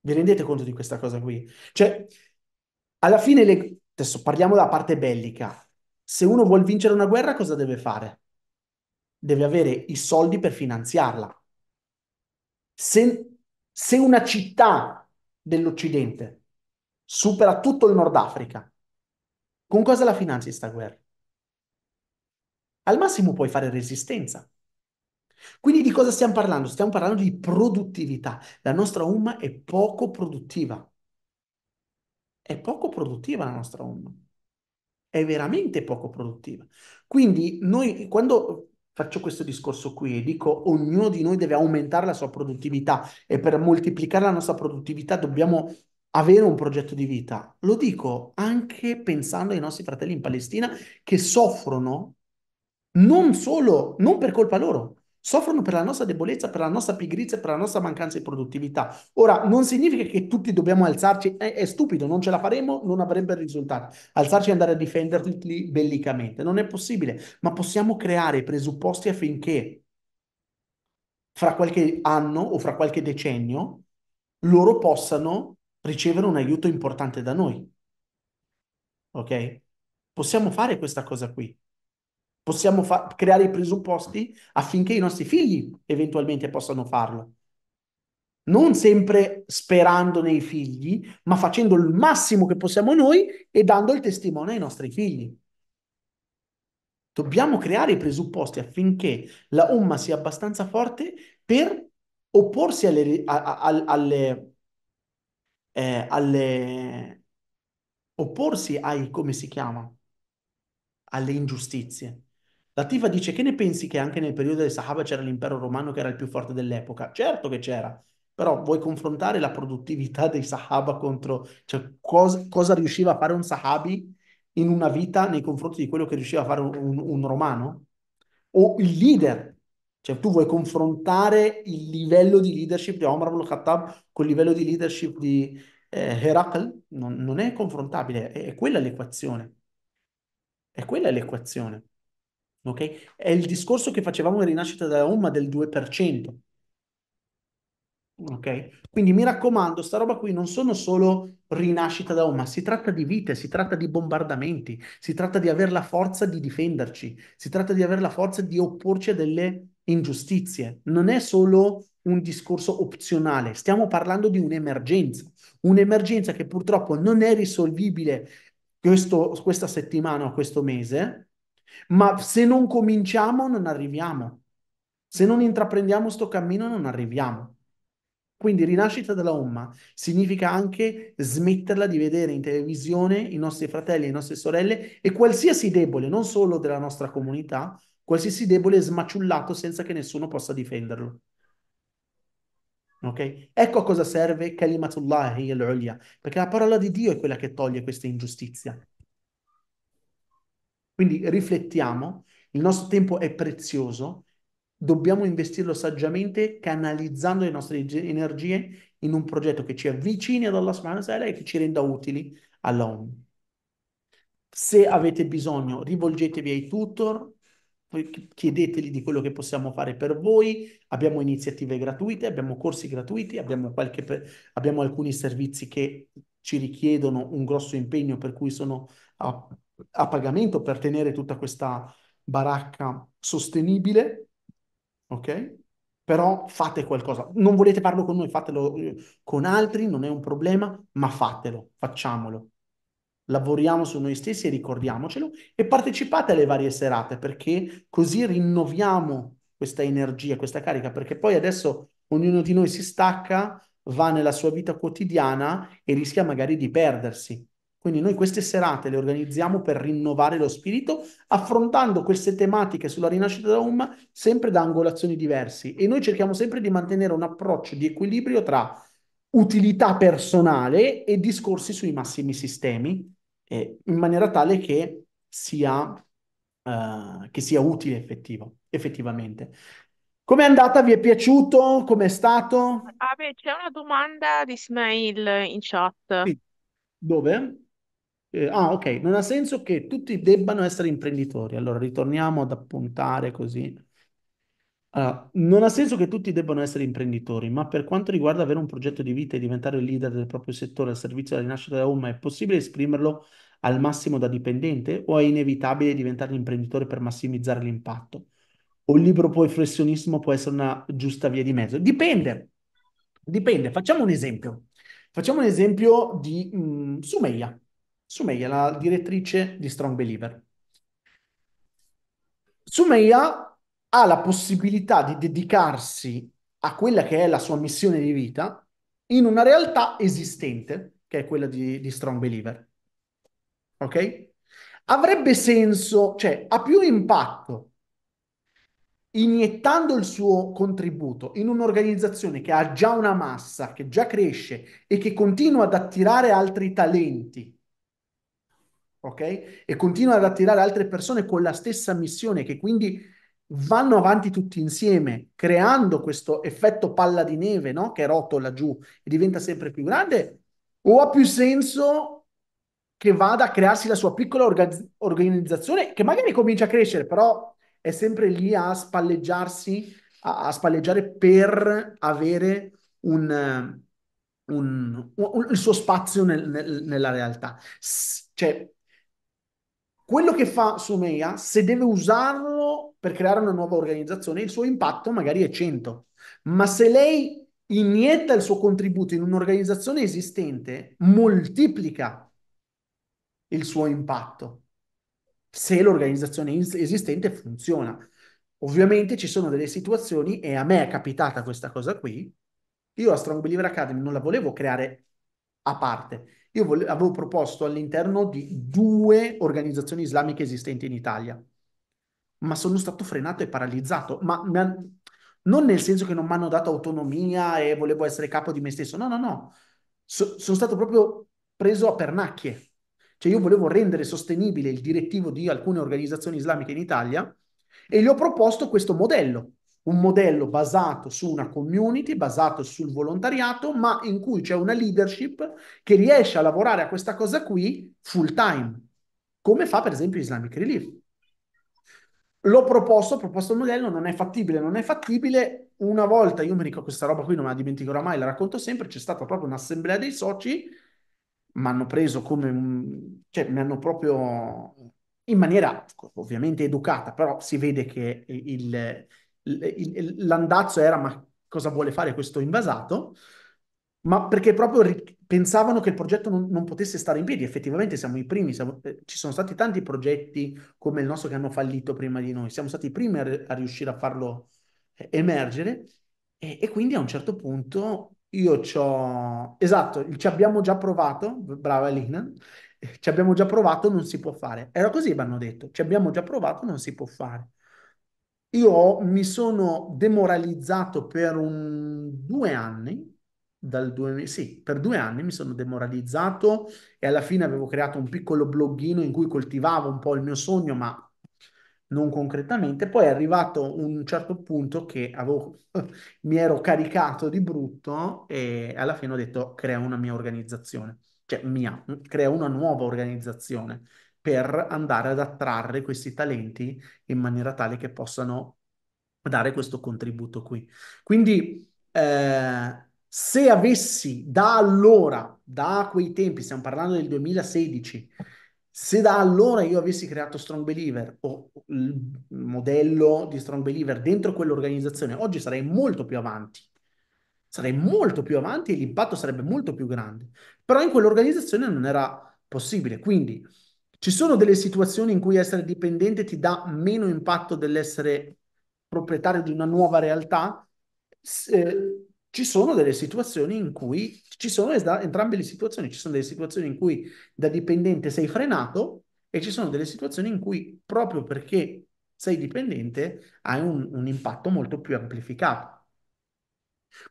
Vi rendete conto di questa cosa qui? Cioè, alla fine, le... adesso parliamo della parte bellica se uno vuol vincere una guerra, cosa deve fare? Deve avere i soldi per finanziarla. Se, se una città dell'Occidente supera tutto il Nord Africa, con cosa la finanzi questa guerra? Al massimo puoi fare resistenza. Quindi di cosa stiamo parlando? Stiamo parlando di produttività. La nostra umma è poco produttiva. È poco produttiva la nostra umma è veramente poco produttiva. Quindi noi, quando faccio questo discorso qui e dico ognuno di noi deve aumentare la sua produttività e per moltiplicare la nostra produttività dobbiamo avere un progetto di vita, lo dico anche pensando ai nostri fratelli in Palestina che soffrono non solo, non per colpa loro, soffrono per la nostra debolezza, per la nostra pigrizia, per la nostra mancanza di produttività. Ora, non significa che tutti dobbiamo alzarci, è, è stupido, non ce la faremo, non avrebbe risultati. Alzarci e andare a difenderli bellicamente, non è possibile, ma possiamo creare i presupposti affinché fra qualche anno o fra qualche decennio loro possano ricevere un aiuto importante da noi. Ok? Possiamo fare questa cosa qui. Possiamo fa- creare i presupposti affinché i nostri figli eventualmente possano farlo. Non sempre sperando nei figli, ma facendo il massimo che possiamo noi e dando il testimone ai nostri figli. Dobbiamo creare i presupposti affinché la Umma sia abbastanza forte per opporsi alle, a, a, alle, eh, alle opporsi ai, come si chiama, alle ingiustizie. Latifa dice che ne pensi che anche nel periodo dei Sahaba c'era l'impero romano che era il più forte dell'epoca? Certo che c'era, però vuoi confrontare la produttività dei Sahaba contro cioè, cosa, cosa riusciva a fare un Sahabi in una vita nei confronti di quello che riusciva a fare un, un romano? O il leader cioè, tu vuoi confrontare il livello di leadership di Omar al Khattab con il livello di leadership di eh, Herakl? Non, non, è confrontabile, è, è, quella l'equazione. È quella l'equazione. Okay? È il discorso che facevamo in rinascita della Umma del 2%. Ok? Quindi mi raccomando, sta roba qui non sono solo rinascita da Umma, si tratta di vite, si tratta di bombardamenti, si tratta di avere la forza di difenderci, si tratta di avere la forza di opporci a delle ingiustizie. Non è solo un discorso opzionale, stiamo parlando di un'emergenza, un'emergenza che purtroppo non è risolvibile questo, questa settimana o questo mese, ma se non cominciamo non arriviamo. Se non intraprendiamo questo cammino non arriviamo. Quindi rinascita della Umma significa anche smetterla di vedere in televisione i nostri fratelli e le nostre sorelle e qualsiasi debole, non solo della nostra comunità, qualsiasi debole smaciullato senza che nessuno possa difenderlo. Okay? Ecco a cosa serve Kalimatullahi al-Ulia, perché la parola di Dio è quella che toglie questa ingiustizia. Quindi riflettiamo, il nostro tempo è prezioso, dobbiamo investirlo saggiamente canalizzando le nostre energie in un progetto che ci avvicini ad Allah subhanahu wa ta'ala e che ci renda utili all'ONU. Se avete bisogno, rivolgetevi ai tutor, chiedeteli di quello che possiamo fare per voi. Abbiamo iniziative gratuite, abbiamo corsi gratuiti, abbiamo, qualche, abbiamo alcuni servizi che ci richiedono un grosso impegno, per cui sono a a pagamento per tenere tutta questa baracca sostenibile, ok? Però fate qualcosa. Non volete farlo con noi, fatelo eh, con altri, non è un problema, ma fatelo, facciamolo. Lavoriamo su noi stessi e ricordiamocelo e partecipate alle varie serate perché così rinnoviamo questa energia, questa carica, perché poi adesso ognuno di noi si stacca, va nella sua vita quotidiana e rischia magari di perdersi quindi noi queste serate le organizziamo per rinnovare lo spirito, affrontando queste tematiche sulla rinascita da Umma sempre da angolazioni diverse. E noi cerchiamo sempre di mantenere un approccio di equilibrio tra utilità personale e discorsi sui massimi sistemi, eh, in maniera tale che sia, eh, che sia utile effettivo, effettivamente. Com'è andata? Vi è piaciuto? Com'è stato? Ah beh, c'è una domanda di Ismail in chat. Sì. Dove? eh, ah, ok, non ha senso che tutti debbano essere imprenditori. Allora, ritorniamo ad appuntare così. Allora, non ha senso che tutti debbano essere imprenditori, ma per quanto riguarda avere un progetto di vita e diventare il leader del proprio settore al servizio della rinascita della Umma, è possibile esprimerlo al massimo da dipendente o è inevitabile diventare imprenditore per massimizzare l'impatto? O il libro poi professionismo può essere una giusta via di mezzo? Dipende, dipende. Facciamo un esempio. Facciamo un esempio di mh, mm, Sumeia. Sumeya, la direttrice di Strong Believer. Sumeya ha la possibilità di dedicarsi a quella che è la sua missione di vita in una realtà esistente, che è quella di, di Strong Believer. Ok? Avrebbe senso, cioè ha più impatto iniettando il suo contributo in un'organizzazione che ha già una massa, che già cresce e che continua ad attirare altri talenti ok? E continua ad attirare altre persone con la stessa missione che quindi vanno avanti tutti insieme, creando questo effetto palla di neve, no? Che rotola giù e diventa sempre più grande, o ha più senso che vada a crearsi la sua piccola orga- organizzazione che magari comincia a crescere, però è sempre lì a spalleggiarsi, a, a spalleggiare per avere un, un, un, il suo spazio nel, nel, nella realtà. S- cioè, quello che fa Sumea, se deve usarlo per creare una nuova organizzazione, il suo impatto magari è 100. Ma se lei inietta il suo contributo in un'organizzazione esistente, moltiplica il suo impatto se l'organizzazione esistente funziona. Ovviamente ci sono delle situazioni, e a me è capitata questa cosa qui, io a Strong Believer Academy non la volevo creare a parte, io volevo, avevo proposto all'interno di due organizzazioni islamiche esistenti in Italia, ma sono stato frenato e paralizzato. Ma, ma non nel senso che non mi hanno dato autonomia e volevo essere capo di me stesso, no, no, no. So, sono stato proprio preso a pernacchie. Cioè io volevo rendere sostenibile il direttivo di alcune organizzazioni islamiche in Italia e gli ho proposto questo modello un modello basato su una community, basato sul volontariato, ma in cui c'è una leadership che riesce a lavorare a questa cosa qui full time, come fa per esempio Islamic Relief. L'ho proposto, ho proposto il modello, non è fattibile, non è fattibile. Una volta, io mi ricordo questa roba qui, non me la dimenticherò mai, la racconto sempre, c'è stata proprio un'assemblea dei soci, mi hanno preso come, cioè mi hanno proprio in maniera ovviamente educata, però si vede che il l'andazzo era ma cosa vuole fare questo invasato, ma perché proprio ri- pensavano che il progetto non, non, potesse stare in piedi. Effettivamente siamo i primi, siamo, eh, ci sono stati tanti progetti come il nostro che hanno fallito prima di noi, siamo stati i primi a, a riuscire a farlo eh, emergere e, e, quindi a un certo punto io ci ho... Esatto, ci abbiamo già provato, brava Lina, eh, ci abbiamo già provato, non si può fare. Era così, mi hanno detto, ci abbiamo già provato, non si può fare. Io mi sono demoralizzato per un, due anni, dal 2000, sì, per due anni mi sono demoralizzato e alla fine avevo creato un piccolo bloggino in cui coltivavo un po' il mio sogno, ma non concretamente. Poi è arrivato un certo punto che avevo, (laughs) mi ero caricato di brutto e alla fine ho detto crea una mia organizzazione, cioè mia, crea una nuova organizzazione per andare ad attrarre questi talenti in maniera tale che possano dare questo contributo qui. Quindi eh, se avessi da allora, da quei tempi, stiamo parlando del 2016, se da allora io avessi creato Strong Believer o il modello di Strong Believer dentro quell'organizzazione, oggi sarei molto più avanti. Sarei molto più avanti e l'impatto sarebbe molto più grande. Però in quell'organizzazione non era possibile. Quindi ci sono delle situazioni in cui essere dipendente ti dà meno impatto dell'essere proprietario di una nuova realtà? Eh, ci sono delle situazioni in cui ci sono entrambe le situazioni, ci sono delle situazioni in cui da dipendente sei frenato e ci sono delle situazioni in cui proprio perché sei dipendente hai un, un impatto molto più amplificato.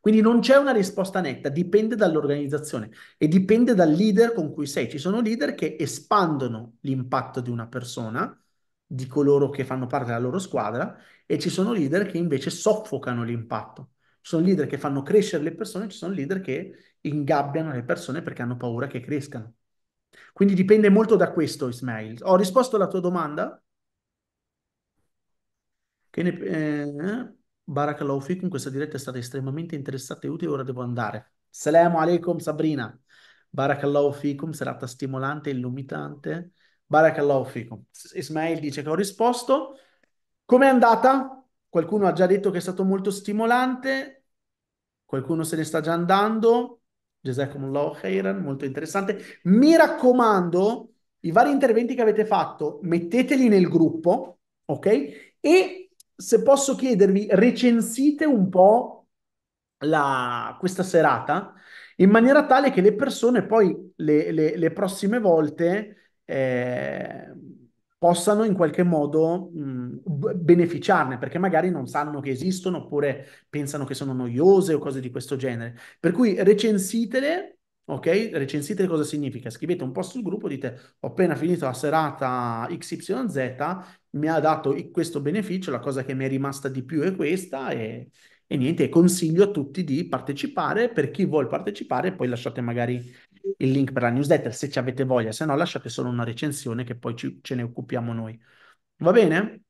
Quindi non c'è una risposta netta, dipende dall'organizzazione e dipende dal leader con cui sei. Ci sono leader che espandono l'impatto di una persona, di coloro che fanno parte della loro squadra, e ci sono leader che invece soffocano l'impatto. Ci sono leader che fanno crescere le persone, ci sono leader che ingabbiano le persone perché hanno paura che crescano. Quindi dipende molto da questo, Ismail. Ho risposto alla tua domanda? Che ne... Eh... Barakallahu fikum, questa diretta è stata estremamente interessante e utile, ora devo andare. Salamu alaikum Sabrina. Barakallahu fikum, serata stimolante, e illuminante. Barakallahu fikum. Ismail dice che ho risposto. Com'è andata? Qualcuno ha già detto che è stato molto stimolante, qualcuno se ne sta già andando. Jazakumullahu khairan, molto interessante. Mi raccomando, i vari interventi che avete fatto, metteteli nel gruppo, ok? E se posso chiedervi, recensite un po' la, questa serata in maniera tale che le persone poi le, le, le prossime volte eh, possano in qualche modo mh, beneficiarne, perché magari non sanno che esistono oppure pensano che sono noiose o cose di questo genere. Per cui recensitele Ok? Recensite cosa significa? Scrivete un post sul gruppo, dite ho appena finito la serata XYZ, mi ha dato questo beneficio, la cosa che mi è rimasta di più è questa e, e niente, consiglio a tutti di partecipare, per chi vuole partecipare poi lasciate magari il link per la newsletter se ci avete voglia, se no lasciate solo una recensione che poi ci, ce ne occupiamo noi. Va bene?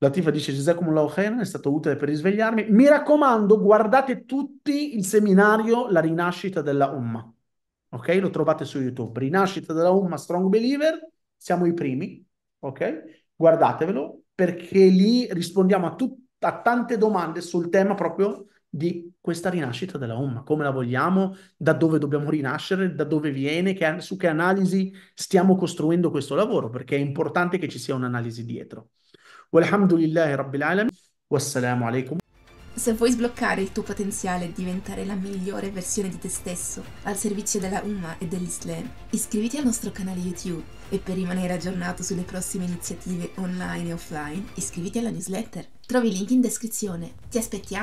Latifa dice Jazakumullah khairan, è stato utile per risvegliarmi. Mi raccomando, guardate tutti il seminario La rinascita della Umma. Ok? Lo trovate su YouTube. Rinascita della Umma Strong Believer, siamo i primi. Ok? guardatevelo perché lì rispondiamo a, tut- a tante domande sul tema proprio di questa rinascita della Umma, come la vogliamo, da dove dobbiamo rinascere, da dove viene, che, su che analisi stiamo costruendo questo lavoro, perché è importante che ci sia un'analisi dietro. Walhamdulillahi Rabbil Alamin, wassalamu alaikum. Se vuoi sbloccare il tuo potenziale e diventare la migliore versione di te stesso al servizio della Umma e dell'Islam, iscriviti al nostro canale YouTube e per rimanere aggiornato sulle prossime iniziative online e offline, iscriviti alla newsletter. Trovi il link in descrizione. Ti aspettiamo!